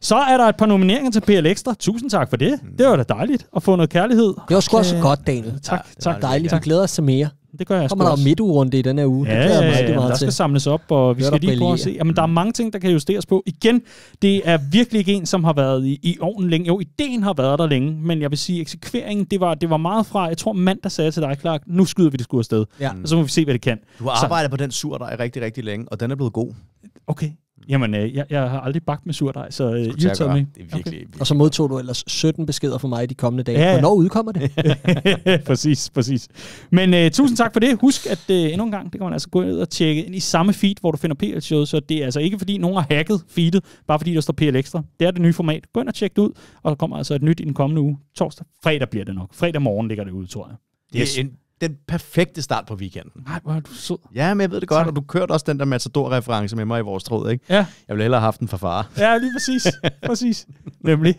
Så er der et par nomineringer til PL Ekstra. Tusind tak for det. Mm. Det var da dejligt at få noget kærlighed. Det var sgu også øh, godt, Daniel. Tak, ja, tak. Dejligt. dejligt. Vi glæder os til mere. Det gør jeg Kommer der midt midtugrunde i den her uge. Ja, det glæder jeg mig rigtig meget der til. skal samles op, og vi Hør skal lige prøve at e. se. Jamen, der er mange ting, der kan justeres på. Igen, det er virkelig ikke en, som har været i, i ovnen længe. Jo, ideen har været der længe, men jeg vil sige, eksekveringen, det var, det var meget fra, jeg tror mand, der sagde til dig, Clark, nu skyder vi det skud afsted. Ja. Og så må vi se, hvad det kan. Du har arbejdet så. på den sur, der er rigtig, rigtig længe, og den er blevet god. Okay, Jamen, øh, jeg, jeg har aldrig bagt med surdej, så øh, you tell me. Det er virkelig, okay. virkelig. Og så modtog du ellers 17 beskeder fra mig de kommende dage. Ja, ja. Hvornår udkommer det? præcis, præcis. Men øh, tusind tak for det. Husk, at øh, endnu en gang, det kan man altså gå ud og tjekke ind i samme feed, hvor du finder PL Showet, så det er altså ikke fordi nogen har hacket feedet, bare fordi der står PL Ekstra. Det er det nye format. Gå ind og tjek det ud, og der kommer altså et nyt i den kommende uge. Torsdag, fredag bliver det nok. Fredag morgen ligger det ud, tror jeg. Det er, yes. en, den perfekte start på weekenden. Nej, hvor er du sød. Ja, men jeg ved det godt, og du kørte også den der Matador-reference med mig i vores tråd, ikke? Ja. Jeg ville hellere have haft den fra far. Ja, lige præcis. præcis. Nemlig.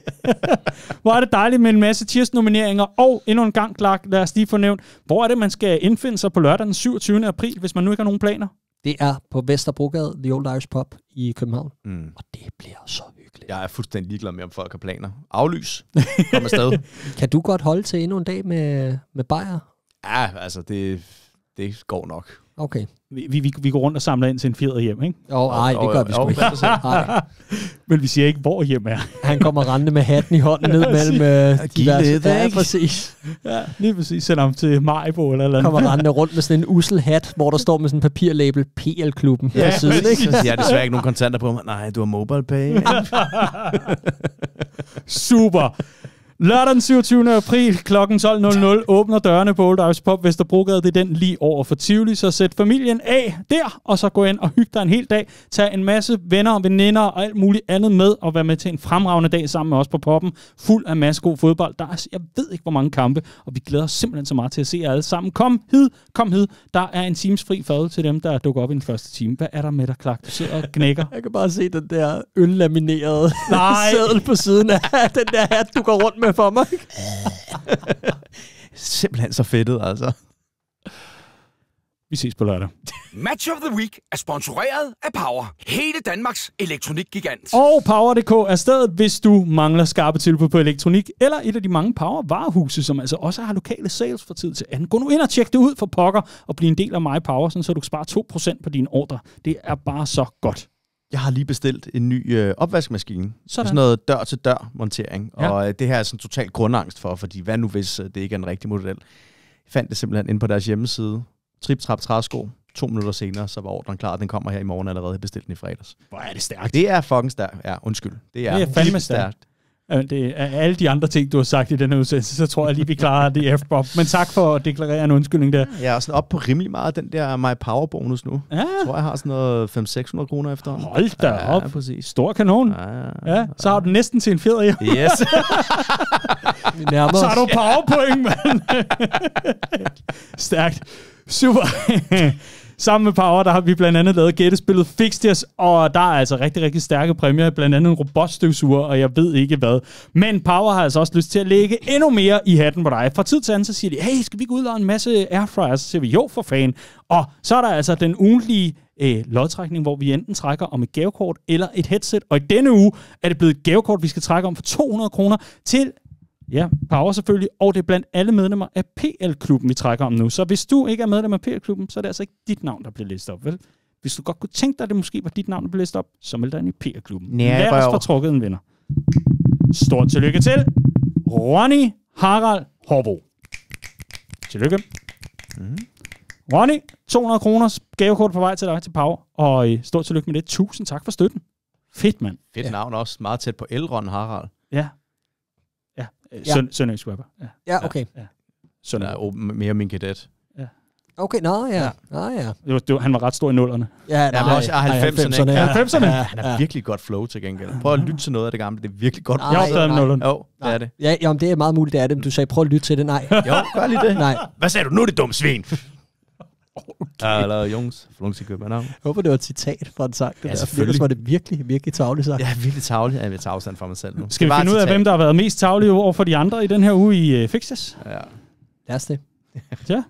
hvor er det dejligt med en masse tirsnomineringer, og endnu en gang, Clark, lad os lige få nævnt, hvor er det, man skal indfinde sig på lørdag den 27. april, hvis man nu ikke har nogen planer? Det er på Vesterbrogade, The Old Irish Pop i København. Mm. Og det bliver så hyggeligt. Jeg er fuldstændig ligeglad med, om folk har planer. Aflys. Kom afsted. kan du godt holde til endnu en dag med, med bajer Ja, altså det, det går nok. Okay. Vi, vi, vi går rundt og samler ind til en fjeder hjem, ikke? Jo, oh, nej, det gør oh, vi sgu oh, ikke. Men vi siger ikke, hvor hjem er. Han kommer rendende med hatten i hånden ned mellem øh, de der... Det, ja, præcis. Ja, lige præcis. Sender ham til Majbo eller eller Kommer rendende rundt med sådan en usel hat, hvor der står med sådan en papirlabel PL-klubben ja, på siden, ikke? Jeg har desværre ikke nogen kontanter på mig. Nej, du har mobile pay. Super. Lørdag den 27. april kl. 12.00 åbner dørene på Old Irish Pop Vesterbrogade. Det er den lige over for Tivoli, så sæt familien af der, og så gå ind og hygge dig en hel dag. Tag en masse venner og veninder og alt muligt andet med, og vær med til en fremragende dag sammen med os på poppen. Fuld af masse god fodbold. Der er, jeg ved ikke, hvor mange kampe, og vi glæder os simpelthen så meget til at se jer alle sammen. Kom hid, kom hid. Der er en times fri fad til dem, der dukker op i den første time. Hvad er der med dig, Clark? Du sidder og knækker. Jeg kan bare se den der øllaminerede sædel på siden af den der hat, du går rundt med jeg for mig. Simpelthen så fedtet, altså. Vi ses på lørdag. Match of the Week er sponsoreret af Power, hele Danmarks elektronikgigant. Og Power.dk er stedet, hvis du mangler skarpe tilbud på elektronik, eller et af de mange Power-varehuse, som altså også har lokale sales for tid til anden. Gå nu ind og tjek det ud for pokker, og bliv en del af mig Power, så du sparer 2% på dine ordre. Det er bare så godt jeg har lige bestilt en ny øh, opvaskemaskine. Sådan. sådan noget dør-til-dør-montering. Ja. Og øh, det her er sådan total grundangst for, fordi hvad nu hvis øh, det ikke er en rigtig model? Jeg fandt det simpelthen inde på deres hjemmeside. Trip, trap, træsko. To minutter senere, så var ordren klar. Den kommer her i morgen allerede. Jeg bestilte den i fredags. Hvor er det stærkt. Det er fucking stærkt. Ja, undskyld. Det er, det er fandme stærkt. stærkt. Øh, det, er alle de andre ting, du har sagt i den udsendelse, så tror jeg lige, vi klarer det f -bob. Men tak for at deklarere en undskyldning der. Jeg er sådan op på rimelig meget den der My Power bonus nu. Ja. Jeg tror, jeg har sådan noget 500-600 kroner efter. Hold da ja, op. Ja, præcis. Stor kanon. Ja, ja, ja. ja, så har du næsten til en fjeder ja. Yes. så har du powerpoint, mand. Stærkt. Super. Sammen med Power, der har vi blandt andet lavet gættespillet Fixtures, og der er altså rigtig, rigtig stærke præmier, blandt andet en robotstøvsuger, og jeg ved ikke hvad. Men Power har altså også lyst til at lægge endnu mere i hatten på dig. Fra tid til anden, så siger de, hey, skal vi ikke og en masse airfryers? Så siger vi, jo for fan. Og så er der altså den ugentlige øh, lodtrækning, hvor vi enten trækker om et gavekort eller et headset. Og i denne uge er det blevet et gavekort, vi skal trække om for 200 kroner til Ja, Power selvfølgelig, og det er blandt alle medlemmer af PL-klubben, vi trækker om nu. Så hvis du ikke er medlem af PL-klubben, så er det altså ikke dit navn, der bliver listet op, vel? Hvis du godt kunne tænke dig, at det måske var dit navn, der blev læst op, så meld dig ind i pl klubben Lad os få trukket en vinder. Stort tillykke til Ronny Harald Hobo. Tillykke. Mm. Ronny, 200 kroners gavekort på vej til dig til Power. Og øh, stort tillykke med det. Tusind tak for støtten. Fedt, mand. Fedt ja. navn også. Meget tæt på Elrond Harald. Ja, Øh, ja. Søn, sønderjysk rapper. Ja, ja okay. Ja. Sønder er åben, mere min kadet. Ja. Okay, nå ja. ja. Nå, ja. Det var, det var, han var ret stor i nullerne. Ja, nej, ja, men også 90'erne. 90'erne. Ja. 90'erne. Ja, han har ja. virkelig godt flow til gengæld. Prøv at lytte til noget af det gamle. Det er virkelig godt. Nej, jeg opdagede nullerne. Jo, det er det. Ja, jamen, det er meget muligt, det er det. Men du sagde, prøv at lytte til det. Nej. jo, gør lige det. Nej. Hvad sagde du? Nu er det dumme svin. Okay. Ja, eller Jungs, Flunks i København. Jeg håber, det var et citat fra en sang, det ja, der, for var det virkelig, virkelig tavlig sagt. Ja, virkelig Ja, Jeg vil tage afstand fra mig selv nu. Skal vi finde ud af, hvem der har været mest tavlig over for de andre i den her uge i uh, Fixes? Ja. Lad os det. ja.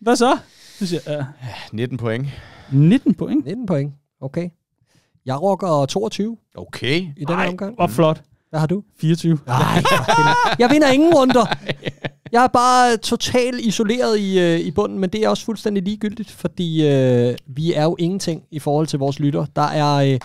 Hvad så? Du Siger, uh, øh, 19 point. 19 point? 19 point. Okay. Jeg rocker 22. Okay. I den her omgang. Hvor flot. Hvad har du? 24. Nej, jeg vinder ingen runder. Jeg er bare totalt isoleret i, øh, i bunden, men det er også fuldstændig ligegyldigt, fordi øh, vi er jo ingenting i forhold til vores lytter. Der er... Øh,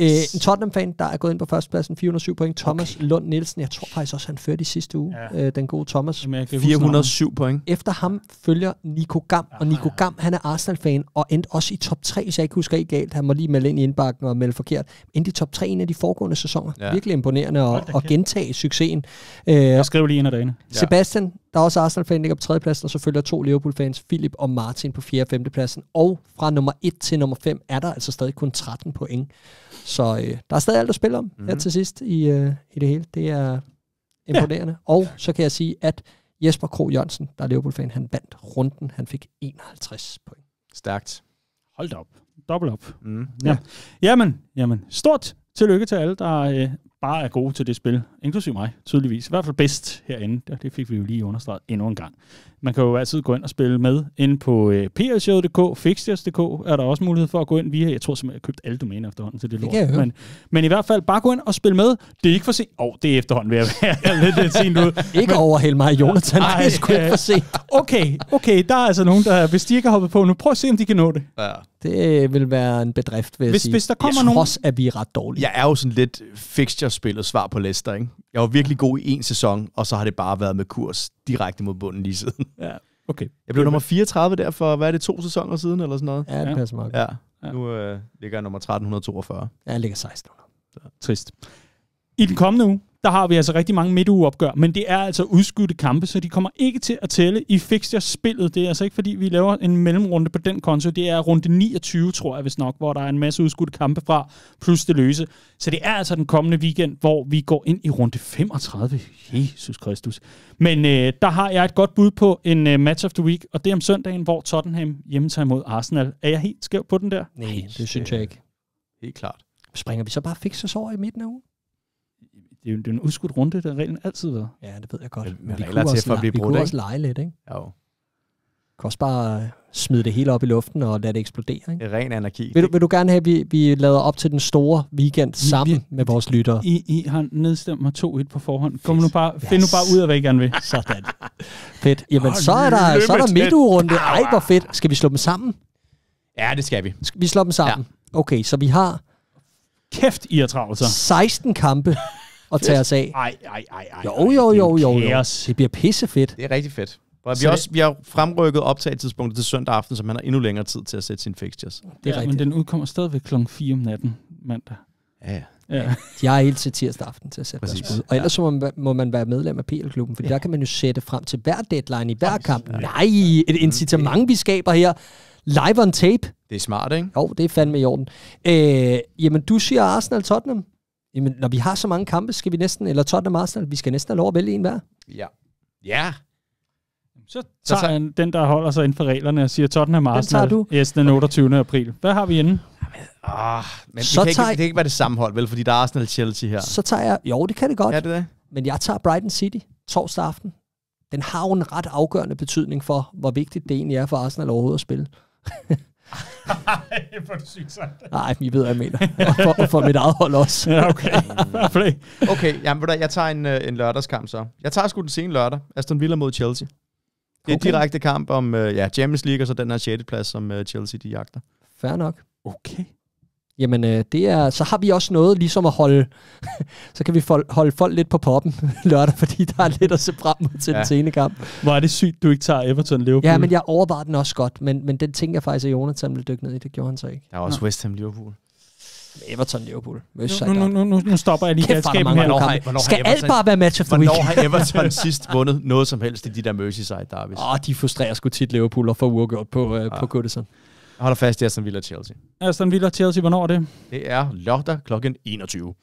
Øh, en Tottenham-fan, der er gået ind på førstepladsen, 407 point. Thomas okay. Lund Nielsen, jeg tror faktisk også, han førte i sidste uge, ja. øh, den gode Thomas. Jamen, 407 point. Efter ham følger Nico Gam, og ah. Nico ja. Gam, han er Arsenal-fan, og endte også i top 3, hvis jeg ikke husker helt galt. Han må lige melde ind i indbakken og melde forkert. Endte i top 3 en af de foregående sæsoner. Ja. Virkelig imponerende at, at gentage succesen. Øh, jeg skriver lige en af dagene. Ja. Sebastian der er også Arsenal-fan ligger på tredjepladsen, og så følger to Liverpool-fans, Philip og Martin på fjerde og pladsen. Og fra nummer 1 til nummer 5 er der altså stadig kun 13 point. Så øh, der er stadig alt at spille om mm-hmm. her mhm. til sidst i, øh, i det hele. Det er imponerende. Ja. Og så kan jeg sige, at Jesper Kro Jørgensen, der er Liverpool-fan, han vandt runden. Han fik 51 point. Stærkt. Hold op. Dobbelt op. Mm, ja. ja. Jamen, jamen, stort tillykke til alle, der øh, bare er gode til det spil, inklusiv mig, tydeligvis. I hvert fald bedst herinde. Det fik vi jo lige understreget endnu en gang. Man kan jo altid gå ind og spille med inde på øh, plshow.dk, fixtures.dk er der også mulighed for at gå ind via. Jeg tror simpelthen, jeg har købt alle domæner efterhånden til det lort. Det men, men i hvert fald, bare gå ind og spille med. Det er ikke for sent. Åh, oh, det er efterhånden ved at være lidt, lidt sent ud. ikke men, overhælde mig, Jonathan. Nej, det er sgu ikke for sent. okay, okay. Der er altså nogen, der, hvis de ikke har hoppet på nu, prøv at se, om de kan nå det. Ja. Det øh, vil være en bedrift, vil hvis, jeg sige. Hvis der kommer jeg nogen... Trods, at vi er ret dårlige. Jeg er jo sådan lidt fixture-spillet svar på Lester, ikke? Jeg var virkelig god i en sæson, og så har det bare været med kurs direkte mod bunden lige siden. Ja, okay. Jeg blev nummer 34 der for, hvad er det, to sæsoner siden eller sådan noget? Ja, det passer meget Ja, ja. nu øh, ligger jeg nummer 1342. Ja, jeg ligger 1600. Trist. I den kommende uge, der har vi altså rigtig mange midtugeopgør, men det er altså udskudte kampe, så de kommer ikke til at tælle i fixture-spillet. Det er altså ikke, fordi vi laver en mellemrunde på den konto. Det er runde 29, tror jeg, hvis nok, hvor der er en masse udskudte kampe fra, plus det løse. Så det er altså den kommende weekend, hvor vi går ind i runde 35. Jesus Kristus. Men øh, der har jeg et godt bud på en øh, match of the week, og det er om søndagen, hvor Tottenham hjemme tager imod Arsenal. Er jeg helt skæv på den der? Nej, det synes jeg øh, ikke. Helt klart. Springer vi så bare fixes over i midten af ugen? det er jo en udskudt runde, der reglen altid været. Ja, det ved jeg godt. Ja, men, vi, kunne til også, for at blive vi brudt, kunne også lege lidt, ikke? Jo. Vi kunne også bare smide det hele op i luften og lade det eksplodere. Ikke? Ren anarki. Vil du, vil du gerne have, at vi, vi lader op til den store weekend sammen vi, vi, med vores lyttere? I, I har nedstemt mig 2-1 på forhånd. Kom nu bare, yes. Find nu bare ud af, hvad I gerne vil. Sådan. fedt. Jamen, oh, så er der, så er der midtugerunde. Ej, hvor fedt. Skal vi slå dem sammen? Ja, det skal vi. vi slår dem sammen? Ja. Okay, så vi har... Kæft, I er travlt, så. 16 kampe at tage os af. Ej, ej, ej, ej. Jo, jo, jo, jo, jo. Det bliver pissefedt. Det er rigtig fedt. Og vi, også, vi har fremrykket optagetidspunktet til søndag aften, så man har endnu længere tid til at sætte sine fixtures. Det er ja, rigtigt. men den udkommer stadigvæk kl. 4 om natten mandag. Ja, ja. ja. Jeg er helt til tirsdag aften til at sætte Præcis. deres bud. Og ellers ja. må man, må man være medlem af PL-klubben, for ja. der kan man jo sætte frem til hver deadline i hver kamp. Ja. Nej, et mm. incitament, vi skaber her. Live on tape. Det er smart, ikke? Jo, det er fandme i orden. Øh, jamen, du siger Arsenal-Tottenham. Jamen, når vi har så mange kampe, skal vi næsten, eller Tottenham Arsenal, vi skal næsten have lov at vælge en hver. Ja. Ja. Så tager så, jeg den, der holder sig inden for reglerne og siger Tottenham Arsenal. Den tager du? Yes, den 28. april. Hvad har vi inden? Ah, men så det, kan tager ikke, det kan ikke være det samme hold, vel? Fordi der er Arsenal Chelsea her. Så tager jeg... Jo, det kan det godt. Ja, det er Men jeg tager Brighton City torsdag aften. Den har jo en ret afgørende betydning for, hvor vigtigt det egentlig er for Arsenal overhovedet at spille. Nej, hvor du sygt sagt. Nej, I ved, hvad jeg mener. Og for, for mit eget hold også. ja, okay. okay, jamen, jeg tager en, øh, en lørdagskamp så. Jeg tager sgu den sene lørdag. Aston Villa mod Chelsea. Det er okay. direkte kamp om øh, ja, Champions League og så den her 6. plads, som øh, Chelsea de jagter. Fair nok. Okay jamen øh, det er, så har vi også noget ligesom at holde, så kan vi fol- holde folk lidt på poppen lørdag, fordi der er lidt at se frem mod til ja. den sene kamp. Hvor er det sygt, du ikke tager Everton Liverpool. Ja, men jeg overvejer den også godt, men, men den tænker jeg faktisk, at Jonathan ville dykke ned i, det gjorde han så ikke. Der er også Nå. West Ham Liverpool. Everton Liverpool. Nu, nu, nu, nu, nu stopper jeg lige galskaben her. Hvornår har, hvornår Skal alt bare være match of the week? Hvornår har Everton sidst vundet noget som helst i de der Merseyside derbys? Åh, oh, de frustrerer sgu tit Liverpool og får uafgjort på, øh, ja. på ah. Goodison. Jeg holder fast i Aston Villa Chelsea. Aston Villa Chelsea, hvornår er det? Det er lørdag kl. 21.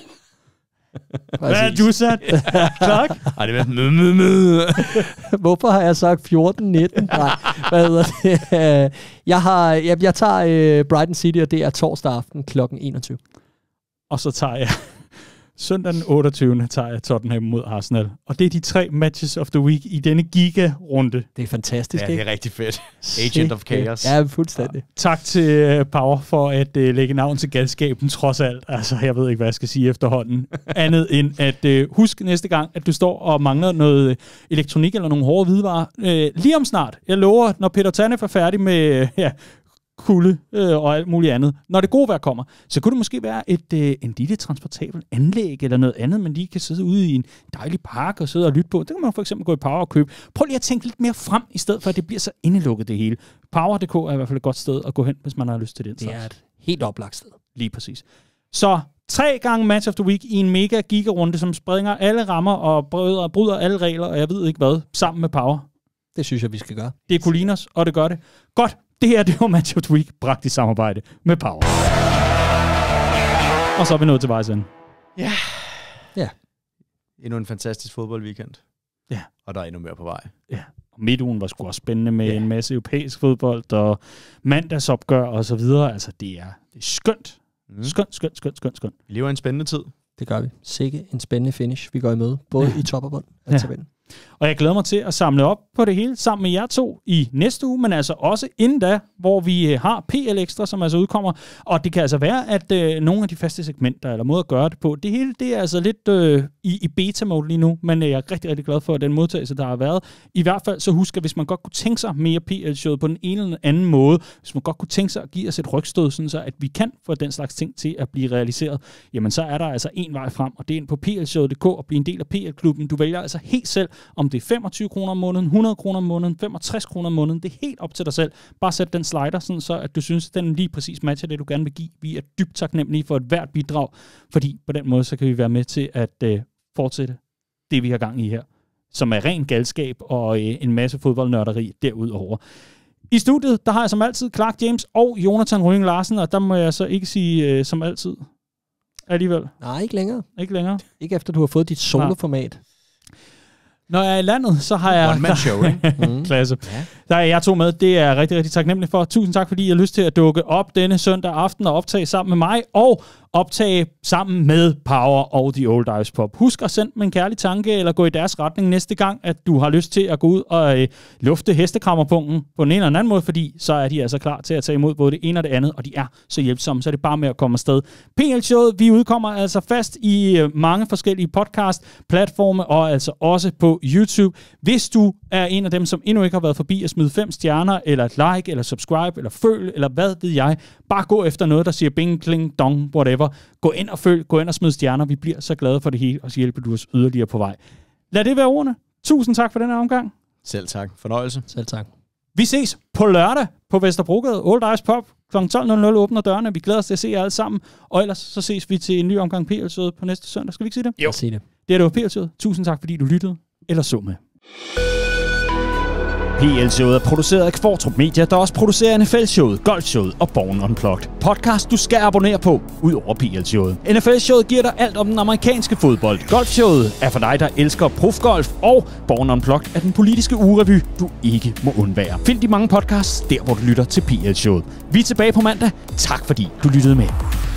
Hvad er du sat? Klok? Ej, det var... Hvorfor har jeg sagt 14-19? Nej, hvad hedder det? Jeg, har, jeg, jeg tager øh, Brighton City, og det er torsdag aften kl. 21. Og så tager jeg Søndag den 28. tager jeg Tottenham mod Arsenal. Og det er de tre matches of the week i denne giga-runde. Det er fantastisk, Ja, det er rigtig fedt. Agent of Chaos. Ja, fuldstændig. Ja. Tak til øh, Power for at uh, lægge navn til galskaben, trods alt. Altså, jeg ved ikke, hvad jeg skal sige efterhånden. Andet end at uh, husk næste gang, at du står og mangler noget elektronik eller nogle hårde hvidevarer. Uh, lige om snart, jeg lover, når Peter Tanne er færdig med uh, ja, kulde øh, og alt muligt andet. Når det gode vejr kommer, så kunne det måske være et øh, en lille transportabel anlæg eller noget andet, man lige kan sidde ude i en dejlig park og sidde og lytte på. Det kan man for eksempel gå i Power og købe. Prøv lige at tænke lidt mere frem, i stedet for at det bliver så indelukket det hele. Power.dk er i hvert fald et godt sted at gå hen, hvis man har lyst til den slags. Det er et helt oplagt sted. Lige præcis. Så tre gange Match of the Week i en mega gigarunde, som springer alle rammer og bryder, bryder alle regler, og jeg ved ikke hvad, sammen med Power. Det synes jeg, vi skal gøre. Det er ligne og det gør det. Godt, det her, det var Match of the Week, bragt i samarbejde med Power. Og så er vi nået til vejs ende. Ja. Ja. Endnu en fantastisk fodboldweekend. Ja. Og der er endnu mere på vej. Ja. Og midtugen var sgu også spændende med ja. en masse europæisk fodbold og mandagsopgør og så videre. Altså, det er, det er skønt. Mm. Skønt, skønt, skønt, skønt, skønt. Vi lever en spændende tid. Det gør vi. Sikke en spændende finish, vi går i møde, både ja. i top og bund af ja. tabellen. Altså, og jeg glæder mig til at samle op på det hele sammen med jer to i næste uge, men altså også inden da, hvor vi øh, har PL Ekstra, som altså udkommer. Og det kan altså være, at øh, nogle af de faste segmenter eller måder at gøre det på, det hele det er altså lidt øh, i, i beta-mode lige nu, men øh, jeg er rigtig, rigtig glad for den modtagelse, der har været. I hvert fald så husk, at hvis man godt kunne tænke sig mere PL-showet på den ene eller anden måde, hvis man godt kunne tænke sig at give os et rygstød, sådan så at vi kan få den slags ting til at blive realiseret, jamen så er der altså en vej frem, og det er ind på plshowet.dk og blive en del af PL-klubben. Du vælger altså helt selv, om det er 25 kroner om måneden, 100 kroner om måneden, 65 kroner om måneden, det er helt op til dig selv. Bare sæt den slider, sådan så at du synes, at den lige præcis matcher det, du gerne vil give. Vi er dybt taknemmelige for et hvert bidrag, fordi på den måde, så kan vi være med til at øh, fortsætte det, vi har gang i her, som er ren galskab og øh, en masse fodboldnørderi derudover. I studiet, der har jeg som altid Clark James og Jonathan Rønning Larsen, og der må jeg så ikke sige øh, som altid alligevel. Nej, ikke længere. Ikke længere? Ikke efter du har fået dit soloformat. Når jeg er i landet, så har jeg... One man show, ikke? Mm. klasse. Ja. Der er jeg to med. Det er jeg rigtig, rigtig taknemmelig for. Tusind tak, fordi I har lyst til at dukke op denne søndag aften og optage sammen med mig, og optage sammen med Power og The Old Ice Pop. Husk at sende dem en kærlig tanke, eller gå i deres retning næste gang, at du har lyst til at gå ud og øh, lufte hestekrammerpunkten på den ene eller den anden måde, fordi så er de altså klar til at tage imod både det ene og det andet, og de er så hjælpsomme, så er det bare med at komme afsted. PL-showet, vi udkommer altså fast i øh, mange forskellige podcast-platforme, og altså også på YouTube. Hvis du er en af dem, som endnu ikke har været forbi smide fem stjerner, eller et like, eller subscribe, eller følg, eller hvad ved jeg. Bare gå efter noget, der siger bing, kling, dong, whatever. Gå ind og følg, gå ind og smid stjerner. Vi bliver så glade for det hele, og så hjælper du os yderligere på vej. Lad det være ordene. Tusind tak for den her omgang. Selv tak. Fornøjelse. Selv tak. Vi ses på lørdag på Vesterbrogade. Old Ice Pop. Kl. 12.00 åbner dørene. Vi glæder os til at se jer alle sammen. Og ellers så ses vi til en ny omgang pl på næste søndag. Skal vi ikke sige det? Jo. Se det. Det er det var pl Tusind tak, fordi du lyttede eller så med. PL-showet er produceret af Kvartrup Media, der også producerer NFL-showet, Golfshowet og Born Unplugged. Podcast, du skal abonnere på, udover PL-showet. NFL-showet giver dig alt om den amerikanske fodbold. Golfshowet er for dig, der elsker profgolf, og Born Unplugged er den politiske urevy, du ikke må undvære. Find de mange podcasts der, hvor du lytter til PL-showet. Vi er tilbage på mandag. Tak fordi du lyttede med.